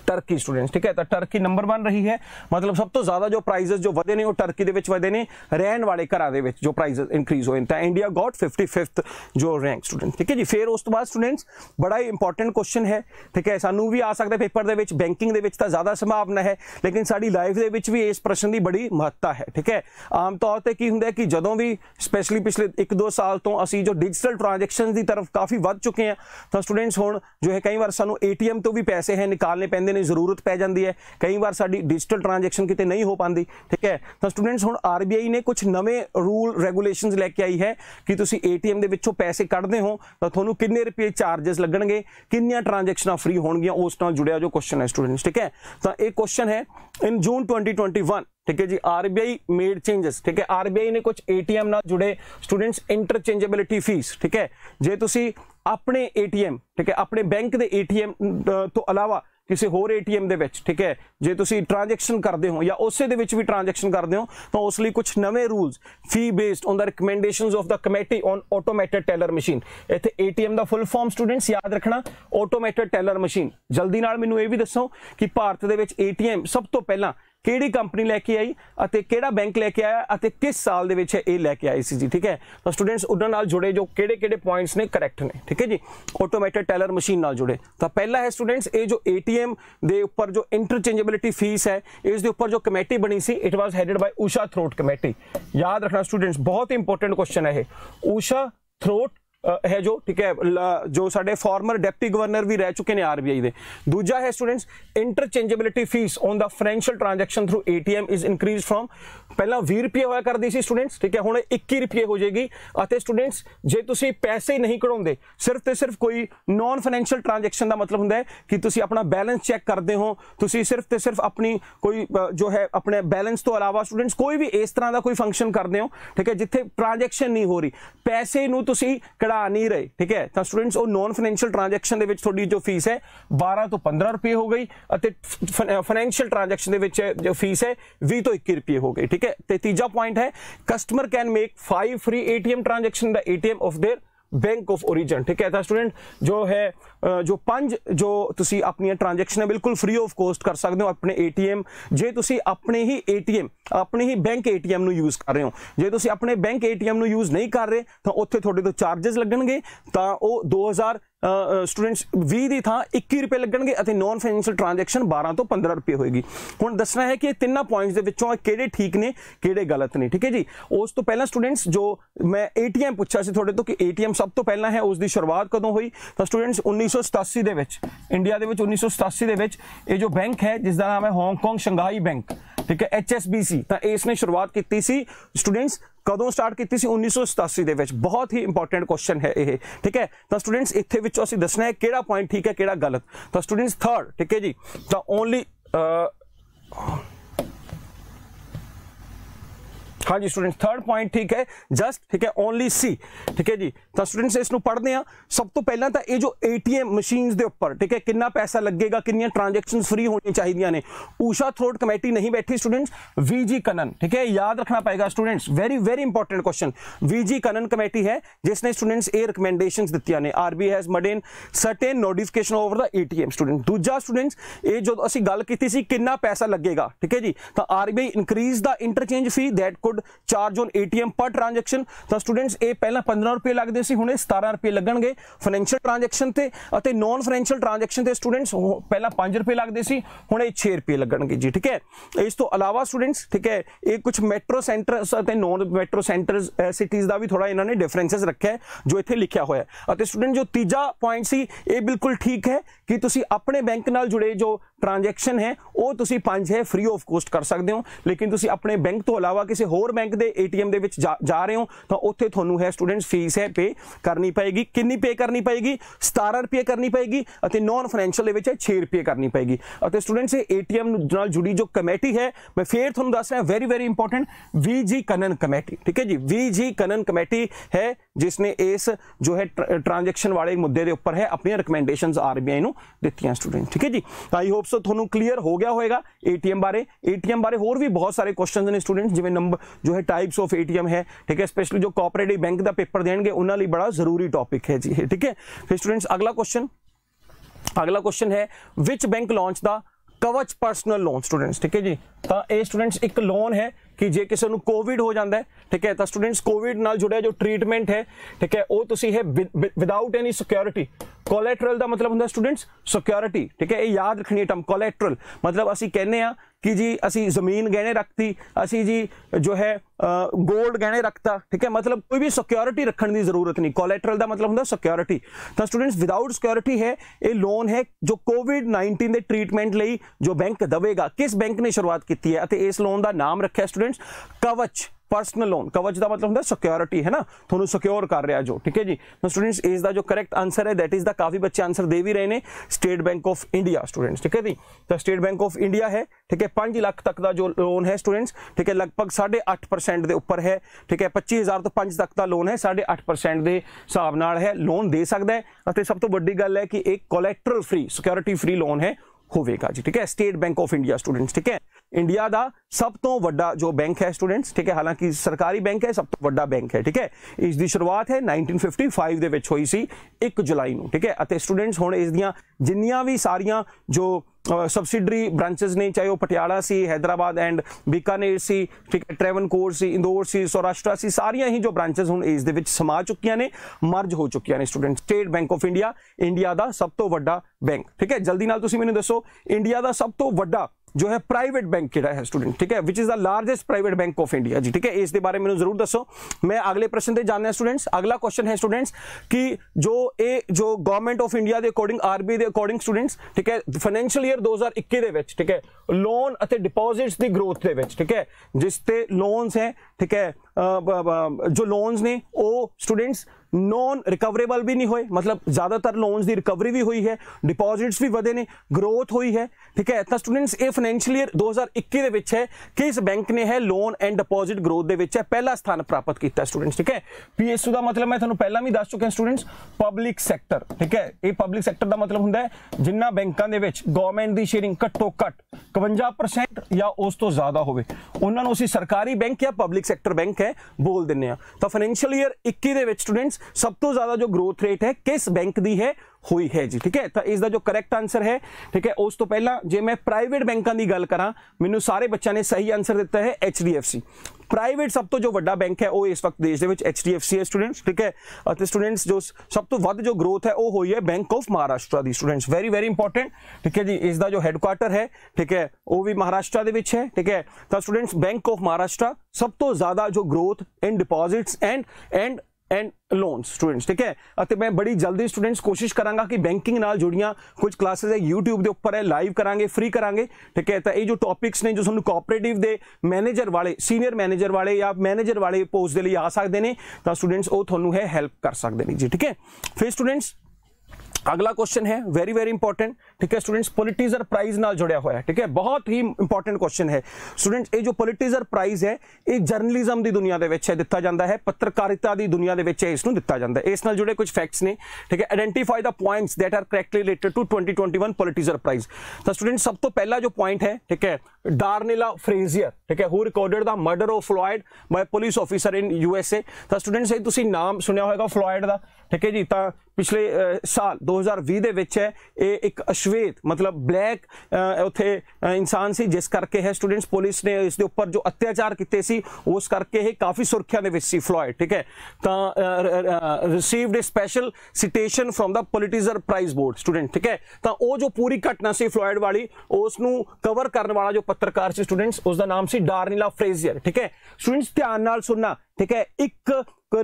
ਟਰਕੀ ਸਟੂਡੈਂਟਸ ਠੀਕ ਹੈ ਤਾਂ ਟਰਕੀ ਨੰਬਰ 1 ਰਹੀ ਹੈ ਮਤਲਬ ਸਭ ਤੋਂ ਜ਼ਿਆਦਾ ਜੋ ਪ੍ਰਾਈਜ਼ਸ ਜੋ ਵਧੇ ਨੇ ਉਹ ਟਰਕੀ ਦੇ ਵਿੱਚ ਵਧੇ ਨੇ ਰਹਿਣ ਵਾਲੇ ਘਰਾਂ ਦੇ ਵਿੱਚ ਜੋ ਪ੍ਰਾਈਜ਼ਸ ਇਨਕਰੀਜ਼ ਹੋਏ ਤਾਂ ਇੰਡੀਆ ਗਾਟ 55th ਜੋ ਰੈਂਕ ਸਟੂਡੈਂਟ ਠੀਕ ਹੈ ਜੀ ਫਿਰ ਉਸ ਤੋਂ ਬਾਅਦ ਸਟੂਡੈਂਟਸ ਬੜਾ ਹੀ ਇੰਪੋਰਟੈਂਟ ਕੁਐਸਚਨ ਹੈ ਠੀਕ ਹੈ ਸਾਨੂੰ ਵੀ ਆ ਸਕਦਾ ਪੇਪਰ ਦੇ ਵਿੱਚ ਬੈਂਕਿੰਗ ਦੇ ਵਿੱਚ ਤਾਂ ਜ਼ਿਆਦਾ ਸੰਭਾਵਨਾ ਹੈ ਲੇਕਿਨ ਸਾਡੀ ਲਾਈਫ ਦੇ ਵਿੱਚ ਵੀ ਇਸ ਪ੍ਰਸ਼ਨ ਦੀ ਬੜੀ ਮਹੱਤਤਾ ਹੈ ਠੀਕ ਹੈ ਆਮ ਤੌਰ ਤੇ ਕੀ ਹੁੰਦਾ ਕਿ ਜਦੋਂ ਵੀ ਸਪੈਸ਼ਲੀ ਪਿਛਲੇ 1-2 ਸਾਲ ਤੋਂ ਅਸੀਂ ਜੋ ਡਿਜੀਟਲ ਟ੍ਰਾਂਜੈਕਸ਼ਨਸ ਦੀ ਤਰਫ ਕਾਫੀ ਵੱਧ ਚੁੱਕੇ ਹਾਂ ਤਾਂ ਸਟੂਡੈਂਟਸ ਹੁਣ ਜੋ ਹੈ ਕਈ ਵਾਰ ਸਾਨੂੰ ਏਟੀਐਮ ਤੋਂ ਵੀ ਪੈਸੇ ਹੈ ਨਿਕਾਲਨੇ ਪੈਂਦੇ ਨੇ ਦੀ ਜ਼ਰੂਰਤ ਪੈ ਜਾਂਦੀ ਹੈ ਕਈ ਵਾਰ ਸਾਡੀ ਡਿਜੀਟਲ ਟ੍ਰਾਂਜੈਕਸ਼ਨ ਕਿਤੇ ਨਹੀਂ ਹੋ ਪਾਂਦੀ ਠੀਕ ਹੈ ਤਾਂ ਸਟੂਡੈਂਟਸ ਹੁਣ ਆਰਬੀਆਈ ਨੇ ਕੁਝ ਨਵੇਂ ਰੂਲ ਰੈਗੂਲੇਸ਼ਨਸ ਲੈ ਕੇ ਆਈ ਹੈ ਕਿ ਤੁਸੀਂ ਏਟੀਐਮ ਦੇ ਵਿੱਚੋਂ ਪੈਸੇ ਕੱਢਦੇ ਹੋ ਤਾਂ ਤੁਹਾਨੂੰ ਕਿੰਨੇ ਰੁਪਏ ਚਾਰजेस ਲੱਗਣਗੇ ਕਿੰਨੀਆਂ ਟ੍ਰਾਂਜੈਕਸ਼ਨਾਂ ਫ੍ਰੀ ਹੋਣਗੀਆਂ ਉਸ ਨਾਲ ਜੁੜਿਆ ਜੋ ਕੁਐਸਚਨ ਹੈ ਸਟੂਡੈਂਟਸ ਠੀਕ ਹੈ ਤਾਂ ਇਹ ਕੁਐਸਚਨ ਹੈ ਇਨ ਜੂਨ 2021 ਠੀਕ ਹੈ ਜੀ ਆਰਬੀਆਈ ਮੇਡ ਚੇਂजेस ਠੀਕ ਹੈ ਆਰਬੀਆਈ ਨੇ ਕੁਝ ਏਟੀਐਮ ਨਾਲ ਜੁੜੇ ਸਟੂਡੈਂਟਸ ਇੰਟਰਚੇਂਜੇਬਿਲਿਟੀ ਫੀਸ ਠੀਕ ਹੈ ਜੇ ਤੁਸੀਂ ਆਪਣੇ ਏਟੀਐਮ ਠੀਕ ਹੈ ਆਪਣੇ ਬੈਂਕ ਦੇ ਏਟੀਐਮ ਤੋਂ ਇਲਾਵਾ ਕਿਸੇ ਹੋਰ ਏਟੀਐਮ ਦੇ ਵਿੱਚ ਠੀਕ ਹੈ ਜੇ ਤੁਸੀਂ ਟ੍ਰਾਂਜੈਕਸ਼ਨ ਕਰਦੇ ਹੋ ਜਾਂ ਉਸੇ ਦੇ ਵਿੱਚ ਵੀ ਟ੍ਰਾਂਜੈਕਸ਼ਨ ਕਰਦੇ ਹੋ ਤਾਂ ਉਸ ਲਈ ਕੁਝ ਨਵੇਂ rules fee based on the recommendations of the committee on automated teller machine ਇੱਥੇ ਏਟੀਐਮ ਦਾ ਫੁੱਲ ਫਾਰਮ ਸਟੂਡੈਂਟਸ ਯਾਦ ਰੱਖਣਾ ਆਟੋਮੈਟਿਡ ਟੈਲਰ ਮਸ਼ੀਨ ਜਲਦੀ ਨਾਲ ਮੈਨੂੰ ਇਹ ਵੀ ਦੱਸੋ ਕਿ ਭਾਰਤ ਦੇ ਵਿੱਚ ਏਟੀਐਮ ਸਭ ਤੋਂ ਪਹਿਲਾਂ ਕਿਹੜੀ ਕੰਪਨੀ ਲੈ ਕੇ ਆਈ ਅਤੇ ਕਿਹੜਾ ਬੈਂਕ ਲੈ ਕੇ ਆਇਆ ਅਤੇ ਕਿਸ ਸਾਲ ਦੇ ਵਿੱਚ ਇਹ ਲੈ ਕੇ ਆਈ ਸੀ ਜੀ ਠੀਕ ਹੈ ਤਾਂ ਸਟੂਡੈਂਟਸ ਉਹਨਾਂ ਨਾਲ ਜੁੜੇ ਜੋ ਕਿਹੜੇ ਕਿਹੜੇ ਪੁਆਇੰਟਸ ਨੇ ਕਰੈਕਟ ਨੇ ਠੀਕ ਹੈ ਜੀ ਆਟੋਮੈਟਿਕ ਟੈਲਰ ਮਸ਼ੀਨ ਨਾਲ ਜੁੜੇ ਤਾਂ ਪਹਿਲਾ ਹੈ ਸਟੂਡੈਂਟਸ ਇਹ ਜੋ ਏਟੀਐਮ ਦੇ ਉੱਪਰ ਜੋ ਇੰਟਰਚੇਂਜੇਬਿਲਿਟੀ ਫੀਸ ਹੈ ਇਸ ਦੇ ਉੱਪਰ ਜੋ ਕਮੇਟੀ ਬਣੀ ਸੀ it was headed by Usha Thorat committee ਯਾਦ ਰੱਖਣਾ ਸਟੂਡੈਂਟਸ ਬਹੁਤ ਇੰਪੋਰਟੈਂਟ ਕੁਐਸਚਨ ਹੈ ਇਹ ਊਸ਼ਾ ਥਰੋਟ ਹੈ ਜੋ ਠੀਕ ਹੈ ਜੋ ਸਾਡੇ ਫਾਰਮਰ ਡਿਪਟੀ ਗਵਰਨਰ ਵੀ ਰਹਿ ਚੁੱਕੇ ਨੇ ਆਰਬੀਆਈ ਦੇ ਦੂਜਾ ਹੈ students interchangeability fees on the financial transaction through ATM is increase from ਪਹਿਲਾਂ 20 ਰੁਪਏ ਹੋਇਆ ਕਰਦੀ ਸੀ ਸਟੂਡੈਂਟਸ ਠੀਕ ਹੈ ਹੁਣ 21 ਰੁਪਏ ਹੋ ਜਾਏਗੀ ਅਤੇ ਸਟੂਡੈਂਟਸ ਜੇ ਤੁਸੀਂ ਪੈਸੇ ਨਹੀਂ ਕਢਾਉਂਦੇ ਸਿਰਫ ਤੇ ਸਿਰਫ ਕੋਈ ਨਾਨ ਫਾਈਨੈਂਸ਼ੀਅਲ ਟ੍ਰਾਂਜੈਕਸ਼ਨ ਦਾ ਮਤਲਬ ਹੁੰਦਾ ਹੈ ਕਿ ਤੁਸੀਂ ਆਪਣਾ ਬੈਲੈਂਸ ਚੈੱਕ ਕਰਦੇ ਹੋ ਤੁਸੀਂ ਸਿਰਫ ਤੇ ਸਿਰਫ ਆਪਣੀ ਕੋਈ ਜੋ ਹੈ ਆਪਣੇ ਬੈਲੈਂਸ ਤੋਂ ਇਲਾਵਾ ਸਟੂਡੈਂਟਸ ਕੋਈ ਵੀ ਇਸ ਤਰ੍ਹਾਂ ਦਾ ਕੋਈ ਫੰਕਸ਼ਨ ਕਰਦੇ ਹੋ ਠੀਕ ਹੈ ਜਿੱਥੇ ਟ੍ਰਾਂਜੈਕਸ਼ਨ ਨਹੀਂ ਹੋ ਰਹੀ ਪੈਸੇ ਨੂੰ ਤੁਸੀਂ ਜਿਹੜਾ ਆ ਨਹੀਂ ਰਹੇ ਠੀਕ ਹੈ ਤਾਂ ਸਟੂਡੈਂਟਸ ਉਹ ਨਾਨ ਫਾਈਨੈਂਸ਼ੀਅਲ ਟ੍ਰਾਂਜੈਕਸ਼ਨ ਦੇ ਵਿੱਚ ਤੁਹਾਡੀ ਜੋ ਫੀਸ ਹੈ 12 ਤੋਂ 15 ਰੁਪਏ ਹੋ ਗਈ ਅਤੇ ਫਾਈਨੈਂਸ਼ੀਅਲ ਟ੍ਰਾਂਜੈਕਸ਼ਨ ਦੇ ਵਿੱਚ ਜੋ ਫੀਸ ਹੈ 20 ਤੋਂ 21 ਰੁਪਏ ਹੋ ਗਈ ਠੀਕ ਹੈ ਤੇ ਤੀਜਾ ਪੁਆਇੰਟ ਹੈ customer can make 5 free ATM transaction the ATM of their bank of origin ਠੀਕ ਹੈ ਤਾਂ ਸਟੂਡੈਂਟ ਜੋ ਹੈ ਜੋ ਪੰਜ ਜੋ ਤੁਸੀਂ ਆਪਣੀਆਂ ਹੈ ਬਿਲਕੁਲ ਫ੍ਰੀ ਆਫ ਕੋਸਟ ਕਰ ਸਕਦੇ ਹੋ ਆਪਣੇ ATM ਜੇ ਤੁਸੀਂ ਆਪਣੇ ਹੀ ATM ਆਪਣੇ ਹੀ ਬੈਂਕ ATM ਨੂੰ ਯੂਜ਼ ਕਰ ਰਹੇ ਹੋ ਜੇ ਤੁਸੀਂ ਆਪਣੇ ਬੈਂਕ ATM ਨੂੰ ਯੂਜ਼ ਨਹੀਂ ਕਰ ਰਹੇ ਤਾਂ ਉੱਥੇ ਤੁਹਾਡੇ ਤੋਂ ਚਾਰजेस ਲੱਗਣਗੇ ਤਾਂ ਉਹ 2000 ਸਟੂਡੈਂਟਸ 20 ਦੀ ਥਾਂ 21 ਰੁਪਏ ਲੱਗਣਗੇ ਅਤੇ ਨਾਨ ਫਾਈਨੈਂਸ਼ੀਅਲ ਟ੍ਰਾਂਜੈਕਸ਼ਨ 12 ਤੋਂ 15 ਰੁਪਏ ਹੋਏਗੀ ਹੁਣ ਦੱਸਣਾ ਹੈ ਕਿ ਇਹ ਤਿੰਨਾਂ ਪੁਆਇੰਟਸ ਦੇ ਵਿੱਚੋਂ ਕਿਹੜੇ ਠੀਕ ਨੇ ਕਿਹੜੇ ਗਲਤ ਨੇ ਠੀਕ ਹੈ ਜੀ ਉਸ ਤੋਂ ਪਹਿਲਾਂ ਸਟੂਡੈਂਟਸ ਜੋ ਮੈਂ ਏਟੀਐਮ ਪੁੱਛਿਆ ਸੀ ਤੁਹਾਡੇ ਤੋਂ ਕਿ ਏਟੀਐਮ ਸਭ ਤੋਂ ਪਹਿਲਾਂ ਹੈ ਉਸ ਦੀ ਸ਼ੁਰੂਆਤ ਕਦੋਂ ਹੋਈ ਤਾਂ ਸਟੂਡੈਂਟਸ 1987 ਦੇ ਵਿੱਚ ਇੰਡੀਆ ਦੇ ਵਿੱਚ 1987 ਦੇ ਵਿੱਚ ਇਹ ਜੋ ਬੈਂਕ ਹੈ ਜਿਸ ਦਾ ਨਾਮ ਹੈ ਹਾਂਗਕਾਂਗ ਸ਼ੰਘਾਈ ਬੈਂਕ ਠੀਕ ਹੈ HSBC ਤਾਂ ਇਸ ਨੇ ਸ਼ੁਰੂਆਤ ਕੀਤੀ ਸੀ ਸਟੂਡੈਂਟਸ ਕਦੋਂ ਸਟਾਰਟ ਕੀਤੀ ਸੀ 1987 ਦੇ ਵਿੱਚ ਬਹੁਤ ਹੀ ਇੰਪੋਰਟੈਂਟ ਕੁਐਸਚਨ ਹੈ ਇਹ ਠੀਕ ਹੈ ਤਾਂ ਸਟੂਡੈਂਟਸ ਇੱਥੇ ਵਿੱਚੋਂ ਅਸੀਂ ਦੱਸਣਾ ਹੈ ਕਿਹੜਾ ਪੁਆਇੰਟ ਠੀਕ ਹੈ ਕਿਹੜਾ ਗਲਤ ਤਾਂ ਸਟੂਡੈਂਟਸ ਥਰਡ ਠੀਕ ਹੈ ਜੀ ਤਾਂ ਓਨਲੀ ਹਾਂਜੀ ਸਟੂਡੈਂਟ ਥਰਡ ਪੁਆਇੰਟ ਠੀਕ ਹੈ ਜਸਟ ਠੀਕ ਹੈ ਓਨਲੀ ਸੀ ਠੀਕ ਹੈ ਜੀ ਤਾਂ ਸਟੂਡੈਂਟਸ ਇਸ ਨੂੰ ਪੜ੍ਹਦੇ ਆ ਸਭ ਤੋਂ ਪਹਿਲਾਂ ਤਾਂ ਇਹ ਜੋ ਏਟੀਐਮ ਮਸ਼ੀਨਸ ਦੇ ਉੱਪਰ ਠੀਕ ਹੈ ਕਿੰਨਾ ਪੈਸਾ ਲੱਗੇਗਾ ਕਿੰਨੀਆਂ ਟ੍ਰਾਂਜੈਕਸ਼ਨਸ ਫ੍ਰੀ ਹੋਣੀਆਂ ਚਾਹੀਦੀਆਂ ਨੇ ਊਸ਼ਾ ਥਰੋਟ ਕਮੇਟੀ ਨਹੀਂ ਬੈਠੀ ਸਟੂਡੈਂਟਸ ਵੀਜੀ ਕਨਨ ਠੀਕ ਹੈ ਯਾਦ ਰੱਖਣਾ ਪਏਗਾ students very very important question V G Kannan committee ਹੈ ਜਿਸ ਨੇ ਸਟੂਡੈਂਟਸ ਇਹ ਰეკਮੈਂਡੇਸ਼ਨਸ ਦਿੱਤੀਆਂ ਨੇ RBI has mandated certain notification over ਦਾ ਏਟੀਐਮ ਸਟੂਡੈਂਟ ਦੂਜਾ ਸਟੂਡੈਂਟਸ ਇਹ ਜਦੋਂ ਅਸੀਂ ਗੱਲ ਕੀਤੀ ਸੀ ਕਿੰਨਾ ਪੈਸਾ ਲੱਗੇਗਾ ਠੀਕ ਹੈ ਜੀ ਤਾਂ RB increase the interchange fee that could charge on ATM per transaction ਤਾਂ ਸਟੂਡੈਂਟਸ ਇਹ ਪਹਿਲਾਂ 15 ਰੁਪਏ ਲੱਗਦੇ ਸੀ ਹੁਣ ਇਹ 17 ਰੁਪਏ ਲੱਗਣਗੇ ਫਾਈਨੈਂਸ਼ੀਅਲ ਟ੍ਰਾਂਜੈਕਸ਼ਨ ਤੇ ਅਤੇ ਨਾਨ ਫਾਈਨੈਂਸ਼ੀਅਲ ਟ੍ਰਾਂਜੈਕਸ਼ਨ ਤੇ ਸਟੂਡੈਂਟਸ ਪਹਿਲਾਂ 5 ਰੁਪਏ ਲੱਗਦੇ ਸੀ ਹੁਣ ਇਹ 6 ਰੁਪਏ ਲੱਗਣਗੇ ਜੀ ਠੀਕ ਹੈ ਇਸ ਤੋਂ ਇਲਾਵਾ ਸਟੂਡੈਂਟਸ ਠੀਕ ਹੈ ਇਹ ਕੁਝ ਮੈਟਰੋ ਸੈਂਟਰਸ ਅਤੇ ਨਾਨ ਮੈਟਰੋ ਸੈਂਟਰਸ ਸਿਟੀਜ਼ ਦਾ ਵੀ ਥੋੜਾ ਇਹਨਾਂ ਨੇ ਡਿਫਰੈਂਸਸ ਰੱਖਿਆ ਜੋ ਇੱਥੇ ਲਿਖਿਆ ਹੋਇਆ ਅਤੇ ਸਟੂਡੈਂਟ ਜੋ ਤੀਜਾ ਪੁਆਇੰਟ ਸੀ ਇਹ ਬਿਲਕੁਲ ਠੀਕ ਹੈ ਕਿ ਤੁਸੀਂ ਆਪਣੇ ਬੈਂਕ ਨਾਲ ਜੁੜੇ ਜੋ ਟ੍ਰਾਂਜੈਕਸ਼ਨ ਹੈ ਉਹ ਤੁਸੀਂ 5 ਹੈ ਫ੍ਰੀ ਆਫ ਕੋਸਟ ਕਰ ਸਕਦੇ ਹੋ ਲੇਕਿਨ ਤੁਸੀਂ ਆਪਣੇ ਬੈਂਕ ਤੋਂ ਇਲਾਵਾ ਕਿਸੇ ਹੋਰ ਬੈਂਕ ਦੇ ਏਟੀਐਮ ਦੇ ਵਿੱਚ ਜਾ ਰਹੇ ਹੋ ਤਾਂ ਉੱਥੇ ਤੁਹਾਨੂੰ ਹੈ ਸਟੂਡੈਂਟਸ ਫੀਸ ਹੈ ਪੇ ਕਰਨੀ ਪਏਗੀ ਕਿੰਨੀ ਪੇ ਕਰਨੀ ਪਏਗੀ 17 ਰੁਪਏ ਕਰਨੀ ਪਏਗੀ ਅਤੇ ਨਾਨ ਫਾਈਨੈਂਸ਼ੀਅਲ ਦੇ ਵਿੱਚ 6 ਰੁਪਏ ਕਰਨੀ ਪਏਗੀ ਅਤੇ ਸਟੂਡੈਂਟਸ ਇਹ ਏਟੀਐਮ ਨਾਲ ਜੁੜੀ ਜੋ ਕਮੇਟੀ ਹੈ ਮੈਂ ਫੇਰ ਤੁਹਾਨੂੰ ਦੱਸ ਰਿਹਾ very very important V G Kannan committee ਠੀਕ ਹੈ ਜੀ ਵੀਜੀ ਕਨਨ ਕਮੇਟੀ ਹੈ ਜਿਸ ਨੇ ਇਸ ਜੋ ਹੈ ਟ੍ਰਾਂਜੈਕਸ਼ਨ ਵਾਲੇ ਮੁੱਦੇ ਦੇ ਉੱਪਰ ਹੈ ਆਪਣੀਆਂ ਰეკਮੈਂਡੇਸ਼ਨਸ ਆਰਬੀਆਈ ਨੂੰ ਦਿੱਤੀਆਂ ਸਟੂਡੈਂਟ ਠੀਕ ਹੈ ਜੀ ਆਈ ਹੋਪ ਸੋ ਤੁਹਾਨੂੰ ਕਲੀਅਰ ਹੋ ਗਿਆ ਹੋਵੇਗਾ ਏਟੀਐਮ ਬਾਰੇ ਏਟੀਐਮ ਬਾਰੇ ਹੋਰ ਵੀ ਬਹੁਤ ਸਾਰੇ ਕੁਐਸਚਨਸ ਨੇ ਸਟੂਡੈਂਟ ਜਿਵੇਂ ਨੰਬਰ ਜੋ ਹੈ ਟਾਈਪਸ ਆਫ ਏਟੀਐਮ ਹੈ ਠੀਕ ਹੈ ਸਪੈਸ਼ਲੀ ਜੋ ਕੋਆਪਰੇਟਿਵ ਬੈਂਕ ਦਾ ਪੇਪਰ ਦੇਣਗੇ ਉਹਨਾਂ ਲਈ ਬੜਾ ਜ਼ਰੂਰੀ ਟੌਪਿਕ ਹੈ ਜੀ ਇਹ ਠੀਕ ਹੈ ਫਿਰ ਸਟੂਡੈਂਟਸ ਅਗਲਾ ਕੁਐਸਚਨ ਅਗਲਾ ਕੁਐਸਚਨ ਹੈ which bank launch the Kavach personal loan students ਠੀਕ ਹੈ ਜੀ ਤਾਂ ਇਹ ਸਟੂਡੈਂਟਸ ਇੱਕ ਲੋਨ ਹੈ ਕਿ ਜੇ ਕਿਸੇ ਨੂੰ ਕੋਵਿਡ ਹੋ ਜਾਂਦਾ ਠੀਕ ਹੈ ਤਾਂ ਸਟੂਡੈਂਟਸ ਕੋਵਿਡ ਨਾਲ ਜੁੜਿਆ ਜੋ ਟ੍ਰੀਟਮੈਂਟ ਹੈ ਠੀਕ ਹੈ ਉਹ ਤੁਸੀਂ ਇਹ ਵਿਦਆਊਟ ਐਨੀ ਸਿਕਿਉਰਿਟੀ ਕੋਲੈਟਰਲ ਦਾ ਮਤਲਬ ਹੁੰਦਾ ਸਟੂਡੈਂਟਸ ਸਿਕਿਉਰਿਟੀ ਠੀਕ ਹੈ ਇਹ ਯਾਦ ਰੱਖਣੀ ਟਰਮ ਕੋਲੈਟਰਲ ਮਤਲਬ ਅਸੀਂ ਕਹਿੰਦੇ ਆ ਕਿ ਜੀ ਅਸੀਂ ਜ਼ਮੀਨ ਗਹਿਣੇ ਰੱਖਤੀ ਅਸੀਂ ਜੀ ਜੋ ਹੈ ਗੋਲਡ ਗਹਿਣੇ ਰੱਖਤਾ ਠੀਕ ਹੈ ਮਤਲਬ ਕੋਈ ਵੀ ਸਿਕਿਉਰਿਟੀ ਰੱਖਣ ਦੀ ਜ਼ਰੂਰਤ ਨਹੀਂ ਕੋਲੈਟਰਲ ਦਾ ਮਤਲਬ ਹੁੰਦਾ ਸਿਕਿਉਰਿਟੀ ਤਾਂ ਸਟੂਡੈਂਟਸ ਵਿਦਆਊਟ ਸਿਕਿਉਰਿਟੀ ਹੈ ਇਹ ਲੋਨ ਹੈ ਜੋ ਕੋਵਿਡ-19 ਦੇ ਟ੍ਰੀਟਮੈਂਟ ਲਈ ਜੋ ਬੈਂਕ ਦਵੇਗਾ ਕਿਸ ਬੈਂਕ ਨੇ ਸ਼ੁਰੂਆਤ ਕੀਤੀ ਹੈ ਅਤੇ ਇਸ ਲੋਨ ਦਾ ਨਾਮ ਰੱਖਿਆ students Kavach personal loan Kavach ਦਾ ਮਤਲਬ ਹੁੰਦਾ ਸਿਕਿਉਰਿਟੀ ਹੈ ਨਾ ਤੁਹਾਨੂੰ ਸਿਕਿਉਰ ਕਰ ਰਿਹਾ ਜੋ ਠੀਕ ਹੈ ਜੀ ਤਾਂ ਸਟੂਡੈਂਟਸ ਇਸ ਦਾ ਜੋ ਕਰੈਕਟ ਆਨਸਰ ਹੈ ਥੈਟ ਇਜ਼ ਦਾ ਕਾਫੀ ਬੱਚੇ ਆਨਸਰ ਦੇ ਵੀ ਰਹੇ ਨੇ State Bank of India students ਠੀਕ ਹੈ ਜੀ ਤਾਂ ਸਟੇਟ ਬੈਂਕ ਆਫ ਇੰਡੀਆ ਹੈ ਠੀਕ ਹੈ 5 ਲੱਖ ਤੱਕ ਦਾ ਜੋ ਲੋਨ ਹੈ ਸਟੂਡੈਂਟਸ ਠੀਕ ਹੈ ਲਗਭਗ 8.5% 5% ਦੇ ਉੱਪਰ ਹੈ ਠੀਕ ਹੈ 25000 ਤੋਂ 5 ਤੱਕ ਦਾ ਲੋਨ ਹੈ 8.5% ਦੇ ਹਿਸਾਬ ਨਾਲ ਹੈ ਲੋਨ ਦੇ ਸਕਦਾ ਹੈ ਅਤੇ ਸਭ ਤੋਂ ਵੱਡੀ ਗੱਲ ਹੈ ਕਿ ਇਹ collateral free security free loan ਹੈ ਹੋਵੇਗਾ ਜੀ ਠੀਕ ਹੈ State Bank of India students ਠੀਕ ਹੈ ਇੰਡੀਆ ਦਾ ਸਭ ਤੋਂ ਵੱਡਾ ਜੋ ਬੈਂਕ ਹੈ ਸਟੂਡੈਂਟਸ ਠੀਕ ਹੈ ਹਾਲਾਂਕਿ ਸਰਕਾਰੀ ਬੈਂਕ ਹੈ ਸਭ ਤੋਂ ਵੱਡਾ ਬੈਂਕ ਹੈ ਠੀਕ ਹੈ ਇਸ ਦੀ ਸ਼ੁਰੂਆਤ ਹੈ 1955 ਦੇ ਵਿੱਚ ਹੋਈ ਸੀ 1 ਜੁਲਾਈ ਨੂੰ ਠੀਕ ਹੈ ਅਤੇ ਸਟੂਡੈਂਟਸ ਹੁਣ ਇਸ ਦੀਆਂ ਜਿੰਨੀਆਂ ਵੀ ਸਾਰੀਆਂ ਜੋ ਸਬਸਿਡਰੀ ਬ੍ਰਾਂਚਸ ਨੇ ਚਾਹੇ ਉਹ ਪਟਿਆਲਾ ਸੀ ਹైదరాబాద్ ਐਂਡ ਬੀਕਾਨੇਰ ਸੀ ਠੀਕ ਹੈ ਟ੍ਰੈਵਨਕੋਰ ਸੀ ਇੰਦੌਰ ਸੀ ਸੌਰਾਸ਼ਟਰਾ ਸੀ ਸਾਰੀਆਂ ਹੀ ਜੋ ਬ੍ਰਾਂਚਸ ਹੁਣ ਇਸ ਦੇ ਵਿੱਚ ਸਮਾ ਚੁੱਕੀਆਂ ਨੇ ਮਰਜ ਹੋ ਚੁੱਕੀਆਂ ਨੇ student State Bank of India India ਦਾ ਸਭ ਤੋਂ ਵੱਡਾ ਬੈਂਕ ਠੀਕ ਹੈ ਜਲਦੀ ਨਾਲ ਤੁਸੀਂ ਮੈਨੂੰ ਦੱਸੋ ਇੰਡੀਆ ਦਾ ਸਭ ਤੋਂ ਵੱਡਾ ਜੋ ਹੈ ਪ੍ਰਾਈਵੇਟ ਬੈਂਕ ਕਿਹੜਾ ਹੈ ਸਟੂਡੈਂਟ ਠੀਕ ਹੈ ਵਿਚ is the largest private bank of India ਜੀ ਠੀਕ ਹੈ ਇਸ ਦੇ ਬਾਰੇ ਮੈਨੂੰ ਜ਼ਰੂਰ ਦੱਸੋ ਮੈਂ ਅਗਲੇ ਪ੍ਰਸ਼ਨ ਤੇ ਜਾਣਨਾ ਹੈ ਸਟੂਡੈਂਟਸ ਅਗਲਾ ਕੁਐਸਚਨ ਹੈ ਸਟੂਡੈਂਟਸ ਕਿ ਜੋ ਇਹ ਜੋ ਗਵਰਨਮੈਂਟ ਆਫ ਇੰਡੀਆ ਦੇ ਅਕੋਰਡਿੰਗ ਆਰਬੀ ਦੇ ਅਕੋਰਡਿੰਗ ਸਟੂਡੈਂਟਸ ਠੀਕ ਹੈ ਫਾਈਨੈਂਸ਼ੀਅਲ ਈਅਰ 2021 ਦੇ ਵਿੱਚ ਠੀਕ ਹੈ ਲੋਨ ਅਤੇ ਡਿਪੋਜ਼ਿਟਸ ਦੀ ਗਰੋਥ ਦੇ ਵਿੱਚ ਠੀਕ ਹੈ ਜਿਸ ਤੇ ਲੋਨਸ ਹੈ ਠੀਕ ਹੈ ਜੋ ਲੋਨਸ ਨੇ ਉਹ ਸਟੂਡੈਂਟਸ ਨੋਨ ਰਿਕਵਰੇਬਲ ਵੀ ਨਹੀਂ ਹੋਏ ਮਤਲਬ ਜ਼ਿਆਦਾਤਰ ਲੋਨਸ ਦੀ ਰਿਕਵਰੀ ਵੀ ਹੋਈ ਹੈ ਡਿਪੋਜ਼ਿਟਸ ਵੀ ਵਧੇ ਨੇ ਗਰੋਥ ਹੋਈ ਹੈ ਠੀਕ ਹੈ ਤਾਂ ਸਟੂਡੈਂਟਸ ਇਹ ਫਾਈਨੈਂਸ਼ੀਅਲ ਈਅਰ 2021 ਦੇ ਵਿੱਚ ਹੈ ਕਿਸ ਬੈਂਕ ਨੇ ਹੈ ਲੋਨ ਐਂਡ ਡਿਪੋਜ਼ਿਟ ਗਰੋਥ ਦੇ ਵਿੱਚ ਹੈ ਪਹਿਲਾ ਸਥਾਨ ਪ੍ਰਾਪਤ ਕੀਤਾ ਸਟੂਡੈਂਟਸ ਠੀਕ ਹੈ ਪੀਐਸਯੂ ਦਾ ਮਤਲਬ ਮੈਂ ਤੁਹਾਨੂੰ ਪਹਿਲਾਂ ਵੀ ਦੱਸ ਚੁੱਕਿਆ ਸਟੂਡੈਂਟਸ ਪਬਲਿਕ ਸੈਕਟਰ ਠੀਕ ਹੈ ਇਹ ਪਬਲਿਕ ਸੈਕਟਰ ਦਾ ਮਤਲਬ ਹੁੰਦਾ ਹੈ ਜਿੰਨਾ ਬੈਂਕਾਂ ਦੇ ਵਿੱਚ ਗਵਰਨਮੈਂਟ ਦੀ ਸ਼ੇਅਰਿੰਗ ਘੱਟੋ ਘੱਟ 51% ਜਾਂ ਉਸ ਤੋਂ ਜ਼ਿਆਦਾ ਹੋਵੇ ਉਹਨਾਂ ਨੂੰ ਅਸੀਂ ਸਰਕਾਰੀ ਬੈਂਕ ਜਾਂ ਪਬਲਿਕ ਸੈਕਟਰ ਬੈਂਕ ਹੈ ਬੋਲ ਦਿੰਨੇ ਆ ਤਾਂ ਫਾਈਨੈਂਸ਼ੀਅਲ ਈਅਰ 21 ਦੇ ਵਿੱਚ ਸਟੂਡੈਂਟਸ ਸਭ ਤੋਂ ਜ਼ਿਆਦਾ ਜੋ ਗਰੋਥ ਰੇਟ ਹੈ ਕਿਸ ਬੈਂਕ ਦੀ ਹੈ ਹੋਈ ਹੈ ਜੀ ਠੀਕ ਹੈ ਤਾਂ ਇਸ ਦਾ ਜੋ ਕਰੈਕਟ ਆਨਸਰ ਹੈ ਠੀਕ ਹੈ ਉਸ ਤੋਂ ਪਹਿਲਾਂ ਜੇ ਮੈਂ ਪ੍ਰਾਈਵੇਟ ਬੈਂਕਾਂ ਦੀ ਗੱਲ ਕਰਾਂ ਮੈਨੂੰ ਸਾਰੇ ਬੱਚਿਆਂ ਨੇ ਸਹੀ ਆਨਸਰ ਦਿੱਤਾ ਹੈ HDFC ਪ੍ਰਾਈਵੇਟ ਸਭ ਤੋਂ ਜੋ ਵੱਡਾ ਬੈਂਕ ਹੈ ਉਹ ਇਸ ਵਕਤ ਦੇਸ਼ ਦੇ ਵਿੱਚ HDFC ਹੈ ਸਟੂਡੈਂਟਸ ਠੀਕ ਹੈ ਅਤੇ ਸਟੂਡੈਂਟਸ ਜੋ ਸਭ ਤੋਂ ਵੱਧ ਜੋ ਗਰੋਥ ਹੈ ਉਹ ਹੋਈ ਹੈ ਬੈਂਕ ਆਫ ਮਹਾਰਾਸ਼ਟਰ ਦੀ ਸਟੂਡੈਂਟਸ ਵੈਰੀ ਵੈਰੀ ਇੰਪੋਰਟੈਂਟ ਠੀਕ ਹੈ ਜੀ ਇਸ ਦਾ ਜੋ ਹੈੱਡਕੁਆਰਟਰ ਹੈ ਠੀਕ ਹੈ ਉਹ ਵੀ ਮਹਾਰਾਸ਼ਟਰ ਦੇ ਵਿੱਚ ਹੈ ਠੀਕ ਹੈ ਤਾਂ ਸਟੂਡੈਂਟਸ ਬੈਂਕ ਆਫ ਮਹਾਰਾਸ਼ਟਰ ਸਭ ਤੋਂ ਜ਼ਿਆਦਾ ਜੋ growth in deposits and and and loan students ਠੀਕ ਹੈ ਅਤੇ ਮੈਂ ਬੜੀ ਜਲਦੀ ਸਟੂਡੈਂਟਸ ਕੋਸ਼ਿਸ਼ ਕਰਾਂਗਾ ਕਿ ਬੈਂਕਿੰਗ ਨਾਲ ਜੁੜੀਆਂ ਕੁਝ ਕਲਾਸਿਸ ਹੈ YouTube ਦੇ ਉੱਪਰ ਹੈ ਲਾਈਵ ਕਰਾਂਗੇ ਫ੍ਰੀ ਕਰਾਂਗੇ ਠੀਕ ਹੈ ਤਾਂ ਇਹ ਜੋ ਟੌਪਿਕਸ ਨੇ ਜੋ ਸਾਨੂੰ ਕੋਆਪਰੇਟਿਵ ਦੇ ਮੈਨੇਜਰ ਵਾਲੇ ਸੀਨੀਅਰ ਮੈਨੇਜਰ ਵਾਲੇ ਜਾਂ ਮੈਨੇਜਰ ਵਾਲੇ ਪੋਸਟ ਦੇ ਲਈ ਆ ਸਕਦੇ ਨੇ ਤਾਂ ਸਟੂਡੈਂਟਸ ਉਹ ਤੁਹਾਨੂੰ ਹੈ ਹੈਲਪ ਕਰ ਸਕਦੇ ਨੇ ਜੀ ਠੀਕ ਹੈ ਫਿਰ ਸਟੂਡੈਂਟਸ ਅਗਲਾ ਕੁਐਸਚਨ ਹੈ ਵੈਰੀ ਵੈਰੀ ਇੰਪੋਰਟੈਂਟ ਠੀਕ ਹੈ ਸਟੂਡੈਂਟਸ ਪੋਲਿਟਿਕਸ ਪ੍ਰਾਈਜ਼ ਨਾਲ ਜੁੜਿਆ ਹੋਇਆ ਹੈ ਠੀਕ ਹੈ ਬਹੁਤ ਹੀ ਇੰਪੋਰਟੈਂਟ ਕੁਐਸਚਨ ਹੈ ਸਟੂਡੈਂਟਸ ਇਹ ਜੋ ਪੋਲਿਟਿਕਸ ਪ੍ਰਾਈਜ਼ ਹੈ ਇਹ ਜਰਨਲਿਜ਼ਮ ਦੀ ਦੁਨੀਆ ਦੇ ਵਿੱਚ ਹੈ ਦਿੱਤਾ ਜਾਂਦਾ ਹੈ ਪੱਤਰਕਾਰਿਤਾ ਦੀ ਦੁਨੀਆ ਦੇ ਵਿੱਚ ਇਸ ਨੂੰ ਦਿੱਤਾ ਜਾਂਦਾ ਹੈ ਇਸ ਨਾਲ ਜੁੜੇ ਕੁਝ ਫੈਕਟਸ ਨੇ ਠੀਕ ਹੈ identify the points that are correctly related to 2021 politics prize ਤਾਂ ਸਟੂਡੈਂਟਸ ਸਭ ਤੋਂ ਪਹਿਲਾ ਜੋ ਪੁਆਇੰਟ ਹੈ ਠੀਕ ਹੈ ਡਾਰਨੇਲਾ ਫਰੇਜ਼ੀਅਰ ਠੀਕ ਹੈ who recorded the murder of Floyd by police officer in U S A ਤਾਂ ਸਟੂਡੈਂਟਸ ਇਹ ਤੁਸੀਂ ਨਾਮ ਸੁਣਿਆ ਹੋਏਗਾ ਫਲੋਇਡ ਦਾ ਠੀਕ ਹੈ ਜੀ ਤਾਂ ਪਿਛਲੇ ਸਾਲ 2020 ਦੇ ਵਿੱਚ ਹੈ ਇਹ ਇੱਕ ਅਸ਼ਵੇਤ ਮਤਲਬ ਬਲੈਕ ਉਥੇ ਇਨਸਾਨ ਸੀ ਜਿਸ ਕਰਕੇ ਹੈ ਸਟੂਡੈਂਟਸ ਪੁਲਿਸ ਨੇ ਇਸ ਦੇ ਉੱਪਰ ਜੋ ਅਤਿਆਚਾਰ ਕੀਤੇ ਸੀ ਉਸ ਕਰਕੇ ਇਹ ਕਾਫੀ ਸੁਰੱਖਿਆ ਦੇ ਵਿੱਚ ਸੀ ਫਲੋਇਡ ਠੀਕ ਹੈ ਤਾਂ received a special citation from the Pulitzer prize board student ਠੀਕ ਹੈ ਤਾਂ ਉਹ ਜੋ ਪੂਰੀ ਘਟਨਾ ਸੀ ਫਲੋਇਡ ਵਾਲੀ ਉਸ ਨੂੰ ਕਵਰ ਕਰਨ ਵਾਲਾ ਜੋ ਪੱਤਰਕਾਰ ਸੀ ਸਟੂਡੈਂਟਸ ਉਸ ਦਾ ਨਾਮ ਸੀ ਡਾਰਨੀਲਾ ਫਰੇਜ਼ੀਅਰ ਠੀਕ ਹੈ ਸਟੂਡੈਂਟਸ ਧਿਆਨ ਨਾਲ ਸੁਣਨਾ ਠੀਕ ਹੈ ਇੱਕ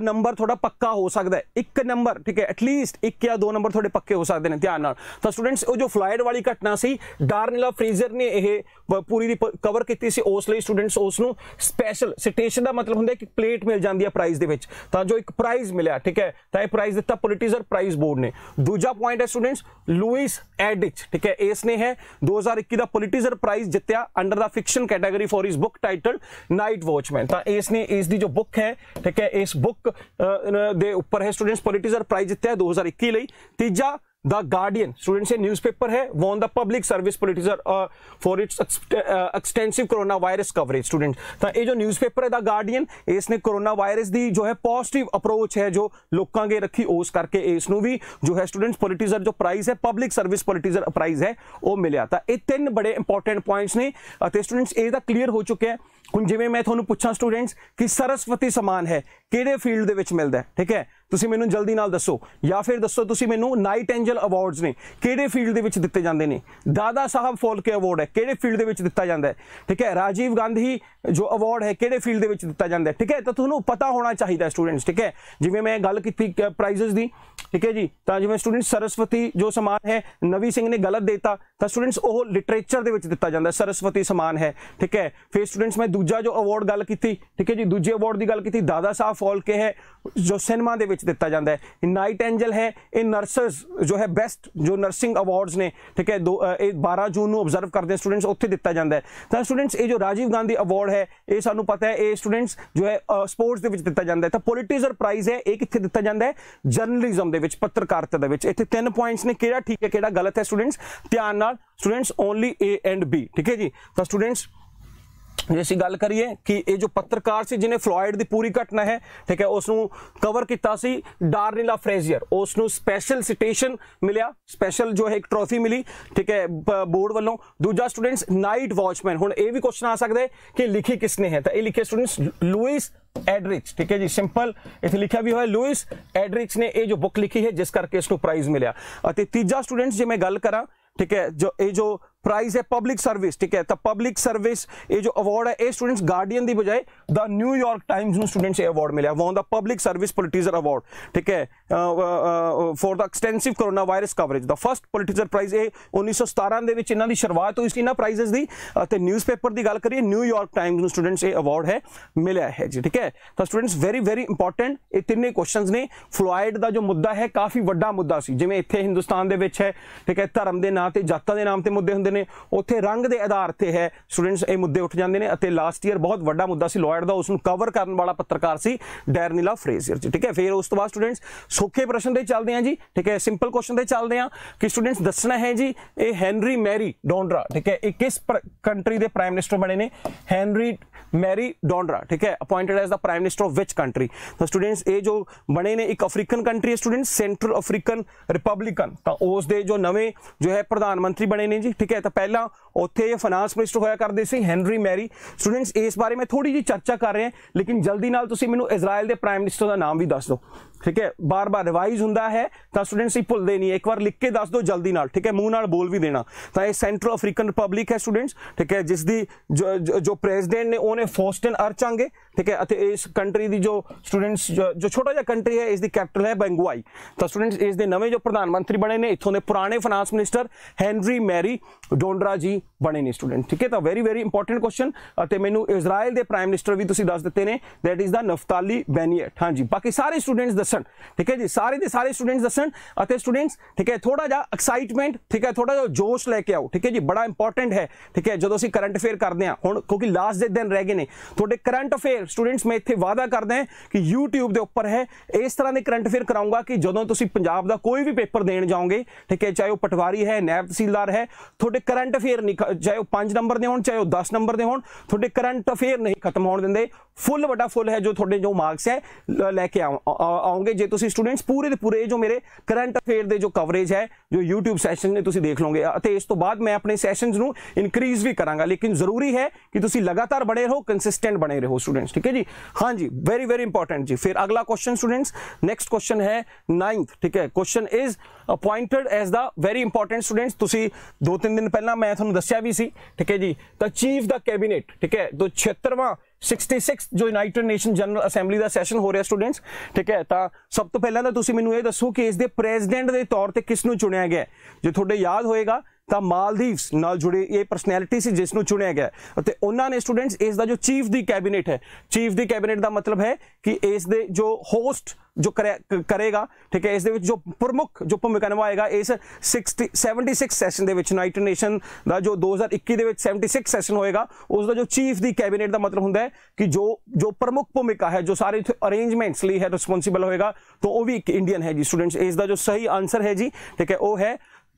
ਨੰਬਰ ਥੋੜਾ ਪੱਕਾ ਹੋ ਸਕਦਾ ਹੈ ਇੱਕ ਨੰਬਰ ਠੀਕ ਹੈ ਐਟ ਲੀਸਟ ਇੱਕ ਜਾਂ ਦੋ ਨੰਬਰ ਤੁਹਾਡੇ ਪੱਕੇ ਹੋ ਸਕਦੇ ਨੇ ਧਿਆਨ ਨਾਲ ਤਾਂ ਸਟੂਡੈਂਟਸ ਉਹ ਜੋ ਫਲਾਈਟ ਵਾਲੀ ਘਟਨਾ ਸੀ ਡਾਰਨਿਲਾ ਫ੍ਰੀਜ਼ਰ ਨੇ ਇਹ ਪੂਰੀ ਦੀ ਕਵਰ ਕੀਤੀ ਸੀ ਉਸ ਲਈ ਸਟੂਡੈਂਟਸ ਉਸ ਨੂੰ ਸਪੈਸ਼ਲ ਸਿਟੇਸ਼ਨ ਦਾ ਮਤਲਬ ਹੁੰਦਾ ਹੈ ਕਿ ਪਲੇਟ ਮਿਲ ਜਾਂਦੀ ਹੈ ਪ੍ਰਾਈਜ਼ ਦੇ ਵਿੱਚ ਤਾਂ ਜੋ ਇੱਕ ਪ੍ਰਾਈਜ਼ ਮਿਲਿਆ ਠੀਕ ਹੈ ਤਾਂ ਇਹ ਪ੍ਰਾਈਜ਼ ਦਿੱਤਾ ਪੋਲਿਟਿਜ਼ਰ ਪ੍ਰਾਈਜ਼ ਬੋਰਡ ਨੇ ਦੂਜਾ ਪੁਆਇੰਟ ਹੈ ਸਟੂਡੈਂਟਸ ਲੂਇਸ ਐਡਿਚ ਠੀਕ ਹੈ ਇਸ ਨੇ ਹੈ 2021 ਦਾ ਪੋਲਿਟਿਜ਼ਰ ਪ੍ਰਾਈਜ਼ ਜਿੱਤਿਆ under the fiction category for his book title Night Watchman ਤਾਂ ਇਸ ਨੇ ਇਸ ਦੀ ਜੋ ਬੁੱਕ ਹੈ ਠੀਕ ਹੈ ਇਸ ਬੁੱਕ ਦੇ ਉੱਪਰ ਹੈ ਸਟੂਡੈਂਟਸ ਪੋਲਿਟਿਜ਼ਰ ਪ੍ਰਾਈਜ਼ ਜਿੱਤਿਆ 2021 ਲਈ ਤੀਜਾ द गार्डियन स्टूडेंट्स ये न्यूज़पेपर है won the public service Pulitzer for its extensive corona virus coverage student ਤਾਂ ਇਹ ਜੋ ਨਿਊਜ਼ਪੇਪਰ ਹੈ ਦਾ ਗਾਰਡੀਅਨ ਇਸ ਨੇ ਕੋਰੋਨਾ ਵਾਇਰਸ ਦੀ ਜੋ ਹੈ ਪੋਜ਼ਿਟਿਵ ਅਪਰੋਚ ਹੈ ਜੋ ਲੋਕਾਂ ਦੇ ਰੱਖੀ ਉਸ ਕਰਕੇ ਇਸ ਨੂੰ ਵੀ ਜੋ ਹੈ ਸਟੂਡੈਂਟਸ ਪੋਲਿਟਿਜ਼ਰ ਜੋ ਪ੍ਰਾਈਜ਼ ਹੈ ਪਬਲਿਕ ਸਰਵਿਸ ਪੋਲਿਟਿਜ਼ਰ ਪ੍ਰਾਈਜ਼ ਹੈ ਉਹ ਮਿਲਿਆ ਤਾਂ ਇਹ ਤਿੰਨ ਬੜੇ ਇੰਪੋਰਟੈਂਟ ਪੁਆਇੰਟਸ ਨੇ ਅਤੇ ਸਟੂਡੈਂਟਸ ਇਹ ਤਾਂ ਕਲੀਅਰ ਹੋ ਚੁੱਕਿਆ ਹੈ ਹੁਣ ਜਿਵੇਂ ਮੈਂ ਤੁਹਾਨੂੰ ਪੁੱਛਾਂ ਸਟੂਡੈਂਟਸ ਕਿ ਸਰਸਵਤੀ ਸਮਾਨ ਹੈ ਕਿਹੜੇ ਫੀਲਡ ਦੇ ਵਿੱਚ ਮਿਲਦਾ ਹੈ ਠੀਕ ਹੈ ਤੁਸੀਂ ਮੈਨੂੰ ਜਲਦੀ ਨਾਲ ਦੱਸੋ ਜਾਂ ਫਿਰ ਦੱਸੋ ਤੁਸੀਂ ਮੈਨੂੰ ਨਾਈਟ ਐਂਜਲ ਅਵਾਰਡਸ ਨੇ ਕਿਹੜੇ ਫੀਲਡ ਦੇ ਵਿੱਚ ਦਿੱਤੇ ਜਾਂਦੇ ਨੇ ਦਾਦਾ ਸਾਹਿਬ ਫੋਲਕੇ ਅਵਾਰਡ ਹੈ ਕਿਹੜੇ ਫੀਲਡ ਦੇ ਵਿੱਚ ਦਿੱਤਾ ਜਾਂਦਾ ਹੈ ਠੀਕ ਹੈ ਰਾਜੀਵ ਗਾਂਧੀ ਜੋ ਅਵਾਰਡ ਹੈ ਕਿਹੜੇ ਫੀਲਡ ਦੇ ਵਿੱਚ ਦਿੱਤਾ ਜਾਂਦਾ ਹੈ ਠੀਕ ਹੈ ਤਾਂ ਤੁਹਾਨੂੰ ਪਤਾ ਹੋਣਾ ਚਾਹੀਦਾ ਸਟੂਡੈਂਟਸ ਠੀਕ ਹੈ ਜਿਵੇਂ ਮੈਂ ਗੱਲ ਕੀਤੀ ਪ੍ਰਾਈਜ਼ਸ ਦੀ ਠੀਕ ਹੈ ਜੀ ਤਾਂ ਜਿਵੇਂ ਸਟੂਡੈਂਟ ਸਰਸਵਤੀ ਜੋ ਸਮਾਨ ਹੈ ਨਵੀ ਸਿੰਘ ਨੇ ਗਲਤ ਦਿੱਤਾ ਤਾਂ ਸਟੂਡੈਂਟਸ ਉਹ ਲਿਟਰੇਚਰ ਦੇ ਵਿੱਚ ਦਿੱਤਾ ਜਾਂਦਾ ਸਰਸਵਤੀ ਸਮਾਨ ਹੈ ਠੀਕ ਹੈ ਫਿਰ ਸਟੂਡੈਂਟਸ ਮੈਂ ਦੂਜਾ ਜੋ ਅਵਾਰਡ ਗੱਲ ਕੀਤੀ ਠੀਕ ਹੈ ਜੀ ਦੂਜੇ ਅਵਾਰਡ ਦੀ ਗੱਲ ਕੀਤੀ ਦਾਦਾ ਸਾਹਿਬ ਫੋਲਕੇ ਹੈ ਜੋ ਸਿਨੇਮਾ ਦੇ ਵਿੱਚ ਦਿੱਤਾ ਜਾਂਦਾ ਹੈ ਨਾਈਟ ਐਂਜਲ ਹੈ ਇਹ ਨਰਸਸ ਜੋ ਹੈ ਬੈਸਟ ਜੋ ਨਰਸਿੰਗ ਅਵਾਰਡਸ ਨੇ ਠੀਕ ਹੈ ਇਹ 12 ਜੂਨ ਨੂੰ ਆਬਜ਼ਰਵ ਕਰਦੇ ਸਟੂਡੈਂਟਸ ਉੱਥੇ ਦਿੱਤਾ ਜਾਂਦਾ ਹੈ ਤਾਂ ਸਟੂਡੈਂਟਸ ਇਹ ਜੋ ਰਾਜੀਵ ਗਾਂਧੀ ਅਵਾਰਡ ਹੈ ਇਹ ਸਾਨੂੰ ਪਤਾ ਹੈ ਇਹ ਸਟੂਡੈਂਟਸ ਜੋ ਹੈ ਸਪੋਰਟਸ ਦੇ ਵਿੱਚ ਦਿੱਤਾ ਜਾਂਦਾ ਹੈ ਤਾਂ ਪੋਲਿਟਿਕਲ ਪ੍ਰਾਈਜ਼ ਹੈ ਇਹ ਕਿੱਥੇ ਦਿੱਤਾ ਜਾਂਦਾ ਹੈ ਜਰਨਲਿਜ਼ਮ ਦੇ ਵਿੱਚ ਪੱਤਰਕਾਰਤਾ ਦੇ ਵਿੱਚ ਇੱਥੇ ਤਿੰਨ ਪੁਆਇੰਟਸ ਨੇ ਕਿਹੜਾ ਠੀਕ ਹੈ ਕਿਹੜਾ ਗਲਤ ਹੈ ਸਟੂਡੈਂਟਸ ਧਿਆਨ ਨਾਲ students only A and B ਠੀਕ ਹੈ ਜੀ ਤਾਂ ਸਟੂਡੈਂਟਸ ਜੇ ਅਸੀਂ ਗੱਲ ਕਰੀਏ ਕਿ ਇਹ ਜੋ ਪੱਤਰਕਾਰ ਸੀ ਜਿਨੇ ਫਲੋਇਡ ਦੀ ਪੂਰੀ ਘਟਨਾ ਹੈ ਠੀਕ ਹੈ ਉਸ ਨੂੰ ਕਵਰ ਕੀਤਾ ਸੀ ਡਾਰਨੀਲਾ ਫਰੇਜ਼ੀਅਰ ਉਸ ਨੂੰ ਸਪੈਸ਼ਲ ਸਿਟੇਸ਼ਨ ਮਿਲਿਆ ਸਪੈਸ਼ਲ ਜੋ ਹੈ ਇੱਕ ਟਰੋਫੀ ਮਿਲੀ ਠੀਕ ਹੈ ਬੋਰਡ ਵੱਲੋਂ ਦੂਜਾ ਸਟੂਡੈਂਟਸ ਨਾਈਟ ਵਾਚਮੈਨ ਹੁਣ ਇਹ ਵੀ ਕੁਐਸਚਨ ਆ ਸਕਦਾ ਕਿ ਲਿਖੀ ਕਿਸਨੇ ਹੈ ਤਾਂ ਇਹ ਲਿਖੇ ਸਟੂਡੈਂਟਸ ਲੂਇਸ ਐਡਰਿਕਸ ਠੀਕ ਹੈ ਜੀ ਸਿੰਪਲ ਇਥੇ ਲਿਖਿਆ ਵੀ ਹੋਇਆ ਲੂਇਸ ਐਡਰਿਕਸ ਨੇ ਇਹ ਜੋ ਬੁੱਕ ਲਿਖੀ ਹੈ ਜਿਸ ਕਰਕੇ ਇਸ ਨੂੰ ਪ੍ਰਾਈਜ਼ ਮਿਲਿਆ ਅਤੇ ਤੀਜਾ ਸਟੂਡੈਂਟਸ ਜੇ ਮੈਂ ਗੱਲ ਕਰਾਂ ਠੀਕ ਹੈ ਜੋ ਇਹ ਜੋ ਪ੍ਰਾਈਜ਼ ਹੈ ਪਬਲਿਕ ਸਰਵਿਸ ਠੀਕ ਹੈ ਤਾਂ ਪਬਲਿਕ ਸਰਵਿਸ ਇਹ ਜੋ ਅਵਾਰਡ ਹੈ ਇਹ ਸਟੂਡੈਂਟਸ ਗਾਰਡੀਅਨ ਦੀ ਬਜਾਏ ਦ ਨਿਊਯਾਰਕ ਟਾਈਮਸ ਨੂੰ ਸਟੂਡੈਂਟਸ ਇਹ ਅਵਾਰਡ ਮਿਲਿਆ ਵਾਂ ਦਾ ਪਬਲਿਕ ਸਰਵਿਸ ਪੋਲਿਟੀਜ਼ਰ ਅਵਾਰਡ ਠੀਕ ਹੈ ਫॉर ਦਾ ਐਕਸਟੈਂਸਿਵ ਕੋਰੋਨਾ ਵਾਇਰਸ ਕਵਰੇਜ ਦਾ ਫਰਸਟ ਪੋਲਿਟੀਜ਼ਰ ਪ੍ਰਾਈਜ਼ ਇਹ 1917 ਦੇ ਵਿੱਚ ਇਹਨਾਂ ਦੀ ਸ਼ੁਰੂਆਤ ਹੋਈ ਸੀ ਇਹਨਾਂ ਪ੍ਰਾਈਜ਼ਸ ਦੀ ਤੇ ਨਿਊਜ਼ਪੇਪਰ ਦੀ ਗੱਲ ਕਰੀਏ ਨਿਊਯਾਰਕ ਟਾਈਮਸ ਨੂੰ ਸਟੂਡੈਂਟਸ ਇਹ ਅਵਾਰਡ ਹੈ ਮਿਲਿਆ ਹੈ ਜੀ ਠੀਕ ਹੈ ਤਾਂ ਸਟੂਡੈਂਟਸ ਵੈਰੀ ਵੈਰੀ ਇੰਪੋਰਟੈਂਟ ਇਹ ਤਿੰਨੇ ਕੁਐਸਚਨਸ ਨੇ ਫਲੋਇਡ ਦਾ ਜੋ ਮੁੱਦਾ ਹੈ ਕਾਫੀ ਵੱਡਾ ਮੁੱਦਾ ਸੀ ਜਿਵੇਂ ਇੱਥੇ ਹਿੰਦੁਸਤਾਨ ਦੇ ਵਿੱਚ ਹੈ ਠੀਕ ਹੈ ਧਰਮ ਦੇ ਨਾਂ ਤੇ ਜਾਤਾਂ ਦੇ ਨਾਮ ਤੇ ਮੁੱਦੇ ਹੁੰਦੇ ਨੇ ਉੱਥੇ ਰੰਗ ਦੇ ਆਧਾਰ ਤੇ ਹੈ ਸਟੂਡੈਂਟਸ ਇਹ ਮੁੱਦੇ ਉੱਠ ਜਾਂਦੇ ਨੇ ਅਤੇ ਲਾਸਟ ਈਅਰ ਬਹੁਤ ਵੱਡਾ ਮੁੱਦਾ ਸੀ ਲਾਇਰ ਦਾ ਉਸ ਨੂੰ ਕਵਰ ਕਰਨ ਵਾਲਾ ਪੱਤਰਕਾਰ ਸੀ ਡੈਰਨੀਲਾ ਫਰੇਜ਼ਰ ਜੀ ਠੀਕ ਹੈ ਫਿਰ ਉਸ ਤੋਂ ਬਾਅਦ ਸਟੂਡੈਂਟਸ ਸੌਖੇ ਪ੍ਰਸ਼ਨ ਤੇ ਚੱਲਦੇ ਆਂ ਜੀ ਠੀਕ ਹੈ ਸਿੰਪਲ ਕੁਐਸਚਨ ਤੇ ਚੱਲਦੇ ਆਂ ਕਿ ਸਟੂਡੈਂਟਸ ਦੱਸਣਾ ਹੈ ਜੀ ਇਹ ਹੈਨਰੀ ਮੈਰੀ ਡੋਂਡਰਾ ਠੀਕ ਹੈ ਇਹ ਕਿਸ ਕੰਟਰੀ ਦੇ ਪ੍ਰਾਈਮ ਮਿਨਿਸਟਰ ਬਣੇ ਨੇ ਹੈਨਰੀ ਮੈਰੀ ਡੋਂਡਰਾ ਠੀਕ ਹੈ appointed as the prime minister of ਵਿਚ ਕੰਟਰੀ ਤਾਂ ਸਟੂਡੈਂਟਸ ਇਹ ਜੋ ਬਣੇ ਨੇ ਇੱਕ ਅਫਰੀਕਨ ਕੰਟਰੀ ਹੈ स्टूडेंट्स ਸੈਂਟਰਲ ਅਫਰੀਕਨ ਰਿਪਬਲਿਕਨ ਤਾਂ ਉਸ ਦੇ ਜੋ ਨਵੇਂ ਜੋ ਹੈ ਪ੍ਰਧਾਨ ਮੰਤਰੀ ਬਣੇ ਨੇ ਜੀ ਠੀਕ ਹੈ ਤਾਂ ਪਹਿਲਾਂ ਉੱਥੇ ਇਹ ਫਾਈਨਾਂਸ ਮਿਨਿਸਟਰ ਹੋਇਆ ਕਰਦੇ ਸੀ ਹੈਨਰੀ ਮੈਰੀ ਸਟੂਡੈਂਟਸ ਇਸ ਬਾਰੇ ਮੈਂ ਥੋੜੀ ਜੀ ਚਰਚਾ ਕਰ ਰਿਹਾ ਲੇਕਿਨ ਜਲਦੀ ਨਾਲ ਤੁਸੀਂ ਮੈਨੂੰ ਇਜ਼ਰਾਈਲ ਦੇ ਪ੍ਰਾਈਮ ਮਿਨਿਸਟਰ ਦਾ ਨਾਮ ਵੀ ਦੱਸ ਦਿਓ ਠੀਕ ਹੈ ਬਾਰ-ਬਾਰ ਰਿਵਾਈਜ਼ ਹੁੰਦਾ ਹੈ ਤਾਂ ਸਟੂਡੈਂਟਸ ਇਹ ਭੁੱਲਦੇ ਨਹੀਂ ਇੱਕ ਵਾਰ ਲਿਖ ਕੇ ਦੱਸ ਦਿਓ ਜਲਦੀ ਨਾਲ ਠੀਕ ਹੈ ਮੂੰਹ ਨਾਲ ਬੋਲ ਵੀ ਦੇਣਾ ਤਾਂ ਇਹ ਸੈਂਟਰਲ ਅਫਰੀਕਨ ਰਿਪਬਲਿਕ ਹੈ ਸਟੂਡੈਂਟਸ ਠੀਕ ਹੈ ਜਿਸ ਦੀ ਜੋ ਪ੍ਰੈਜ਼ੀਡੈਂਟ ਨੇ ਉਹਨੇ ਫੋਸਟਨ ਅਰਚਾਂਗੇ ਠੀਕ ਹੈ ਅਤੇ ਇਸ ਕੰਟਰੀ ਦੀ ਜੋ ਸਟੂਡੈਂਟਸ ਜੋ ਛੋਟਾ ਜਿਹਾ ਕੰਟਰੀ ਹੈ ਇਸ ਦੀ ਕੈਪੀਟਲ ਹੈ ਬੰਗਵਾਈ ਤਾਂ ਸਟੂਡੈਂਟਸ ਇਸ ਦੇ ਨਵੇਂ ਜੋ ਪ੍ਰਧਾਨ ਮੰਤਰੀ ਬਣੇ ਨੇ ਇਥੋਂ ਦੇ ਪੁਰਾਣੇ finance minister Henri Marie Dondra ji ਬਣੇ ਨੇ ਸਟੂਡੈਂਟ ਠੀਕ ਹੈ ਤਾਂ ਵੈਰੀ ਵੈਰੀ ਇੰਪੋਰਟੈਂਟ ਕੁਐਸਚਨ ਅਤੇ ਮੈਨੂੰ ਇਜ਼ਰਾਈਲ ਦੇ ਪ੍ਰਾਈਮ ਮਿਨਿਸਟਰ ਵੀ ਤੁਸੀਂ ਦੱਸ ਦਿੱਤੇ ਨੇ ਥੈਟ ਇਜ਼ ਦਾ ਨਫਤਾਲੀ ਬੈਨੀਅਟ ਹਾਂਜੀ ਬਾਕੀ ਸਾਰੇ ਸਟੂਡੈਂਟਸ ਦੱਸਣ ਠੀਕ ਹੈ ਜੀ ਸਾਰੇ ਦੇ ਸਾਰੇ ਸਟੂਡੈਂਟਸ ਦੱਸਣ ਅਤੇ ਸਟੂਡੈਂਟਸ ਠੀਕ ਹੈ ਥੋੜਾ ਜਿਹਾ ਐਕਸਾਈਟਮੈਂਟ ਠੀਕ ਹੈ ਥੋੜਾ ਜਿਹਾ ਜੋਸ਼ ਲੈ ਕੇ ਆਓ ਠੀਕ ਹੈ ਜੀ ਬੜਾ ਇੰਪੋਰਟੈਂਟ ਹੈ ਠੀਕ ਹੈ ਜਦੋਂ ਅਸੀਂ ਕਰੰਟ ਅਫੇਅਰ ਕਰਦੇ ਆ ਹੁਣ ਕਿਉਂਕਿ ਲਾਸਟ ਦੇ ਦਿਨ ਰਹਿ ਗਏ ਨੇ ਤੁਹਾਡੇ ਕਰੰਟ ਅਫੇਅਰ ਸਟੂਡੈਂਟਸ ਮੈਂ ਇੱਥੇ ਵਾਅਦਾ ਕਰਦਾ ਹਾਂ ਕਿ YouTube ਦੇ ਉੱਪਰ ਹੈ ਇਸ ਤਰ੍ਹਾਂ ਦੇ ਕਰੰਟ ਅਫੇਅਰ ਕਰਾਉਂਗਾ ਕਿ ਜਦੋਂ ਤੁਸੀਂ ਪੰਜਾਬ ਦਾ ਕੋਈ ਵੀ ਪੇਪਰ ਦੇਣ ਜਾਓਗੇ ਠੀਕ ਹੈ ਚਾਹੇ ਉਹ ਪਟਵਾਰੀ ਹੈ ਨਾਇਬ ਤਹਿਸੀਲਦਾਰ ਹੈ ਤੁਹਾਡੇ ਕਰੰਟ ਅਫੇਅਰ ਨਹੀਂ ਚਾਹੇ ਉਹ 5 ਨੰਬਰ ਦੇ ਹੋਣ ਚਾਹੇ ਉਹ 10 ਨੰਬਰ ਦੇ ਹੋਣ ਤੁਹਾਡੇ ਕਰੰਟ ਅਫੇਅਰ ਨਹੀਂ ਖਤਮ ਹੋਣ ਦਿੰਦੇ फुल वा फुल है जो थोड़े जो मार्क्स है लैके आओगे जो तुम स्टूडेंट्स पूरे के पूरे जो मेरे करंट अफेयर के जो कवरेज है जो यूट्यूब सैशन ने तुम देख लो इस तो बाद मैं अपने सैशनज़ में इनक्रीज़ भी करा लेकिन जरूरी है कि तुम लगातार बने रहो कंसिस्टेंट बने रहो स्टूडेंट्स ठीक है जी हाँ जी वेरी वेरी इंपॉर्टेंट जी फिर अगला क्वेश्चन स्टूडेंट्स नैक्सट क्वेश्चन है नाइन्थ ठीक है question is appointed as the very important students ਤੁਸੀਂ ਦੋ ਤਿੰਨ ਦਿਨ ਪਹਿਲਾਂ ਮੈਂ ਤੁਹਾਨੂੰ ਦੱਸਿਆ ਵੀ ਸੀ ਠੀਕ ਹੈ ਜੀ ਤਾਂ ਚੀਫ ਦਾ ਕੈਬਨਿਟ ਠੀਕ ਹੈ ਦੋ 76ਵਾਂ 66 ਜੋ ਯੂਨਾਈਟਿਡ ਨੇਸ਼ਨ ਜਨਰਲ ਅਸੈਂਬਲੀ ਦਾ ਸੈਸ਼ਨ ਹੋ ਰਿਹਾ ਸਟੂਡੈਂਟਸ ਠੀਕ ਹੈ ਤਾਂ ਸਭ ਤੋਂ ਪਹਿਲਾਂ ਤਾਂ ਤੁਸੀਂ ਮੈਨੂੰ ਇਹ ਦੱਸੋ ਕਿ ਇਸ ਦੇ ਪ੍ਰੈਜ਼ੀਡੈਂਟ ਦੇ ਤੌਰ ਤੇ ਕਿਸ ਨੂੰ ਚੁਣਿਆ ਗਿਆ ਜੇ ਤੁਹਾਡੇ ਯਾਦ ਹੋਏਗਾ ਤਾਂ ਮਾਲਦੀਵਸ ਨਾਲ ਜੁੜੇ ਇਹ ਪਰਸਨੈਲਿਟੀ ਸੀ ਜਿਸ ਨੂੰ ਚੁਣਿਆ ਗਿਆ ਅਤੇ ਉਹਨਾਂ ਨੇ ਸਟੂਡੈਂਟਸ ਇਸ ਦਾ ਜੋ ਚੀਫ ਦੀ ਕੈਬਿਨੇਟ ਹੈ ਚੀਫ ਦੀ ਕੈਬਿਨੇਟ ਦਾ ਮਤਲਬ ਹੈ ਕਿ ਇਸ ਦੇ ਜੋ ਹੋਸਟ ਜੋ ਕਰੇਗਾ ਠੀਕ ਹੈ ਇਸ ਦੇ ਵਿੱਚ ਜੋ ਪ੍ਰਮੁੱਖ ਜੋ ਭੂਮਿਕਾ ਨਿਭਾਏਗਾ ਇਸ 60 76 ਸੈਸ਼ਨ ਦੇ ਵਿੱਚ ਯੂਨਾਈਟਿਡ ਨੇਸ਼ਨ ਦਾ ਜੋ 2021 ਦੇ ਵਿੱਚ 76 ਸੈਸ਼ਨ ਹੋਏਗਾ ਉਸ ਦਾ ਜੋ ਚੀਫ ਦੀ ਕੈਬਿਨੇਟ ਦਾ ਮਤਲਬ ਹੁੰਦਾ ਹੈ ਕਿ ਜੋ ਜੋ ਪ੍ਰਮੁੱਖ ਭੂਮਿਕਾ ਹੈ ਜੋ ਸਾਰੇ ਅਰੇਂਜਮੈਂਟਸ ਲਈ ਹੈ ਰਿਸਪੌਂਸਿਬਲ ਹੋਏਗਾ ਤਾਂ ਉਹ ਵੀ ਇੱਕ ਇੰਡੀਅਨ ਹੈ ਜੀ ਸਟੂਡੈਂਟਸ ਇਸ ਦਾ ਜੋ ਸਹੀ ਆਨਸਰ ਹੈ ਜੀ ਠੀਕ ਹੈ ਉਹ ਹੈ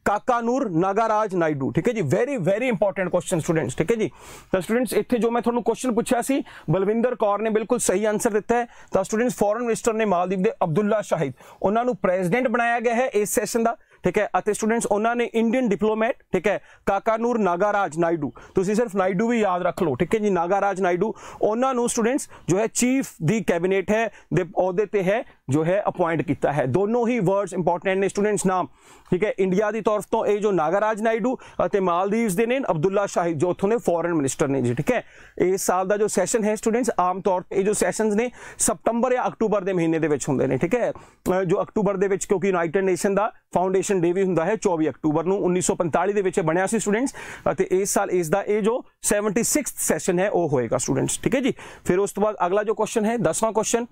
ਕਾਕਾਨੂਰ ਨਾਗਾਰਾਜ ਨਾਇਡੂ ਠੀਕ ਹੈ ਜੀ very very important question students ਠੀਕ ਹੈ ਜੀ ਤਾਂ ਸਟੂਡੈਂਟਸ ਇੱਥੇ ਜੋ ਮੈਂ ਤੁਹਾਨੂੰ ਕੁਐਸਚਨ ਪੁੱਛਿਆ ਸੀ ਬਲਵਿੰਦਰ ਕੌਰ ਨੇ ਬਿਲਕੁਲ ਸਹੀ ਆਨਸਰ ਦਿੱਤਾ ਹੈ ਤਾਂ ਸਟੂਡੈਂਟਸ ਫੋਰਨ ਮਿਨਿਸਟਰ ਨੇ ਮਾਲਦੀਵ ਦੇ ਅਬਦੁੱਲਾ ਸ਼ਾਹਿਦ ਉਹਨਾਂ ਨੂੰ ਪ੍ਰੈਜ਼ੀਡੈਂਟ ਬਣਾਇਆ ਗਿਆ ਹੈ ਇਸ ਸੈਸ਼ਨ ਦਾ ਠੀਕ ਹੈ ਅਤੇ ਸਟੂਡੈਂਟਸ ਉਹਨਾਂ ਨੇ ਇੰਡੀਅਨ ਡਿਪਲੋਮੈਟ ਠੀਕ ਹੈ ਕਾਕਾਨੂਰ ਨਾਗਾਰਾਜ ਨਾਇਡੂ ਤੁਸੀਂ ਸਿਰਫ ਨਾਇਡੂ ਵੀ ਯਾਦ ਰੱਖ ਲਓ ਠੀਕ ਹੈ ਜੀ ਨਾਗਾਰਾਜ ਨਾਇਡੂ ਉਹਨਾਂ ਨੂੰ ਸਟੂਡੈਂਟਸ ਜੋ ਹੈ ਚੀਫ ਦੀ ਕੈਬਨਿਟ ਹੈ ਦੇ ਅਹੁਦੇ ਤੇ ਹੈ ਜੋ ਹੈ ਅਪਾਇੰਟ ਕੀਤਾ ਹੈ ਦੋਨੋਂ ਹੀ ਵਰਡਸ ਇੰਪੋਰਟੈਂਟ ਨੇ ਸਟੂਡੈਂਟਸ ਨਾਮ ਠੀਕ ਹੈ ਇੰਡੀਆ ਦੀ ਤਰਫ ਤੋਂ ਇਹ ਜੋ ਨਾਗਾਰਾਜ ਨਾਇਡੂ ਅਤੇ ਮਾਲਦੀਵਸ ਦੇ ਨੇ ਅਬਦੁੱਲਾ ਸ਼ਾਹਿਦ ਜੋ ਉਥੋਂ ਦੇ ਫੋਰਨ ਮਿਨਿਸਟਰ ਨੇ ਜੀ ਠੀਕ ਹੈ ਇਸ ਸਾਲ ਦਾ ਜੋ ਸੈਸ਼ਨ ਹੈ ਸਟੂਡੈਂਟਸ ਆਮ ਤੌਰ ਤੇ ਇਹ ਜੋ ਸੈਸ਼ਨਸ ਨੇ ਸਪਟੰਬਰ ਜਾਂ ਅਕਤੂਬਰ ਦੇ ਮਹੀਨੇ ਦੇ ਵਿੱਚ ਹੁੰਦੇ ਨੇ ਠੀਕ ਹੈ ਜੋ ਅਕਤੂਬਰ ਦੇ ਵਿੱਚ ਕਿਉਂਕਿ ਯੂਨਾਈਟਿਡ ਨੇਸ਼ਨ ਦਾ ਫਾਊਂਡੇਸ਼ਨ ਡੇ ਵੀ ਹੁੰਦਾ ਹੈ 24 ਅਕਤੂਬਰ ਨੂੰ 1945 ਦੇ ਵਿੱਚ ਬਣਿਆ ਸੀ ਸਟੂਡੈਂਟਸ ਅਤੇ ਇਸ ਸਾਲ ਇਸ ਦਾ ਇਹ ਜੋ 76th ਸੈਸ਼ਨ ਹੈ ਉਹ ਹੋਏਗਾ ਸਟੂਡੈਂਟਸ ਠੀਕ ਹੈ ਜੀ ਫਿਰ ਉਸ ਤੋਂ ਬਾਅਦ ਅਗਲਾ ਜੋ ਕੁਐਸਚਨ ਹੈ 10ਵਾਂ question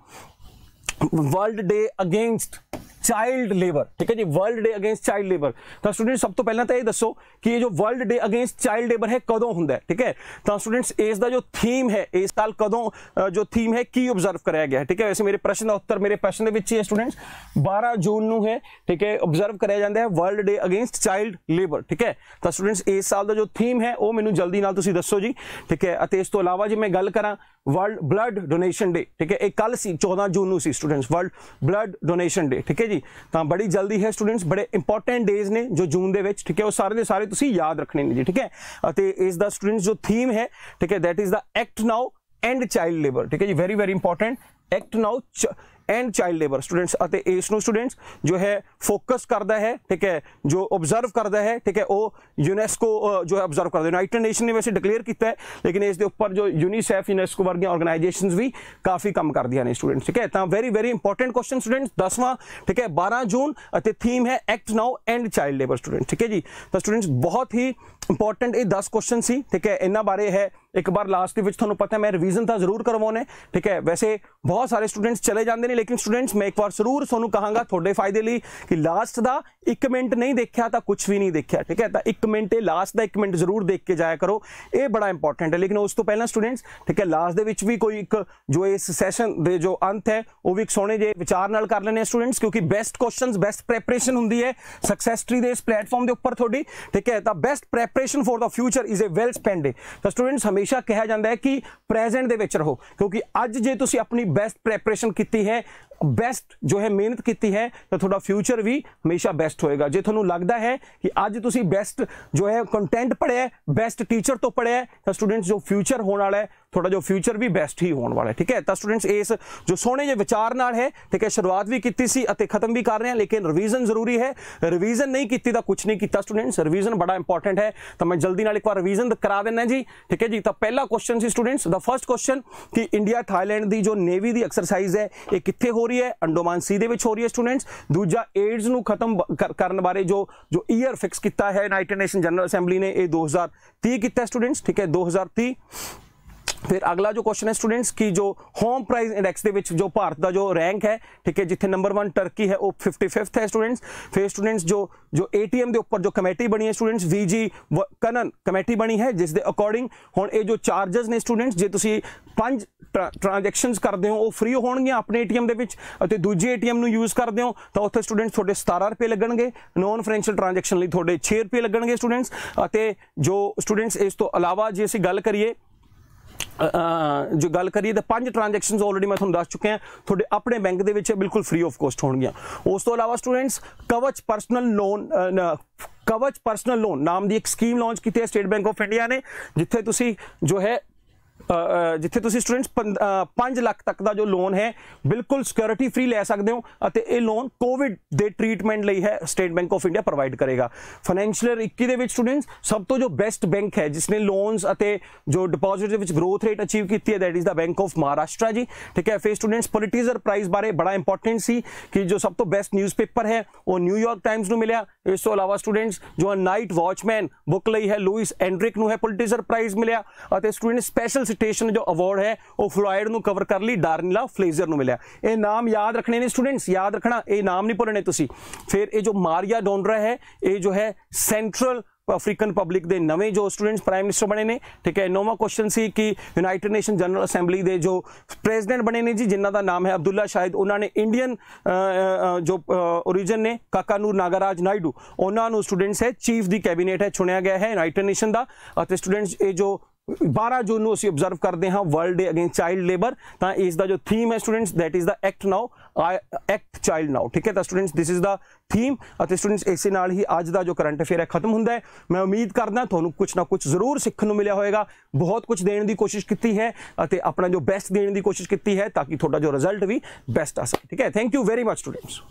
world day against child labour ਠੀਕ ਹੈ ਜੀ world day against child labour ਤਾਂ ਸਟੂਡੈਂਟਸ ਸਭ ਤੋਂ ਪਹਿਲਾਂ ਤਾਂ ਇਹ ਦੱਸੋ ਕਿ ਇਹ ਜੋ world day against child labour ਹੈ ਕਦੋਂ ਹੁੰਦਾ ਹੈ ਠੀਕ ਹੈ ਤਾਂ ਸਟੂਡੈਂਟਸ ਇਸ ਦਾ ਜੋ ਥੀਮ ਹੈ ਇਸ ਸਾਲ ਕਦੋਂ ਜੋ ਥੀਮ ਹੈ ਕੀ ਆਬਜ਼ਰਵ ਕਰਾਇਆ ਗਿਆ ਹੈ ਠੀਕ ਹੈ ਵੈਸੇ ਮੇਰੇ ਪ੍ਰਸ਼ਨ ਦਾ ਉੱਤਰ ਮੇਰੇ ਪ੍ਰਸ਼ਨ ਦੇ ਵਿੱਚ ਹੀ ਹੈ ਸਟੂਡੈਂਟਸ 12 ਜੂਨ ਨੂੰ ਹੈ ਠੀਕ ਹੈ ਆਬਜ਼ਰਵ ਕਰਾਇਆ ਜਾਂਦਾ ਹੈ world day against child labour ਠੀਕ ਹੈ ਤਾਂ ਸਟੂਡੈਂਟਸ ਇਸ ਸਾਲ ਦਾ ਜੋ ਥੀਮ ਹੈ ਉਹ ਮੈਨੂੰ ਜਲਦੀ ਨਾਲ ਤੁਸੀਂ ਦੱਸੋ ਜੀ ਠੀਕ ਹੈ ਅਤੇ ਇਸ ਤੋਂ ਇਲਾਵਾ ਜੇ ਮੈਂ ਗੱਲ ਕਰਾਂ ਵਰਲਡ ਬਲੱਡ ਡੋਨੇਸ਼ਨ ਡੇ ਠੀਕ ਹੈ ਇਹ ਕੱਲ ਸੀ 14 ਜੂਨ ਨੂੰ ਸੀ students world blood donation day ਠੀਕ ਹੈ ਜੀ ਤਾਂ ਬੜੀ ਜਲਦੀ ਹੈ ਸਟੂਡੈਂਟਸ ਬੜੇ ਇੰਪੋਰਟੈਂਟ ਡੇਜ਼ ਨੇ ਜੋ ਜੂਨ ਦੇ ਵਿੱਚ ਠੀਕ ਹੈ ਉਹ ਸਾਰੇ ਦੇ ਸਾਰੇ ਤੁਸੀਂ ਯਾਦ ਰੱਖਣੇ ਨੇ ਜੀ ਠੀਕ ਹੈ ਅਤੇ ਇਸ ਦਾ ਸਟੂਡੈਂਟਸ ਜੋ ਥੀਮ ਹੈ ਠੀਕ ਹੈ that is the act now and child labour ਠੀਕ ਹੈ ਜੀ very very important act now and child labour students ਅਤੇ ਇਸ ਨੂੰ ਸਟੂਡੈਂਟਸ जो है फोकस करता है ठीक है जो ऑब्जर्व करता है ठीक है वो यूनेस्को जो है ऑब्जर्व करता है यूनाइटेड नेशन ने वैसे डिक्लेयर किया है लेकिन इस उपर जो यूनीसैफ यूनेस्को वर्गिया ऑर्गेनाइजेशन भी काफ़ी कम कर दी ने स्टूडेंट्स ठीक है तो very very important question students दसवां ठीक है बारह जून थीम है act now and child labour students ठीक है जी तो स्टूडेंट्स बहुत ही ਇੰਪੋਰਟੈਂਟ ਇਹ 10 ਕੁਐਸਚਨ ਸੀ ਠੀਕ ਹੈ ਇਹਨਾਂ ਬਾਰੇ ਹੈ ਇੱਕ ਵਾਰ ਲਾਸਟ ਦੇ ਵਿੱਚ ਤੁਹਾਨੂੰ ਪਤਾ ਹੈ ਮੈਂ ਰਿਵੀਜ਼ਨ ਤਾਂ ਜ਼ਰੂਰ ਕਰਵਾਉਣੇ ਠੀਕ ਹੈ ਵੈਸੇ ਬਹੁਤ ਸਾਰੇ ਸਟੂਡੈਂਟਸ ਚਲੇ ਜਾਂਦੇ ਨੇ ਲੇਕਿਨ ਸਟੂਡੈਂਟਸ ਮੈਂ ਇੱਕ ਵਾਰ ਜ਼ਰੂਰ ਤੁਹਾਨੂੰ ਕਹਾਂਗਾ ਤੁਹਾਡੇ ਫਾਇਦੇ ਲਈ ਕਿ ਲਾਸਟ ਦਾ 1 ਮਿੰਟ ਨਹੀਂ ਦੇਖਿਆ ਤਾਂ ਕੁਝ ਵੀ ਨਹੀਂ ਦੇਖਿਆ ਠੀਕ ਹੈ ਤਾਂ 1 ਮਿੰਟ ਇਹ ਲਾਸਟ ਦਾ 1 ਮਿੰਟ ਜ਼ਰੂਰ ਦੇਖ ਕੇ ਜਾਇਆ ਕਰੋ ਇਹ ਬੜਾ ਇੰਪੋਰਟੈਂਟ ਹੈ ਲੇਕਿਨ ਉਸ ਤੋਂ ਪਹਿਲਾਂ ਸਟੂਡੈਂਟਸ ਠੀਕ ਹੈ ਲਾਸਟ ਦੇ ਵਿੱਚ ਵੀ ਕੋਈ ਇੱਕ ਜੋ ਇਸ ਸੈਸ਼ਨ ਦੇ ਜੋ ਅੰਤ ਹੈ ਉਹ ਵੀ ਇੱਕ ਸੋਹਣੇ ਜੇ ਵਿਚਾਰ ਨਾਲ ਕਰ ਲੈਣੇ ਸਟੂਡੈਂਟਸ ਕਿਉਂਕਿ ਬੈਸਟ ਕੁਐਸਚਨਸ ਬੈਸਟ ਪ੍ਰੈਪਰੇਸ਼ਨ ਹੁੰਦੀ ਹੈ ਸਕਸੈਸ ਟ੍ਰੀ ਦੇ ਇਸ ਪਲੇਟਫਾਰਮ ਦੇ ਉੱਪਰ ਤੁਹਾਡੀ ਠੀਕ ਹੈ ਤਾਂ best prep preparation for the future is a well spend day so students ਹਮੇਸ਼ਾ ਕਿਹਾ ਜਾਂਦਾ ਹੈ ਕਿ ਪ੍ਰੈਜ਼ੈਂਟ ਦੇ ਵਿੱਚ ਰਹੋ ਕਿਉਂਕਿ ਅੱਜ ਜੇ ਤੁਸੀਂ ਆਪਣੀ ਬੈਸਟ ਪ੍ਰੈਪਰੇਸ਼ਨ ਕੀਤੀ ਹੈ ਬੈਸਟ ਜੋ ਹੈ ਮਿਹਨਤ ਕੀਤੀ ਹੈ ਤਾਂ ਤੁਹਾਡਾ ਫਿਊਚਰ ਵੀ ਹਮੇਸ਼ਾ ਬੈਸਟ ਹੋਏਗਾ ਜੇ ਤੁਹਾਨੂੰ ਲੱਗਦਾ ਹੈ ਕਿ ਅੱਜ ਤੁਸੀਂ ਬੈਸਟ ਜੋ ਹੈ ਕੰਟੈਂਟ ਪੜਿਆ ਬੈਸਟ ਟੀਚਰ ਤੋਂ ਪੜਿਆ ਤਾਂ ਸਟੂਡੈਂਟਸ ਜੋ ਫਿਊਚਰ ਹੋਣ ਵਾਲਾ ਹੈ ਤੁਹਾਡਾ ਜੋ ਫਿਊਚਰ ਵੀ ਬੈਸਟ ਹੀ ਹੋਣ ਵਾਲਾ ਹੈ ਠੀਕ ਹੈ ਤਾਂ ਸਟੂਡੈਂਟਸ ਇਸ ਜੋ ਸੋਹਣੇ ਜਿਹੇ ਵਿਚਾਰ ਨਾਲ ਹੈ ਠੀਕ ਹੈ ਸ਼ੁਰੂਆਤ ਵੀ ਕੀਤੀ ਸੀ ਅਤੇ ਖਤਮ ਵੀ ਕਰ ਰਹੇ ਹਾਂ ਲੇਕਿਨ ਰਿਵੀਜ਼ਨ ਜ਼ਰੂਰੀ ਹੈ ਰਿਵੀਜ਼ਨ ਨਹੀਂ ਕੀਤੀ ਤਾਂ ਕੁਝ ਨਹੀਂ ਕੀਤਾ ਸਟੂਡੈਂਟਸ ਰਿਵੀਜ਼ਨ ਬੜਾ ਇੰਪੋਰਟੈਂਟ ਹੈ ਤਾਂ ਮੈਂ ਜਲਦੀ ਨਾਲ ਇੱਕ ਵਾਰ ਰਿਵੀਜ਼ਨ ਕਰਾ ਦਿੰਦਾ ਜੀ ਠੀਕ ਹੈ ਜੀ ਤਾਂ ਪਹਿਲਾ ਕੁਐਸਚਨ ਸੀ ਸਟੂਡੈਂਟਸ ਦਾ ਫਰਸਟ ਕੁਐਸਚਨ ਕਿ ਇੰਡੀਆ ਥਾਈਲੈਂਡ ਦੀ ਜੋ ਨੇਵੀ ਦੀ ਐਕਸਰਸਾਈਜ਼ ਹੈ ਇਹ ਕਿੱਥੇ ਹੋ ਹੋ ਰਹੀ ਹੈ ਅੰਡੋਮਾਨ ਸੀ ਦੇ ਵਿੱਚ ਹੋ ਰਹੀ ਹੈ ਸਟੂਡੈਂਟਸ ਦੂਜਾ ਏਡਜ਼ ਨੂੰ ਖਤਮ ਕਰਨ ਬਾਰੇ ਜੋ ਜੋ ਈਅਰ ਫਿਕਸ ਕੀਤਾ ਹੈ ਯੂਨਾਈਟਿਡ ਨੇਸ਼ਨ ਜਨਰਲ ਅਸੈਂਬਲੀ ਨੇ ਇਹ 2030 ਕੀਤਾ ਸਟੂਡੈਂਟਸ ਠੀਕ ਹੈ 2030 ਫਿਰ ਅਗਲਾ ਜੋ ਕੁਐਸਚਨ ਹੈ ਸਟੂਡੈਂਟਸ ਕੀ ਜੋ ਹੋਮ ਪ੍ਰਾਈਸ ਇੰਡੈਕਸ ਦੇ ਵਿੱਚ ਜੋ ਭਾਰਤ ਦਾ ਜੋ ਰੈਂਕ ਹੈ ਠੀਕ ਹੈ ਜਿੱਥੇ ਨੰਬਰ 1 ਟਰਕੀ ਹੈ ਉਹ 55th ਹੈ ਸਟੂਡੈਂਟਸ ਫਿਰ ਸਟੂਡੈਂਟਸ ਜੋ ਜੋ ਏਟੀਐਮ ਦੇ ਉੱਪਰ ਜੋ ਕਮੇਟੀ ਬਣੀ ਹੈ ਸਟੂਡੈਂਟਸ ਵੀਜੀ ਕਨਨ ਕਮੇਟੀ ਬਣੀ ਹੈ ਜਿਸ ਦੇ ਅਕੋਰਡਿੰਗ ਹੁਣ ਇਹ ਜੋ ਚਾਰजेस ਨੇ ਸਟੂਡੈਂਟਸ ਜੇ ਤੁਸੀਂ ਪੰਜ ਟ੍ਰਾਂਜੈਕਸ਼ਨਸ ਕਰਦੇ ਹੋ ਉਹ ਫ੍ਰੀ ਹੋਣਗੀਆਂ ਆਪਣੇ ਏਟੀਐਮ ਦੇ ਵਿੱਚ ਅਤੇ ਦੂਜੇ ਏਟੀਐਮ ਨੂੰ ਯੂਜ਼ ਕਰਦੇ ਹੋ ਤਾਂ ਉੱਥੇ ਸਟੂਡੈਂਟਸ ਤੁਹਾਡੇ 17 ਰੁਪਏ ਲੱਗਣਗੇ ਨੋਨ ਫਾਈਨੈਂਸ਼ੀਅਲ ਟ੍ਰਾਂਜੈਕਸ਼ਨ ਲਈ ਤੁਹਾਡੇ 6 ਰੁਪਏ ਲੱਗਣਗੇ ਸਟੂਡੈਂਟਸ ਅਤੇ ਜੋ ਸਟੂਡੈਂਟਸ ਇਸ ਤੋਂ ਇਲਾਵਾ ਜੇ ਅਸੀਂ ਗੱਲ ਕਰੀਏ ਜੋ ਗੱਲ ਕਰੀਏ ਤਾਂ ਪੰਜ ਟ੍ਰਾਂਜੈਕਸ਼ਨਸ ਆਲਰੇਡੀ ਮੈਂ ਤੁਹਾਨੂੰ ਦੱਸ ਚੁੱਕਿਆ ਆ ਤੁਹਾਡੇ ਆਪਣੇ ਬੈਂਕ ਦੇ ਵਿੱਚ ਬਿਲਕੁਲ ਫ੍ਰੀ ਆਫ ਕੋਸਟ ਹੋਣਗੀਆਂ ਉਸ ਤੋਂ ਇਲਾਵਾ students Kavach personal loan Kavach personal loan ਨਾਮ ਦੀ ਇੱਕ ਸਕੀਮ ਲਾਂਚ ਕੀਤੀ ਹੈ ਸਟੇਟ ਬੈਂਕ ਆਫ ਇੰਡੀਆ ਨੇ ਜਿੱਥੇ ਤੁਸੀਂ ਜੋ ਹੈ ਜਿੱਥੇ ਤੁਸੀਂ ਸਟੂਡੈਂਟਸ 5 ਲੱਖ ਤੱਕ ਦਾ ਜੋ ਲੋਨ ਹੈ ਬਿਲਕੁਲ ਸਿਕਿਉਰਿਟੀ ਫ੍ਰੀ ਲੈ ਸਕਦੇ ਹੋ ਅਤੇ ਇਹ ਲੋਨ ਕੋਵਿਡ ਦੇ ਟ੍ਰੀਟਮੈਂਟ ਲਈ ਹੈ State Bank of India provide ਕਰੇਗਾ ਫਾਈਨੈਂਸ਼ੀਅਲ 21 ਦੇ ਵਿੱਚ ਸਟੂਡੈਂਟਸ ਸਭ ਤੋਂ ਜੋ ਬੈਸਟ ਬੈਂਕ ਹੈ ਜਿਸ ਨੇ ਲੋਨਸ ਅਤੇ ਜੋ ਡਿਪੋਜ਼ਿਟ ਦੇ ਵਿੱਚ ਗਰੋਥ ਰੇਟ ਅਚੀਵ ਕੀਤੀ ਹੈ that is the bank of Maharashtra ਜੀ ਠੀਕ ਹੈ ਫੇ ਸਟੂਡੈਂਟਸ ਪੋਲਿਟੀਜ਼ਰ ਪ੍ਰਾਈਜ਼ ਬਾਰੇ ਬੜਾ ਇੰਪੋਰਟੈਂਟ ਸੀ ਕਿ ਜੋ ਸਭ ਤੋਂ ਬੈਸਟ ਨਿਊਜ਼ਪੇਪਰ ਹੈ ਉਹ ਨਿਊਯਾਰਕ ਟਾਈਮਸ ਨੂੰ ਮਿਲਿਆ ਇਸ ਤੋਂ ਇਲਾਵਾ ਸਟੂਡੈਂਟਸ ਜੋ ਨਾਈਟ ਵਾਚਮੈਨ ਬੁੱਕ ਲਈ ਹੈ ਲੂਇਸ ਐਂਡਰਿਕ ਨੂੰ ਹੈ ਪੋਲਿਟੀਜ਼ਰ ਪ੍ਰਾਈਜ਼ ਮਿਲਿਆ ਅਤੇ ਸਟੂਡੈਂਟ ਸਪੈਸ਼ਲ ਡਿਸਰਟੇਸ਼ਨ ਜੋ ਅਵਾਰਡ ਹੈ ਉਹ ਫਲੋਇਡ ਨੂੰ ਕਵਰ ਕਰ ਲਈ ਡਾਰਨਿਲਾ ਫਲੇਜ਼ਰ ਨੂੰ ਮਿਲਿਆ ਇਹ ਨਾਮ ਯਾਦ ਰੱਖਣੇ ਨੇ ਸਟੂਡੈਂਟਸ ਯਾਦ ਰੱਖਣਾ ਇਹ ਨਾਮ ਨਹੀਂ ਭੁੱਲਣੇ ਤੁਸੀਂ ਫਿਰ ਇਹ ਜੋ ਮਾਰੀਆ ਡੋਂਡਰਾ ਹੈ ਇਹ ਜੋ ਹੈ ਸੈਂਟਰਲ ਅਫਰੀਕਨ ਪਬਲਿਕ ਦੇ ਨਵੇਂ ਜੋ ਸਟੂਡੈਂਟਸ ਪ੍ਰਾਈਮ ਮਿਨਿਸਟਰ ਬਣੇ ਨੇ ਠੀਕ ਹੈ ਨੋਵਾ ਕੁਐਸਚਨ ਸੀ ਕਿ ਯੂਨਾਈਟਿਡ ਨੇਸ਼ਨ ਜਨਰਲ ਅਸੈਂਬਲੀ ਦੇ ਜੋ ਪ੍ਰੈਜ਼ੀਡੈਂਟ ਬਣੇ ਨੇ ਜੀ ਜਿਨ੍ਹਾਂ ਦਾ ਨਾਮ ਹੈ ਅਬਦੁੱਲਾ ਸ਼ਾਹਿਦ ਉਹਨਾਂ ਨੇ ਇੰਡੀਅਨ ਜੋ origin ਨੇ ਕਾਕਾਨੂਰ ਨਾਗਰਾਜ ਨਾਇਡੂ ਉਹਨਾਂ ਨੂੰ ਸਟੂਡੈਂਟਸ ਹੈ ਚੀਫ ਦੀ ਕੈਬਨਿਟ ਹੈ ਚੁਣਿਆ ਗਿਆ ਹੈ ਯੂਨਾਈਟਿਡ ਨੇਸ਼ਨ ਦਾ ਅਤੇ ਸਟੂਡੈਂਟਸ ਇਹ ਜੋ 12 ਜੂਨ ਨੂੰ ਅਸੀਂ ਆਬਜ਼ਰਵ ਕਰਦੇ ਹਾਂ world day against child labour ਤਾਂ ਇਸ ਦਾ ਜੋ ਥੀਮ ਹੈ students that is the act now act child now ਠੀਕ ਹੈ ਤਾਂ students this is the theme ਅਤੇ ਸਟੂਡੈਂਟਸ ਇਸੇ ਨਾਲ ਹੀ ਅੱਜ ਦਾ ਜੋ ਕਰੰਟ ਅਫੇਅਰ ਹੈ ਖਤਮ ਹੁੰਦਾ ਹੈ ਮੈਂ ਉਮੀਦ ਕਰਦਾ ਤੁਹਾਨੂੰ ਕੁਝ ਨਾ ਕੁਝ ਜ਼ਰੂਰ ਸਿੱਖਣ ਨੂੰ ਮਿਲਿਆ ਹੋਵੇਗਾ ਬਹੁਤ ਕੁਝ ਦੇਣ ਦੀ ਕੋਸ਼ਿਸ਼ ਕੀਤੀ ਹੈ ਅਤੇ ਆਪਣਾ ਜੋ ਬੈਸਟ ਦੇਣ ਦੀ ਕੋਸ਼ਿਸ਼ ਕੀਤੀ ਹੈ ਤਾਂ ਕਿ ਤੁਹਾਡਾ ਜੋ ਰਿਜ਼ਲਟ ਵੀ ਬੈਸਟ ਆ ਸਕੇ ਠੀਕ ਹੈ thank you very much students